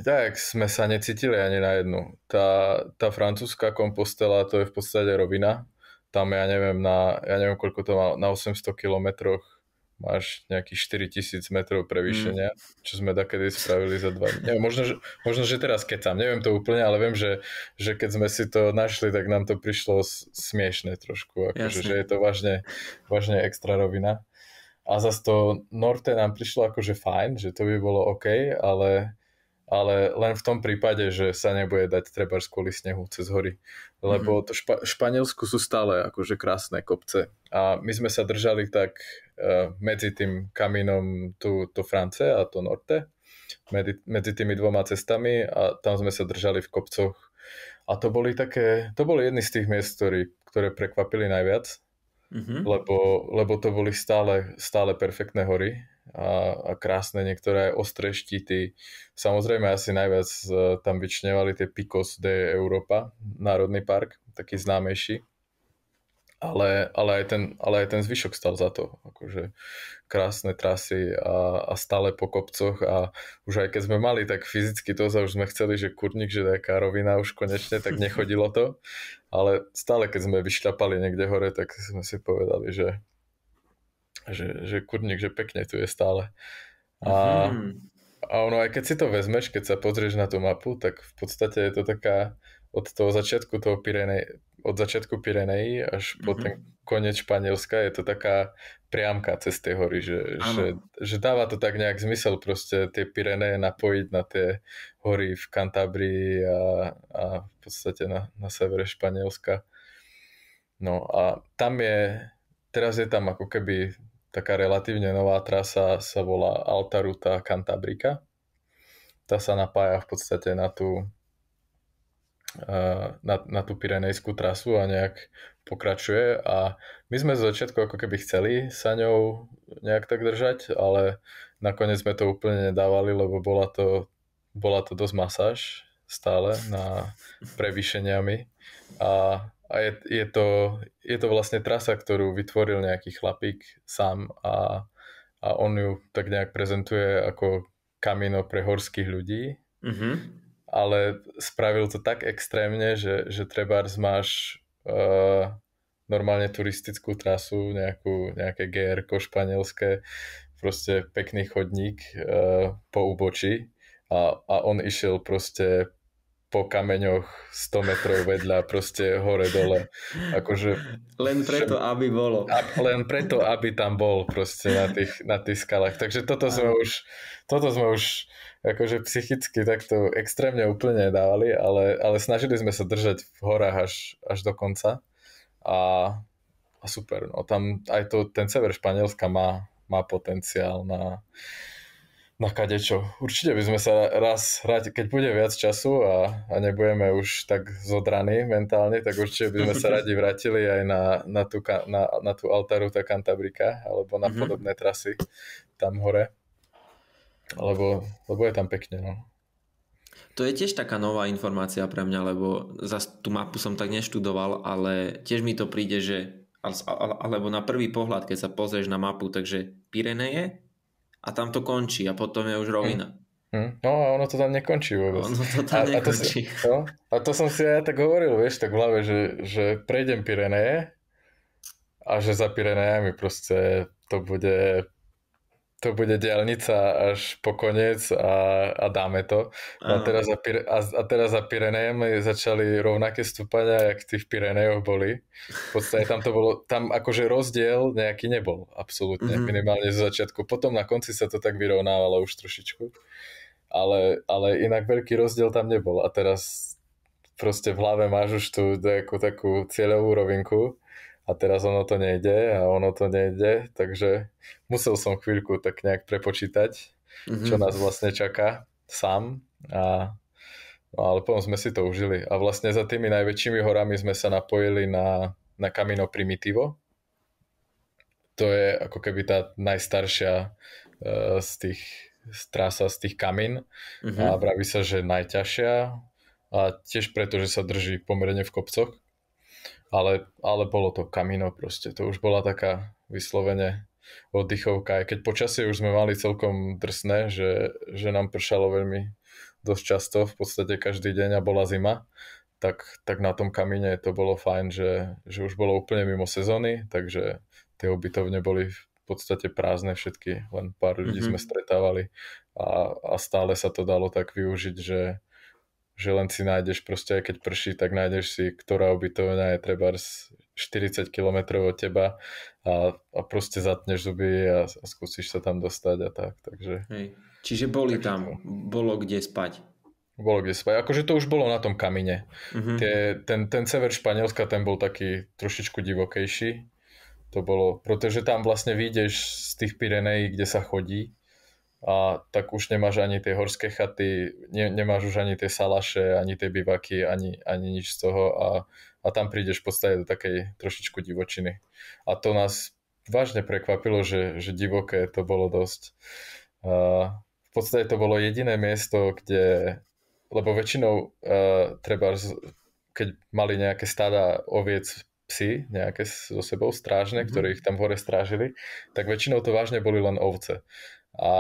tak sme sa necítili ani na jednu. Tá, tá francúzska kompostela, to je v podstate rovina. Tam ja neviem, na, ja neviem koľko to má, na 800 kilometroch máš nejakých 4000 metrov prevýšenia, mm. čo sme takedy spravili za dva dní. Možno, že, možno, že teraz tam, neviem to úplne, ale viem, že, že keď sme si to našli, tak nám to prišlo smiešne trošku, akože, že je to vážne, vážne extra rovina. A zase to Norte nám prišlo akože fajn, že to by bolo OK, ale, ale len v tom prípade, že sa nebude dať treba kvôli snehu cez hory. Lebo mhm. to špa- Španielsku sú stále akože krásne kopce. A my sme sa držali tak uh, medzi tým kamínom tu, to France a to Norte, medzi, medzi tými dvoma cestami a tam sme sa držali v kopcoch. A to boli také, to boli jedny z tých miest, ktorý, ktoré prekvapili najviac mm-hmm. lebo, lebo to boli stále, stále perfektné hory a, a krásne niektoré aj ostré štíty. Samozrejme asi najviac e, tam vyčnevali tie Picos de Europa, Národný park, taký známejší ale, ale, aj ten, ale aj ten zvyšok stal za to. Akože krásne trasy a, a stále po kopcoch a už aj keď sme mali tak fyzicky to, už sme chceli, že kurník, že nejaká rovina už konečne, tak nechodilo to. Ale stále keď sme vyšľapali niekde hore, tak sme si povedali, že, že, že kurník, že pekne tu je stále. A, a ono aj keď si to vezmeš, keď sa pozrieš na tú mapu, tak v podstate je to taká od toho začiatku toho Pirenej, od začiatku Pirenei až mm-hmm. po mhm. ten koniec Španielska je to taká priamka cez tie hory, že, že, že dáva to tak nejak zmysel proste tie Pireneje napojiť na tie hory v Kantabrii a, a v podstate na, na severe Španielska. No a tam je, teraz je tam ako keby taká relatívne nová trasa, sa volá Alta Ruta Cantabrica. Tá sa napája v podstate na tú na, na tú Pirenejskú trasu a nejak pokračuje a my sme z začiatku ako keby chceli sa ňou nejak tak držať, ale nakoniec sme to úplne nedávali, lebo bola to, bola to dosť masáž stále na prevýšeniami a, a je, je, to, je to vlastne trasa, ktorú vytvoril nejaký chlapík sám a, a on ju tak nejak prezentuje ako kamino pre horských ľudí. Mm-hmm ale spravil to tak extrémne, že, že treba máš uh, normálne turistickú trasu, nejakú, nejaké gr španielské, proste pekný chodník uh, po ubočí a, a on išiel proste po kameňoch 100 metrov vedľa, proste hore-dole. Akože, len preto, že, aby bolo. A, len preto, aby tam bol proste na tých, na tých skalách. Takže toto sme už, toto sme už akože psychicky takto extrémne úplne nedávali, ale, ale snažili sme sa držať v horách až, až do konca a, a super, no tam aj to, ten sever Španielska má, má potenciál na, na kadečo. Určite by sme sa raz hrať, keď bude viac času a, a nebudeme už tak zodraní mentálne, tak určite by sme sa radi vrátili aj na, na, tú, na, na tú Altaruta Cantabrica alebo na mm-hmm. podobné trasy tam hore lebo, lebo je tam pekne. No. To je tiež taká nová informácia pre mňa, lebo za tú mapu som tak neštudoval, ale tiež mi to príde, že alebo na prvý pohľad, keď sa pozrieš na mapu, takže Pireneje a tam to končí a potom je už hm. rovina. Hmm. No a ono to tam nekončí vôbec. Ono to tam a, nekončí. A to, si, no, a to som si aj tak hovoril, vieš, tak v hlave, že, že prejdem Pireneje a že za Pirenejami proste to bude to bude diálnica až po koniec a, a dáme to. a, teraz za, Pir- a, a teraz za Pirenejem začali rovnaké stúpania, jak v Pirenejoch boli. V podstate tam to bolo, tam akože rozdiel nejaký nebol, absolútne, mm-hmm. minimálne zo začiatku. Potom na konci sa to tak vyrovnávalo už trošičku, ale, ale inak veľký rozdiel tam nebol. A teraz proste v hlave máš už tú nejakú takú cieľovú rovinku a teraz ono to nejde a ono to nejde, takže musel som chvíľku tak nejak prepočítať, mm-hmm. čo nás vlastne čaká sám a no ale potom sme si to užili a vlastne za tými najväčšími horami sme sa napojili na, na Camino Primitivo, to je ako keby tá najstaršia uh, z tých z trasa, z tých kamín uh-huh. a vraví sa, že najťažšia a tiež preto, že sa drží pomerne v kopcoch ale, ale bolo to kamino proste. To už bola taká vyslovene oddychovka, aj keď počasie už sme mali celkom drsné, že, že nám pršalo veľmi dosť často, v podstate každý deň a bola zima, tak, tak na tom kamine to bolo fajn, že, že už bolo úplne mimo sezóny, takže tie ubytovne boli v podstate prázdne všetky, len pár ľudí mm-hmm. sme stretávali a, a stále sa to dalo tak využiť, že, že len si nájdeš proste, aj keď prší, tak nájdeš si, ktorá ubytovňa je treba 40 km od teba a, a proste zatneš zuby a, a skúsiš sa tam dostať a tak, takže... Hej. Čiže boli tak, tam, to... bolo kde spať. Bolo kde spať, akože to už bolo na tom kamine. Mm-hmm. Tie, ten, ten sever Španielska, ten bol taký trošičku divokejší, to bolo, pretože tam vlastne vyjdeš z tých Pirenejí, kde sa chodí, a tak už nemáš ani tie horské chaty, ne, nemáš už ani tie salaše, ani tie bivaky, ani, ani nič z toho a, a tam prídeš v podstate do takej trošičku divočiny. A to nás vážne prekvapilo, že, že divoké to bolo dosť. A v podstate to bolo jediné miesto, kde, lebo väčšinou uh, treba, keď mali nejaké stáda oviec psi nejaké so sebou strážne, mm-hmm. ktorí ich tam hore strážili, tak väčšinou to vážne boli len ovce. A,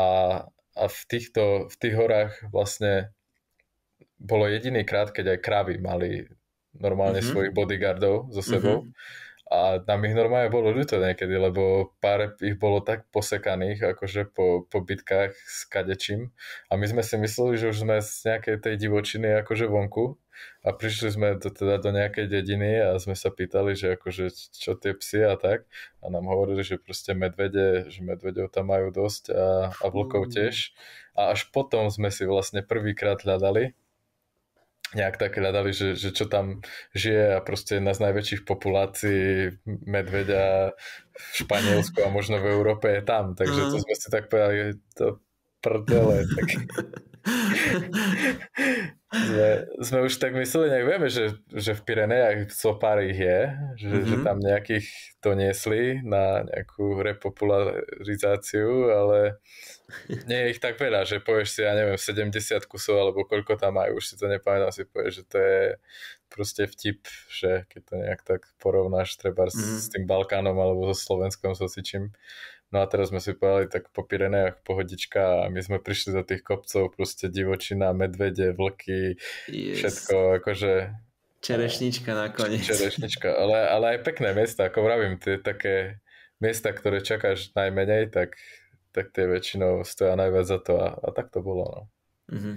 a v, týchto, v tých horách vlastne bolo jediný krát, keď aj kravy mali normálne mm-hmm. svojich bodyguardov so sebou. Mm-hmm. A tam ich normálne bolo ľúto niekedy, lebo pár ich bolo tak posekaných, akože po, po bitkách s kadečím. A my sme si mysleli, že už sme z nejakej tej divočiny akože vonku. A prišli sme do, teda do nejakej dediny a sme sa pýtali, že akože čo tie psy a tak. A nám hovorili, že proste medvede, že medvedov tam majú dosť a, a vlkov tiež. A až potom sme si vlastne prvýkrát hľadali nejak tak hľadali, že, že čo tam žije a proste jedna z najväčších populácií medveďa v Španielsku a možno v Európe je tam. Takže to mhm. sme si tak povedali, to prdele. Tak... sme, sme už tak mysleli, nejak vieme, že, že v Pirenejach so pár ich je, že, mm-hmm. že mhm. tam nejakých niesli na nejakú repopularizáciu, ale nie je ich tak veľa, že povieš si, ja neviem, 70 kusov alebo koľko tam majú, už si to nepamätám, si povieš, že to je proste vtip, že keď to nejak tak porovnáš treba mm-hmm. s tým Balkánom alebo so Slovenskom, so si čím No a teraz sme si povedali, tak po Pirenejach pohodička a my sme prišli do tých kopcov, proste divočina, medvede, vlky, yes. všetko, akože... Čerešnička nakoniec. Čerešnička, ale, ale aj pekné miesta, ako vravím, tie také miesta, ktoré čakáš najmenej, tak, tak tie väčšinou stoja najviac za to a, a tak to bolo. No. Mm-hmm.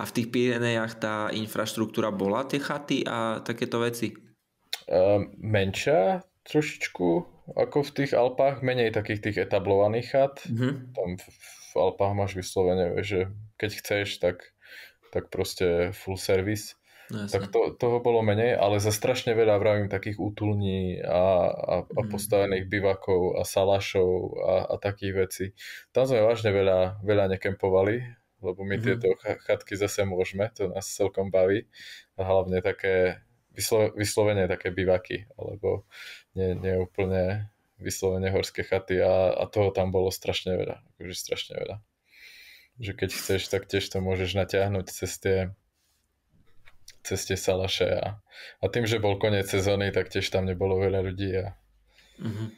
A v tých Pirenejach tá infraštruktúra bola, tie chaty a takéto veci? Um, menšia trošičku, ako v tých Alpách, menej takých tých etablovaných chat. Mm-hmm. Tam v, v Alpách máš vyslovene, že keď chceš, tak, tak proste full service. No, tak to, toho bolo menej, ale za strašne veľa vravím takých útulní a, a, a mhm. postavených bivakov a salašov a, a takých vecí. Tam sme vážne veľa, veľa nekempovali, lebo my mm-hmm. tieto chatky zase môžeme, to nás celkom baví. A hlavne také vyslo, vyslovene také bivaky, alebo nie, nie úplne vyslovene horské chaty a, a toho tam bolo strašne veľa, akože strašne veľa. Že keď chceš, tak tiež to môžeš natiahnuť cez tie cez tie salaše a, a tým, že bol koniec sezóny, tak tiež tam nebolo veľa ľudí a, mm-hmm.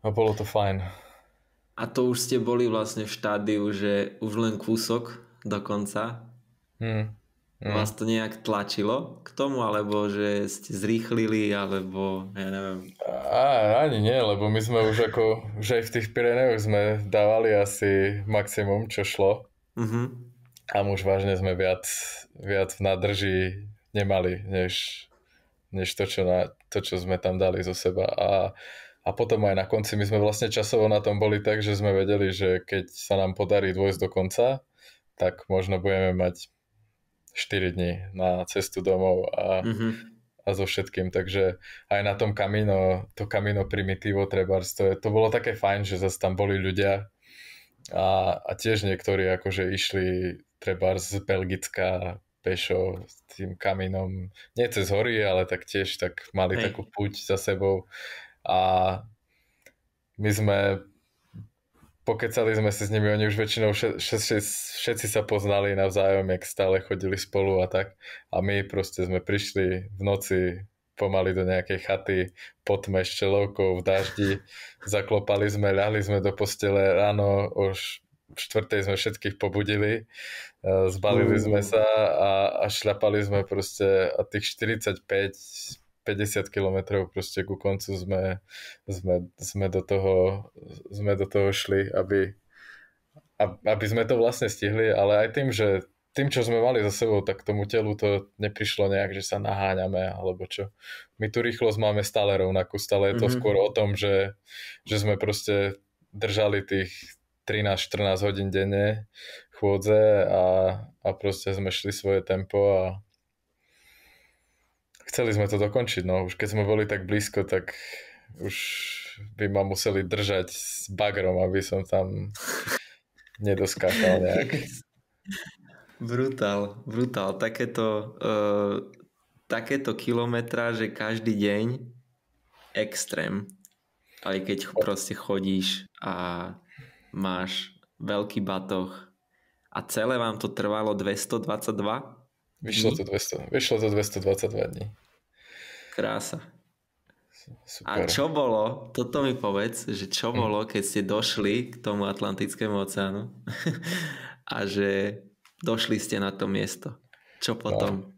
a bolo to fajn. A to už ste boli vlastne v štádiu, že už len kúsok do konca. Hm. Mm. Vás to nejak tlačilo k tomu, alebo že ste zrýchlili, alebo ja neviem. A, ani nie, lebo my sme už ako, že aj v tých Pireneoch sme dávali asi maximum, čo šlo. Mm-hmm. A už vážne sme viac, viac v nádrži nemali, než, než to, čo na, to, čo sme tam dali zo seba. A, a potom aj na konci my sme vlastne časovo na tom boli tak, že sme vedeli, že keď sa nám podarí dôjsť do konca, tak možno budeme mať 4 dní na cestu domov a, mm-hmm. a so všetkým, takže aj na tom kamino. to kamino Primitivo treba. to, je, to bolo také fajn, že zase tam boli ľudia a, a tiež niektorí akože išli treba z Belgicka pešo s tým kaminom, nie cez hory, ale tak tiež tak mali Hej. takú puť za sebou a my sme pokecali sme si s nimi, oni už väčšinou še, še, še, všetci sa poznali navzájom, jak stále chodili spolu a tak. A my proste sme prišli v noci pomaly do nejakej chaty, potme s čelovkou v daždi, zaklopali sme, ľahli sme do postele ráno, už v čtvrtej sme všetkých pobudili, e, zbalili mm. sme sa a, a šľapali sme proste a tých 45 50 kilometrov proste ku koncu sme, sme, sme, do, toho, sme do toho šli, aby, aby sme to vlastne stihli, ale aj tým, že tým, čo sme mali za sebou, tak tomu telu to neprišlo nejak, že sa naháňame alebo čo. My tu rýchlosť máme stále rovnakú, stále je to mm-hmm. skôr o tom, že, že sme proste držali tých 13-14 hodín denne chôdze a, a proste sme šli svoje tempo a, chceli sme to dokončiť, no už keď sme boli tak blízko, tak už by ma museli držať s bagrom, aby som tam nedoskákal nejak. Brutál, brutál. Takéto, uh, takéto že každý deň extrém. Aj keď proste chodíš a máš veľký batoh a celé vám to trvalo 222? Vyšlo to, 200, vyšlo to 222 dní. Krása. Super. A čo bolo, toto mi povedz, že čo bolo, keď ste došli k tomu Atlantickému oceánu a že došli ste na to miesto. Čo no. potom? No.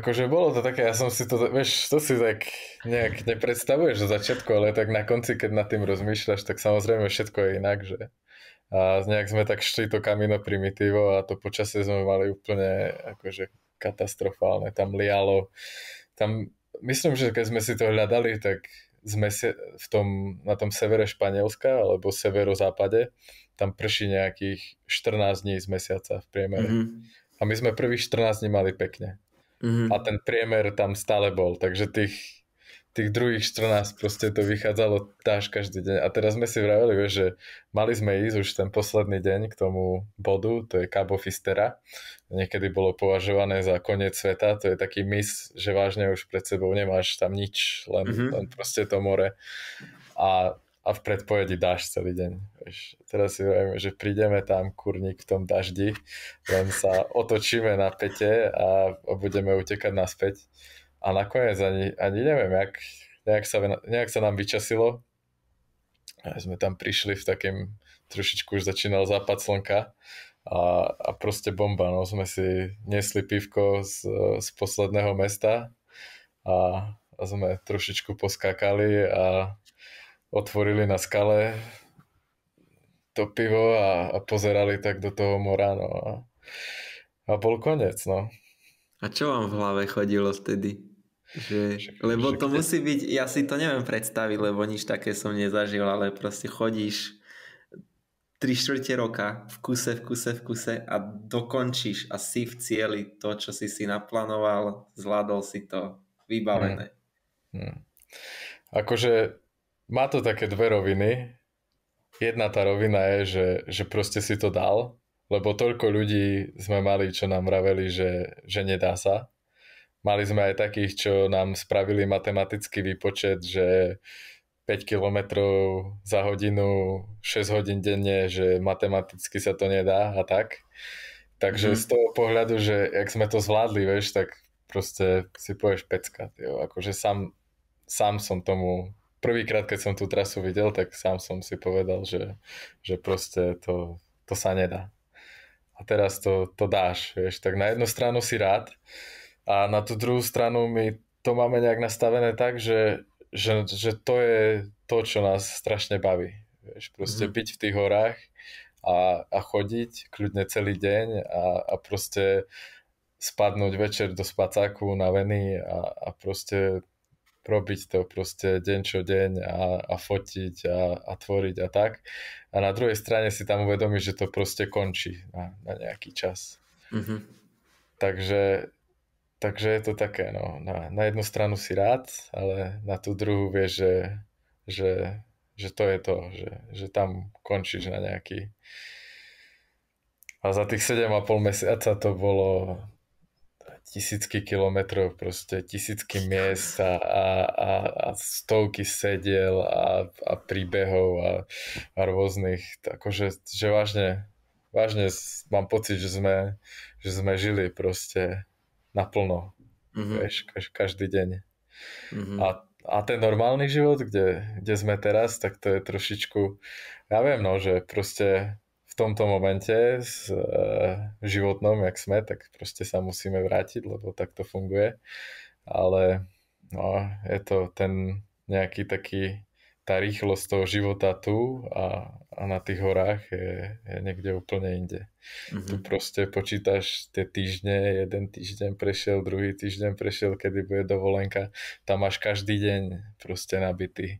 Akože bolo to také, ja som si to, vieš, to si tak nejak nepredstavuješ do začiatku, ale tak na konci, keď nad tým rozmýšľaš, tak samozrejme všetko je inak, že a nejak sme tak šli to kamino primitivo a to počasie sme mali úplne akože katastrofálne, tam lialo, tam myslím, že keď sme si to hľadali, tak sme si v tom, na tom severe Španielska alebo severozápade, tam prší nejakých 14 dní z mesiaca v priemere. Mm-hmm. A my sme prvých 14 dní mali pekne. Mm-hmm. A ten priemer tam stále bol, takže tých tých druhých 14 proste to vychádzalo až každý deň. A teraz sme si vraveli, že mali sme ísť už ten posledný deň k tomu bodu, to je Cabo Fistera. Niekedy bolo považované za koniec sveta, to je taký mis, že vážne už pred sebou nemáš tam nič, len, mm-hmm. len proste to more. A, a v predpovedi dáš celý deň. Vieš. Teraz si vravíme, že prídeme tam kurník v tom daždi, len sa otočíme na pete a budeme utekať naspäť a nakoniec ani, ani neviem, jak, nejak, sa, nejak sa nám vyčasilo. A sme tam prišli v takým, trošičku už začínal západ slnka a, a proste bomba, no sme si nesli pivko z, z posledného mesta a, a sme trošičku poskákali a otvorili na skale to pivo a, a pozerali tak do toho mora, no a, a bol koniec, no. A čo vám v hlave chodilo vtedy? Že, lebo to musí byť, ja si to neviem predstaviť, lebo nič také som nezažil, ale proste chodíš 3 štvrte roka v kuse, v kuse, v kuse a dokončíš a si v cieli to, čo si si naplánoval, zvládol si to, vybavené. Hmm. Hmm. Akože má to také dve roviny. Jedna tá rovina je, že, že proste si to dal, lebo toľko ľudí sme mali, čo nám vraveli, že, že nedá sa Mali sme aj takých, čo nám spravili matematický výpočet, že 5 km za hodinu, 6 hodín denne, že matematicky sa to nedá a tak. Takže mm-hmm. z toho pohľadu, že ak sme to zvládli, vieš, tak proste si povieš pecka. Tío. Akože sám, sám som tomu prvýkrát, keď som tú trasu videl, tak sám som si povedal, že, že proste to, to sa nedá. A teraz to, to dáš, vieš, tak na jednu stranu si rád, a na tú druhú stranu my to máme nejak nastavené tak, že, že, že to je to, čo nás strašne baví. Vieš, proste mm-hmm. byť v tých horách a, a chodiť kľudne celý deň a, a proste spadnúť večer do spacáku na veny a, a proste robiť to proste deň čo deň a, a fotiť a, a tvoriť a tak. A na druhej strane si tam uvedomíš, že to proste končí na, na nejaký čas. Mm-hmm. Takže Takže je to také, no, na, na jednu stranu si rád, ale na tú druhú vieš, že, že, že to je to, že, že tam končíš na nejaký... A za tých 7,5 mesiaca to bolo tisícky kilometrov, proste tisícky miest a, a, a, a stovky sediel a, a príbehov a, a rôznych, akože že vážne, vážne mám pocit, že sme, že sme žili proste naplno. Mm-hmm. Vieš, každý deň. Mm-hmm. A, a ten normálny život, kde, kde sme teraz, tak to je trošičku, ja viem, no, že proste v tomto momente s e, životnom, jak sme, tak proste sa musíme vrátiť, lebo tak to funguje. Ale no, je to ten nejaký taký tá rýchlosť toho života tu a, a na tých horách je, je niekde úplne inde. Mm-hmm. Tu mhm. proste počítaš tie týždne, jeden týždeň prešiel, druhý týždeň prešiel, kedy bude dovolenka. Tam máš každý deň proste nabitý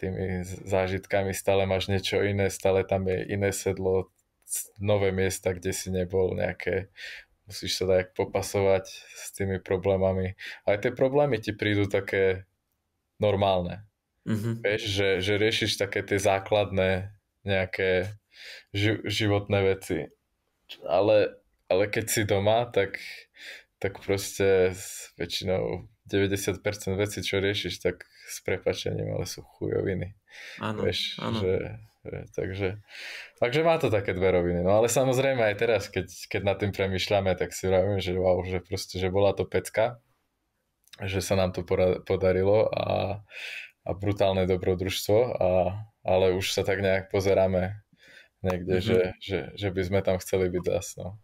tými zážitkami, stále máš niečo iné, stále tam je iné sedlo, nové miesta, kde si nebol nejaké musíš sa tak popasovať s tými problémami. Aj tie problémy ti prídu také normálne. Mm-hmm. Vieš, že, že riešiš také tie základné nejaké ži- životné veci. Ale, ale keď si doma, tak, tak proste s väčšinou 90% vecí, čo riešiš, tak s prepačením, ale sú chujoviny. Áno, vieš, áno. Že, takže, takže má to také dve roviny. No ale samozrejme aj teraz, keď, keď nad tým premyšľame, tak si vravím, že wow, že proste, že bola to pecka, že sa nám to podarilo a, a brutálne dobrodružstvo, a, ale už sa tak nejak pozeráme niekde, mm-hmm. že, že, že by sme tam chceli byť zás. No.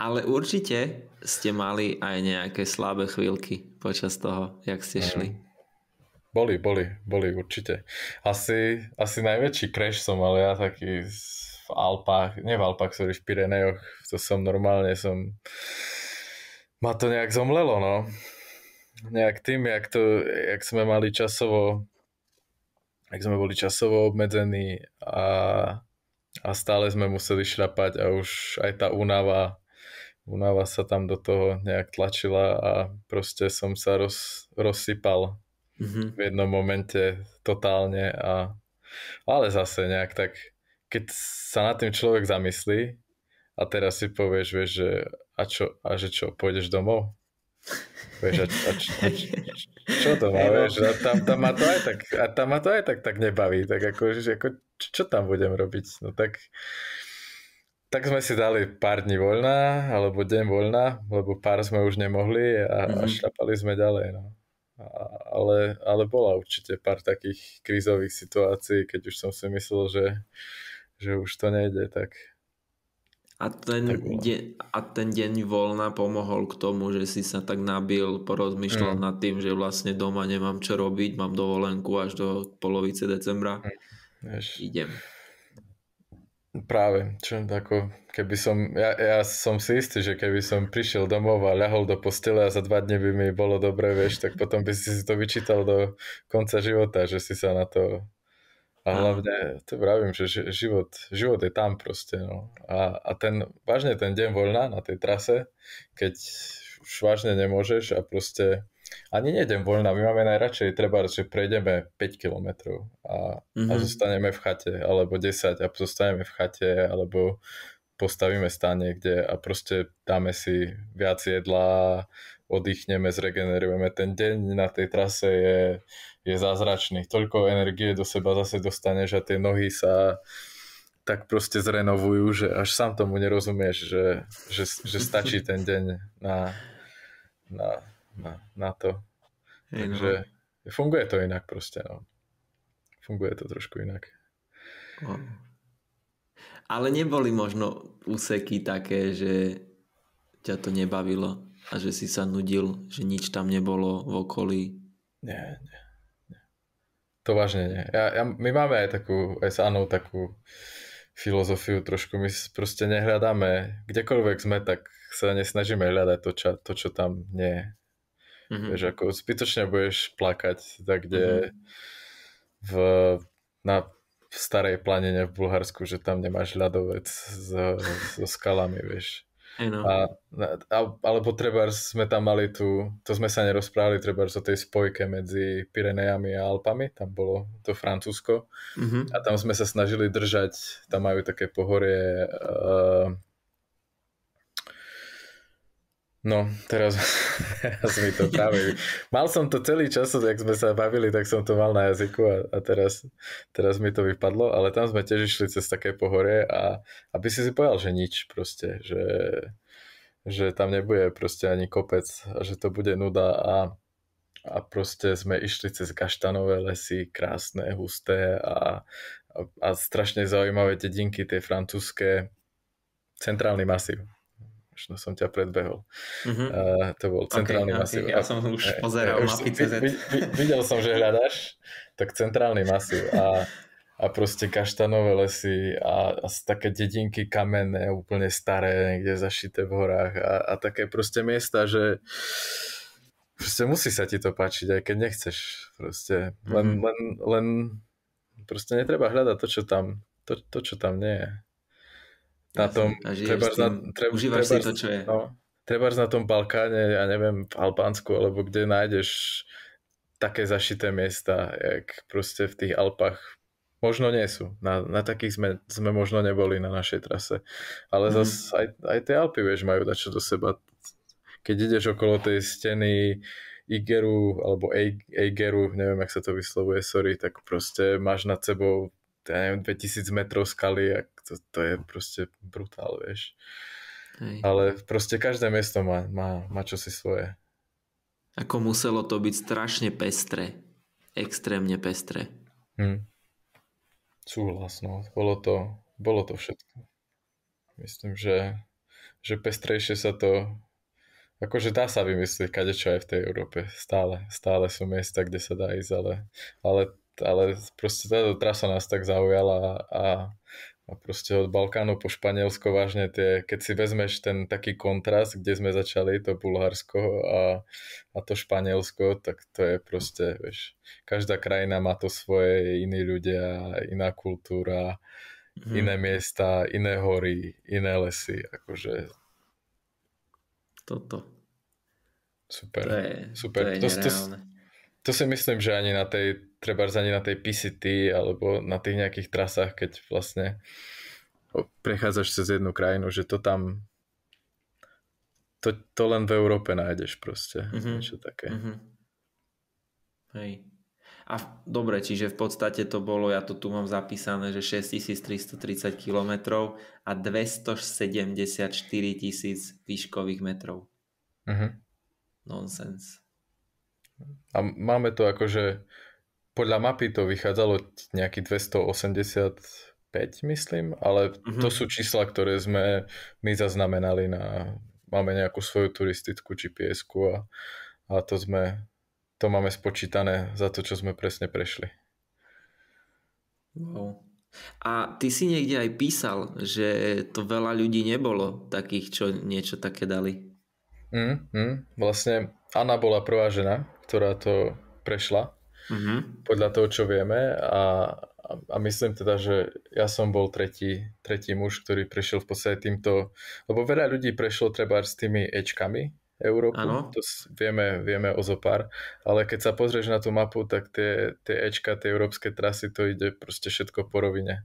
Ale určite ste mali aj nejaké slabé chvíľky počas toho, jak ste mhm. šli. Mm. Boli, boli, boli určite. Asi, asi najväčší crash som mal ja taký v Alpách, nie v Alpách, sorry, v Pirenejoch, to som normálne som ma to nejak zomlelo, no nejak tým, jak, to, jak sme mali časovo ak sme boli časovo obmedzení a, a stále sme museli šrapať a už aj tá únava, únava sa tam do toho nejak tlačila a proste som sa roz, rozsypal mm-hmm. v jednom momente totálne a ale zase nejak tak, keď sa nad tým človek zamyslí a teraz si povieš, vieš, že a čo, a že čo, pôjdeš domov? Vieš, a, a, a, čo to má, no. vieš, a tam, tam ma to aj tak, a tam ma to aj tak, tak nebaví, tak ako, že, ako čo, čo tam budem robiť, no tak, tak sme si dali pár dní voľná, alebo deň voľná, lebo pár sme už nemohli a, mm-hmm. a mhm. šlapali sme ďalej, no. A, ale, ale bola určite pár takých krízových situácií, keď už som si myslel, že, že už to nejde, tak a ten, deň, a ten deň voľna pomohol k tomu, že si sa tak nabil, porozmýšľal mm. nad tým, že vlastne doma nemám čo robiť, mám dovolenku až do polovice decembra. Mm. Vieš. Idem. Práve, čo ako, keby som, ja, ja som si istý, že keby som prišiel domov a ľahol do postele a za dva dne by mi bolo dobre, vieš, tak potom by si to vyčítal do konca života, že si sa na to a hlavne, to vravím, že život, život je tam proste. No. A, a ten, vážne ten deň voľna na tej trase, keď už vážne nemôžeš a proste ani nedem voľna, my máme najradšej treba, že prejdeme 5 kilometrov a, mm-hmm. a zostaneme v chate, alebo 10 a zostaneme v chate, alebo postavíme stan niekde a proste dáme si viac jedla, oddychneme, zregenerujeme. Ten deň na tej trase je, je zázračný. Toľko energie do seba zase dostaneš a tie nohy sa tak proste zrenovujú, že až sám tomu nerozumieš, že, že, že stačí ten deň na, na, na, na to. Takže no. funguje to inak proste. No. Funguje to trošku inak. Ale neboli možno úseky také, že ťa to nebavilo a že si sa nudil, že nič tam nebolo v okolí. Nie, nie. nie. To vážne nie. Ja, ja, my máme aj takú, aj s Anou takú filozofiu trošku, my proste nehľadáme, kdekoľvek sme, tak sa nesnažíme hľadať to, čo, to, čo tam nie je. Mm-hmm. Vieš, ako zbytočne budeš plakať, tak kde mm-hmm. v, na v starej planine v Bulharsku, že tam nemáš ľadovec so, so skalami, vieš. No. A, a, alebo treba sme tam mali tu, to sme sa nerozprávali, treba o tej spojke medzi Pirenejami a Alpami, tam bolo to Francúzsko mm-hmm. a tam sme sa snažili držať, tam majú také pohorie eh, No, teraz, teraz mi to práve... Mal som to celý čas, ak sme sa bavili, tak som to mal na jazyku a, a teraz, teraz mi to vypadlo, ale tam sme tiež išli cez také pohore a aby si si povedal, že nič proste, že, že tam nebude proste ani kopec a že to bude nuda a, a proste sme išli cez kaštanové lesy, krásne, husté a, a, a strašne zaujímavé dedinky, tie francúzske, centrálny masív no, som ťa predbehol. Uh-huh. Uh, to bol centrálny okay, masív. Ja som už e, e, pozeral ja, mapy CZ. Vid, vid, videl som, že hľadáš tak centrálny masív a, a proste kaštanové lesy a, a také dedinky kamenné, úplne staré, niekde zašité v horách a, a také proste miesta, že proste musí sa ti to páčiť, aj keď nechceš. Proste len, uh-huh. len, len proste netreba hľadať to, čo tam, to, to, čo tam nie je na tom, a treba, tým, na, treba, užívaš treba, si to, čo je. No, treba na tom Balkáne, ja neviem, v Albánsku, alebo kde nájdeš také zašité miesta, jak proste v tých Alpách možno nie sú. Na, na takých sme, sme možno neboli na našej trase. Ale mm. zase aj, aj tie Alpy, vieš, majú dačo do seba. Keď ideš okolo tej steny Igeru, alebo Eigeru, neviem, jak sa to vyslovuje, sorry, tak proste máš nad sebou ja neviem, 2000 metrov skaly, ak to, to je proste brutál, vieš. Hej. Ale proste každé miesto má, má, má čosi svoje. Ako muselo to byť strašne pestre. Extrémne pestre. Hm. Súhlas, no. Bolo to, bolo to všetko. Myslím, že, že pestrejšie sa to... Akože dá sa vymyslieť kadečo aj v tej Európe. Stále, stále sú miesta, kde sa dá ísť, ale, ale, ale proste táto trasa nás tak zaujala a, a proste od Balkánu po Španielsko vážne tie, keď si vezmeš ten taký kontrast, kde sme začali, to Bulharsko a, a to Španielsko, tak to je proste, vieš, každá krajina má to svoje, iní ľudia, iná kultúra, mm. iné miesta, iné hory, iné lesy, akože... Toto. Super, to je, super. To, je to, to, to si myslím, že ani na tej treba ani na tej PCT alebo na tých nejakých trasách, keď vlastne prechádzaš cez jednu krajinu, že to tam to, to len v Európe nájdeš proste, mm-hmm. niečo také. Mm-hmm. Hej. A v, dobre, čiže v podstate to bolo, ja to tu mám zapísané, že 6330 km a 274 tisíc výškových metrov. Mm-hmm. Nonsense. A máme to akože podľa mapy to vychádzalo nejaký 285, myslím, ale mm-hmm. to mhm. sú čísla, ktoré sme my zaznamenali na... Máme nejakú svoju turistickú gps a, a to sme... To máme spočítané za to, čo sme presne prešli. Wow. A ty si niekde aj písal, že to veľa ľudí nebolo takých, čo niečo také dali. Mm, mm, vlastne Anna bola prvá žena, ktorá to prešla mm-hmm. podľa toho, čo vieme. A, a myslím teda, že ja som bol tretí, tretí muž, ktorý prešiel v podstate týmto, lebo veľa ľudí prešlo treba s tými Ečkami, Európu, ano. to vieme, vieme o zopár, ale keď sa pozrieš na tú mapu, tak tie, tie Ečka, tie európske trasy, to ide proste všetko po rovine.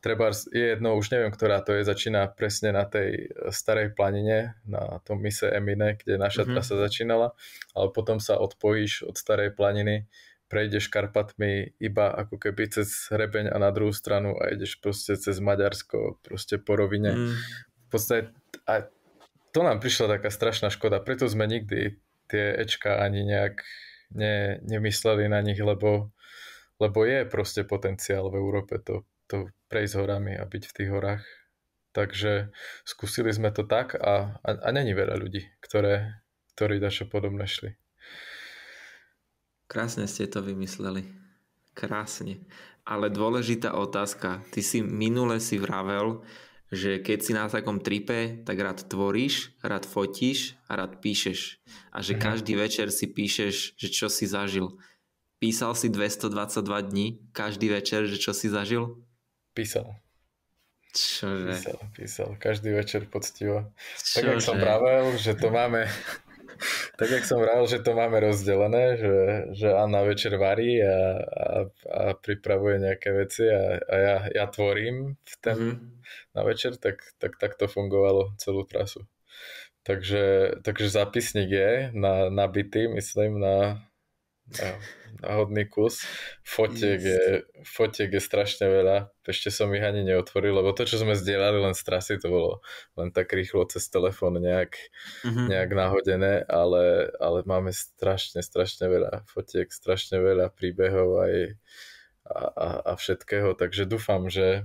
Treba je jedno, už neviem, ktorá to je, začína presne na tej eh, starej planine, na tom mise Emine, kde naša mm-hmm. trasa začínala, ale potom sa odpojíš od starej planiny prejdeš Karpatmi iba ako keby cez hrebeň a na druhú stranu a ideš proste cez Maďarsko proste po rovine. Mm. V podstate a to nám prišla taká strašná škoda, preto sme nikdy tie Ečka ani nejak ne, nemysleli na nich, lebo, lebo je proste potenciál v Európe to, to prejsť horami a byť v tých horách. Takže skúsili sme to tak a, a, a není veľa ľudí, ktoré, ktorí dačo podobne šli. Krásne ste to vymysleli. Krásne. Ale dôležitá otázka. Ty si minule si vravel, že keď si na takom tripe, tak rád tvoríš, rád fotíš a rád píšeš. A že mhm. každý večer si píšeš, že čo si zažil. Písal si 222 dní každý večer, že čo si zažil? Písal. Čože? Písal, písal. Každý večer poctivo. Čože? Tak, som pravil, že to máme tak jak som rád, že to máme rozdelené, že, že Anna večer varí a, a, a pripravuje nejaké veci a, a ja, ja tvorím v ten, mm. na večer, tak, tak, tak to fungovalo celú trasu. Takže, takže zápisník je na, nabitý, myslím, na, náhodný kus. Fotiek yes. je, fotiek je strašne veľa. Ešte som ich ani neotvoril, lebo to, čo sme zdieľali len z trasy, to bolo len tak rýchlo cez telefón nejak, mm-hmm. nejak nahodené, ale, ale máme strašne, strašne veľa fotiek, strašne veľa príbehov aj a, a, a všetkého, takže dúfam, že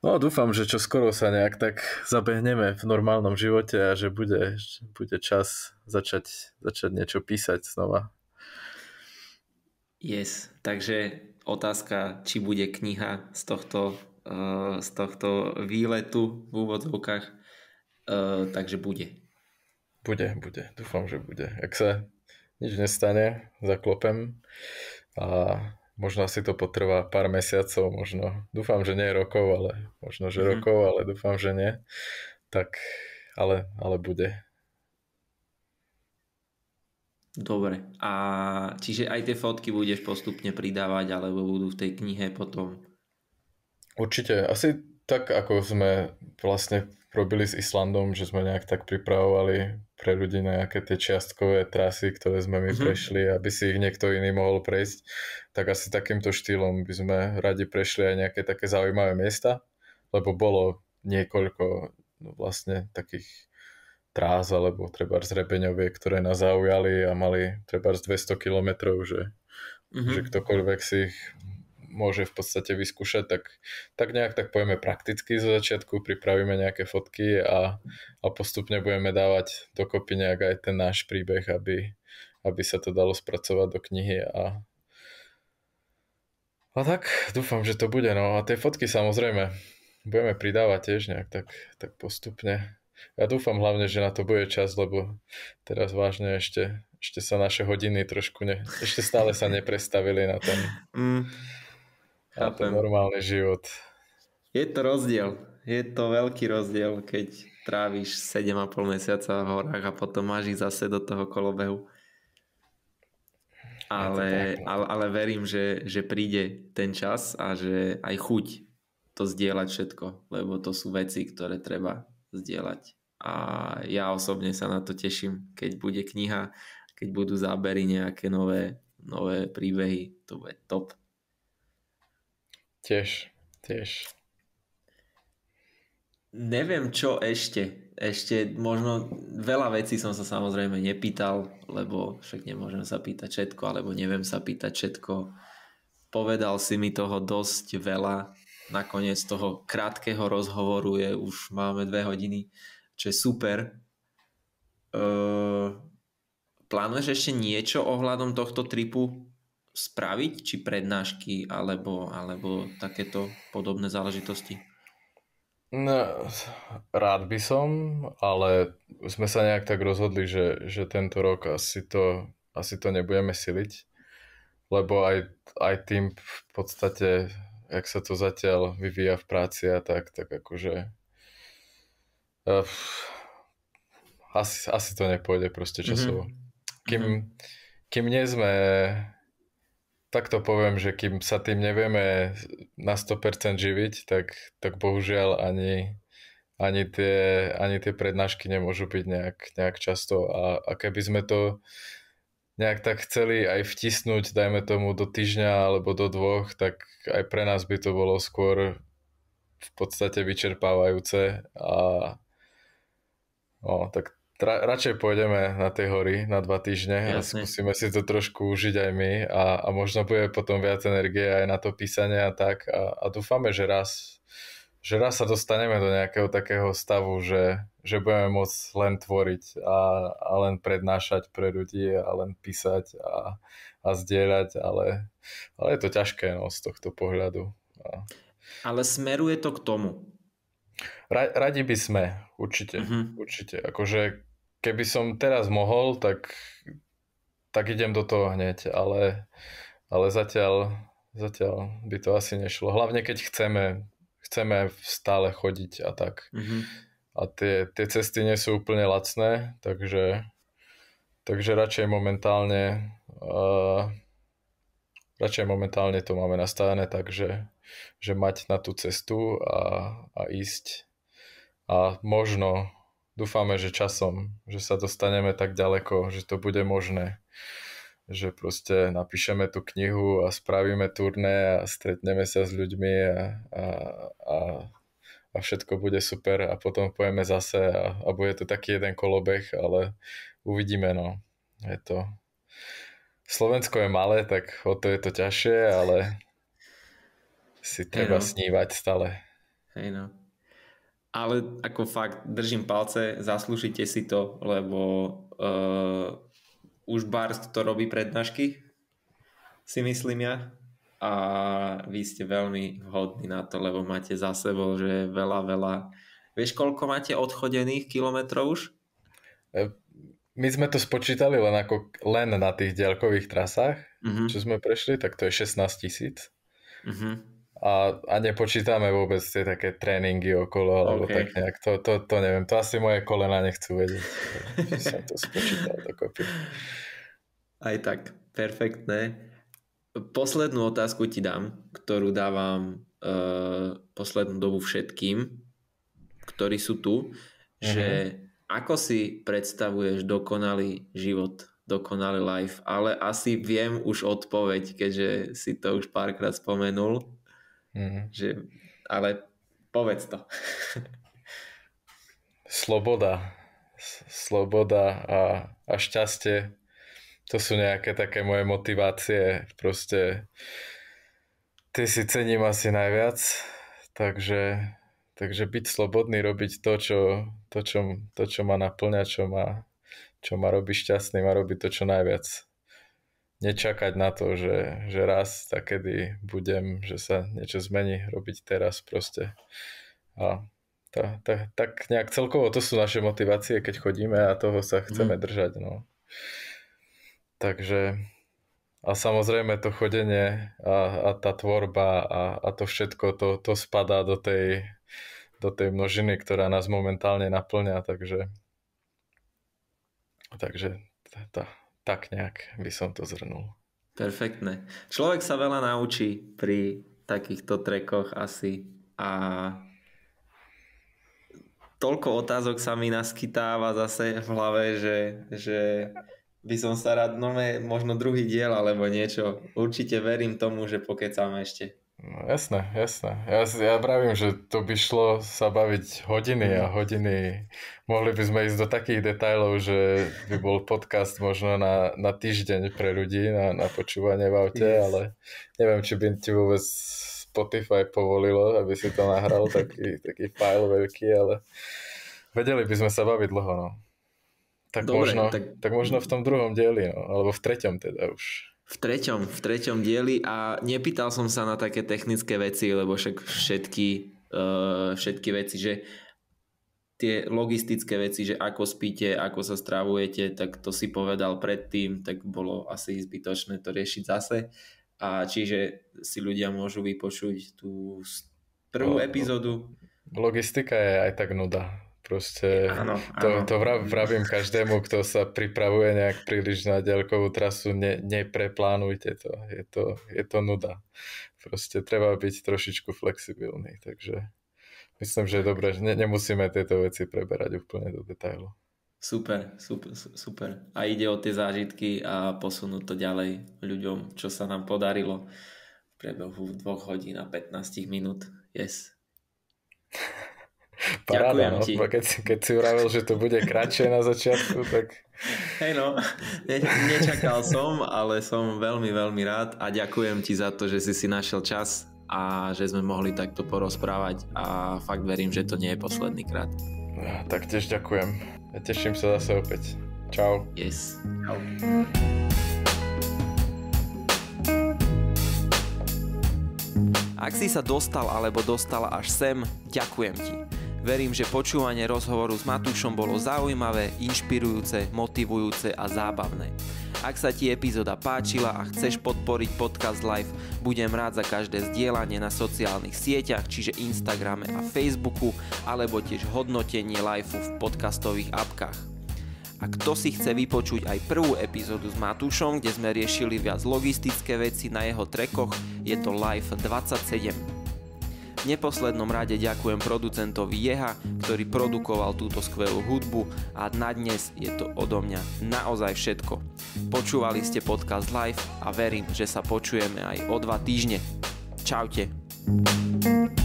No dúfam, že čo skoro sa nejak tak zabehneme v normálnom živote a že bude, že bude čas začať, začať niečo písať znova. Yes, takže otázka, či bude kniha z tohto, eh, z tohto výletu v úvodzovkách, eh, takže bude. Bude, bude, dúfam, že bude. Ak sa nič nestane, zaklopem a možno si to potrvá pár mesiacov, možno, dúfam, že nie rokov, ale možno, že mm rokov, ale dúfam, že nie. Tak, ale, ale bude. Dobre. A čiže aj tie fotky budeš postupne pridávať, alebo budú v tej knihe potom? Určite. Asi tak, ako sme vlastne robili s Islandom, že sme nejak tak pripravovali pre ľudí nejaké tie čiastkové trasy, ktoré sme my mm-hmm. prešli, aby si ich niekto iný mohol prejsť, tak asi takýmto štýlom by sme radi prešli aj nejaké také zaujímavé miesta, lebo bolo niekoľko no, vlastne takých tráz alebo treba z rebeňovie, ktoré nás zaujali a mali treba z 200 km. že, mm-hmm. že ktokoľvek si ich môže v podstate vyskúšať, tak, tak nejak tak pojeme prakticky zo začiatku, pripravíme nejaké fotky a, a postupne budeme dávať dokopy nejak aj ten náš príbeh, aby, aby sa to dalo spracovať do knihy a a tak dúfam, že to bude. No a tie fotky samozrejme budeme pridávať tiež nejak tak, tak postupne ja dúfam hlavne, že na to bude čas, lebo teraz vážne ešte, ešte sa naše hodiny trošku, ne, ešte stále sa neprestavili na ten, mm, na ten normálny život. Je to rozdiel, je to veľký rozdiel, keď tráviš 7,5 mesiaca v horách a potom máš ich zase do toho kolobehu. Ale, no. ale, ale verím, že, že príde ten čas a že aj chuť to zdieľať všetko, lebo to sú veci, ktoré treba zdieľať. A ja osobne sa na to teším, keď bude kniha, keď budú zábery nejaké nové, nové príbehy, to bude top. Tiež, tiež. Neviem čo ešte. Ešte možno veľa vecí som sa samozrejme nepýtal, lebo však nemôžem sa pýtať všetko, alebo neviem sa pýtať všetko. Povedal si mi toho dosť veľa, koniec toho krátkeho rozhovoru je, už máme dve hodiny, čo je super. E, plánuješ ešte niečo ohľadom tohto tripu spraviť, či prednášky, alebo, alebo takéto podobné záležitosti? No, rád by som, ale sme sa nejak tak rozhodli, že, že tento rok asi to, asi to nebudeme siliť, lebo aj, aj tým v podstate jak sa to zatiaľ vyvíja v práci a tak, tak akože uh, asi, asi to nepôjde proste mhm. časovo. Mm-hmm. Kým, mhm. kým nie sme tak to poviem, že kým sa tým nevieme na 100% živiť, tak, tak bohužiaľ ani, ani, tie, ani tie prednášky nemôžu byť nejak, nejak často a, a keby sme to nejak tak chceli aj vtisnúť, dajme tomu do týždňa alebo do dvoch, tak aj pre nás by to bolo skôr v podstate vyčerpávajúce a no, tak tra- radšej pôjdeme na tie hory na dva týždne Jasne. a skúsime si to trošku užiť aj my a, a možno bude potom viac energie aj na to písanie a tak a, a dúfame, že raz, že raz sa dostaneme do nejakého takého stavu, že že budeme môcť len tvoriť a, a len prednášať pre ľudí a len písať a, a zdieľať, ale, ale je to ťažké no, z tohto pohľadu. A... Ale smeruje to k tomu. Ra, radi by sme, určite. Mm-hmm. Určite. Akože keby som teraz mohol, tak, tak idem do toho hneď, ale, ale zatiaľ, zatiaľ by to asi nešlo. Hlavne keď chceme, chceme stále chodiť a tak. Mm-hmm a tie, tie cesty nie sú úplne lacné, takže, takže radšej momentálne uh, radšej momentálne to máme nastavené takže že mať na tú cestu a, a ísť a možno dúfame, že časom, že sa dostaneme tak ďaleko, že to bude možné že proste napíšeme tú knihu a spravíme turné a stretneme sa s ľuďmi a, a, a a všetko bude super a potom pojeme zase a, a bude to taký jeden kolobeh, ale uvidíme, no. Je to... Slovensko je malé, tak o to je to ťažšie, ale si treba hey no. snívať stále. Hej no. Ale ako fakt, držím palce, zaslúžite si to, lebo uh, už Barst to robí prednášky, si myslím ja a vy ste veľmi vhodní na to, lebo máte za sebou, že veľa, veľa... Vieš, koľko máte odchodených kilometrov už? E, my sme to spočítali len, ako, len na tých diaľkových trasách, mm-hmm. čo sme prešli, tak to je 16 tisíc. Mm-hmm. A, a nepočítame vôbec tie také tréningy okolo, alebo okay. tak nejak, to, to, to neviem, to asi moje kolena nechcú vedieť, že som to spočítal dokopy. Aj tak, perfektné poslednú otázku ti dám, ktorú dávam uh, poslednú dobu všetkým, ktorí sú tu, uh-huh. že mhm. ako si predstavuješ dokonalý život, dokonalý life, ale asi viem už odpoveď, keďže si to už párkrát spomenul, uh-huh. že, ale povedz to. Sloboda. Sloboda a, a šťastie to sú nejaké také moje motivácie. Proste ty si cením asi najviac, takže, takže byť slobodný, robiť to čo, to, čo, to, čo ma naplňa, čo ma, čo ma robí šťastný, a robiť to, čo najviac. Nečakať na to, že, že raz, takedy budem, že sa niečo zmení, robiť teraz proste. A ta, ta, tak nejak celkovo to sú naše motivácie, keď chodíme a toho sa chceme mm. držať. No. Takže a samozrejme to chodenie a, a tá tvorba a, a to všetko, to, to spadá do tej, do tej množiny, ktorá nás momentálne naplňa, takže takže tá, tá, tak nejak by som to zhrnul. Perfektné. Človek sa veľa naučí pri takýchto trekoch asi a toľko otázok sa mi naskytáva zase v hlave, že, že by som sa rád, no možno druhý diel alebo niečo. Určite verím tomu, že pokecáme ešte. No, jasné, jasné. Ja, ja pravím, že to by šlo sa baviť hodiny a mhm. hodiny. Mohli by sme ísť do takých detajlov, že by bol podcast možno na, na týždeň pre ľudí, na, na počúvanie v aute, yes. ale neviem, či by ti vôbec Spotify povolilo, aby si to nahral, taký, taký file veľký, ale vedeli by sme sa baviť dlho, no. Tak, Dobre, možno, tak... tak možno v tom druhom dieli, no, alebo v treťom teda už. V treťom, v treťom dieli a nepýtal som sa na také technické veci, lebo však všetky, uh, všetky veci, že tie logistické veci, že ako spíte, ako sa stravujete, tak to si povedal predtým, tak bolo asi zbytočné to riešiť zase. A čiže si ľudia môžu vypočuť tú prvú no, no, epizódu. Logistika je aj tak nuda Proste áno, áno. to, to vrav, vravím každému, kto sa pripravuje nejak príliš na ďalkovú trasu, ne, nepreplánujte to. Je, to. je to nuda. Proste treba byť trošičku flexibilný, takže myslím, že je dobré, že ne, nemusíme tieto veci preberať úplne do detailu. Super, super, super. A ide o tie zážitky a posunúť to ďalej ľuďom, čo sa nám podarilo v priebehu 2 hodín a 15 minút. Yes. Paráda, Ďakujem no. ti. Keď, keď si uravil, že to bude kratšie na začiatku, tak... Hej no, nečakal som, ale som veľmi, veľmi rád a ďakujem ti za to, že si si našiel čas a že sme mohli takto porozprávať a fakt verím, že to nie je posledný krát. Ja, no, tak tiež ďakujem. Ja teším sa zase opäť. Čau. Yes. Čau. Ak si sa dostal alebo dostala až sem, ďakujem ti. Verím, že počúvanie rozhovoru s Matúšom bolo zaujímavé, inšpirujúce, motivujúce a zábavné. Ak sa ti epizóda páčila a chceš podporiť Podcast Live, budem rád za každé zdieľanie na sociálnych sieťach, čiže Instagrame a Facebooku, alebo tiež hodnotenie live v podcastových apkách. A kto si chce vypočuť aj prvú epizódu s Matúšom, kde sme riešili viac logistické veci na jeho trekoch, je to Live 27 neposlednom rade ďakujem producentovi Jeha, ktorý produkoval túto skvelú hudbu a na dnes je to odo mňa naozaj všetko. Počúvali ste podcast live a verím, že sa počujeme aj o dva týždne. Čaute. thank you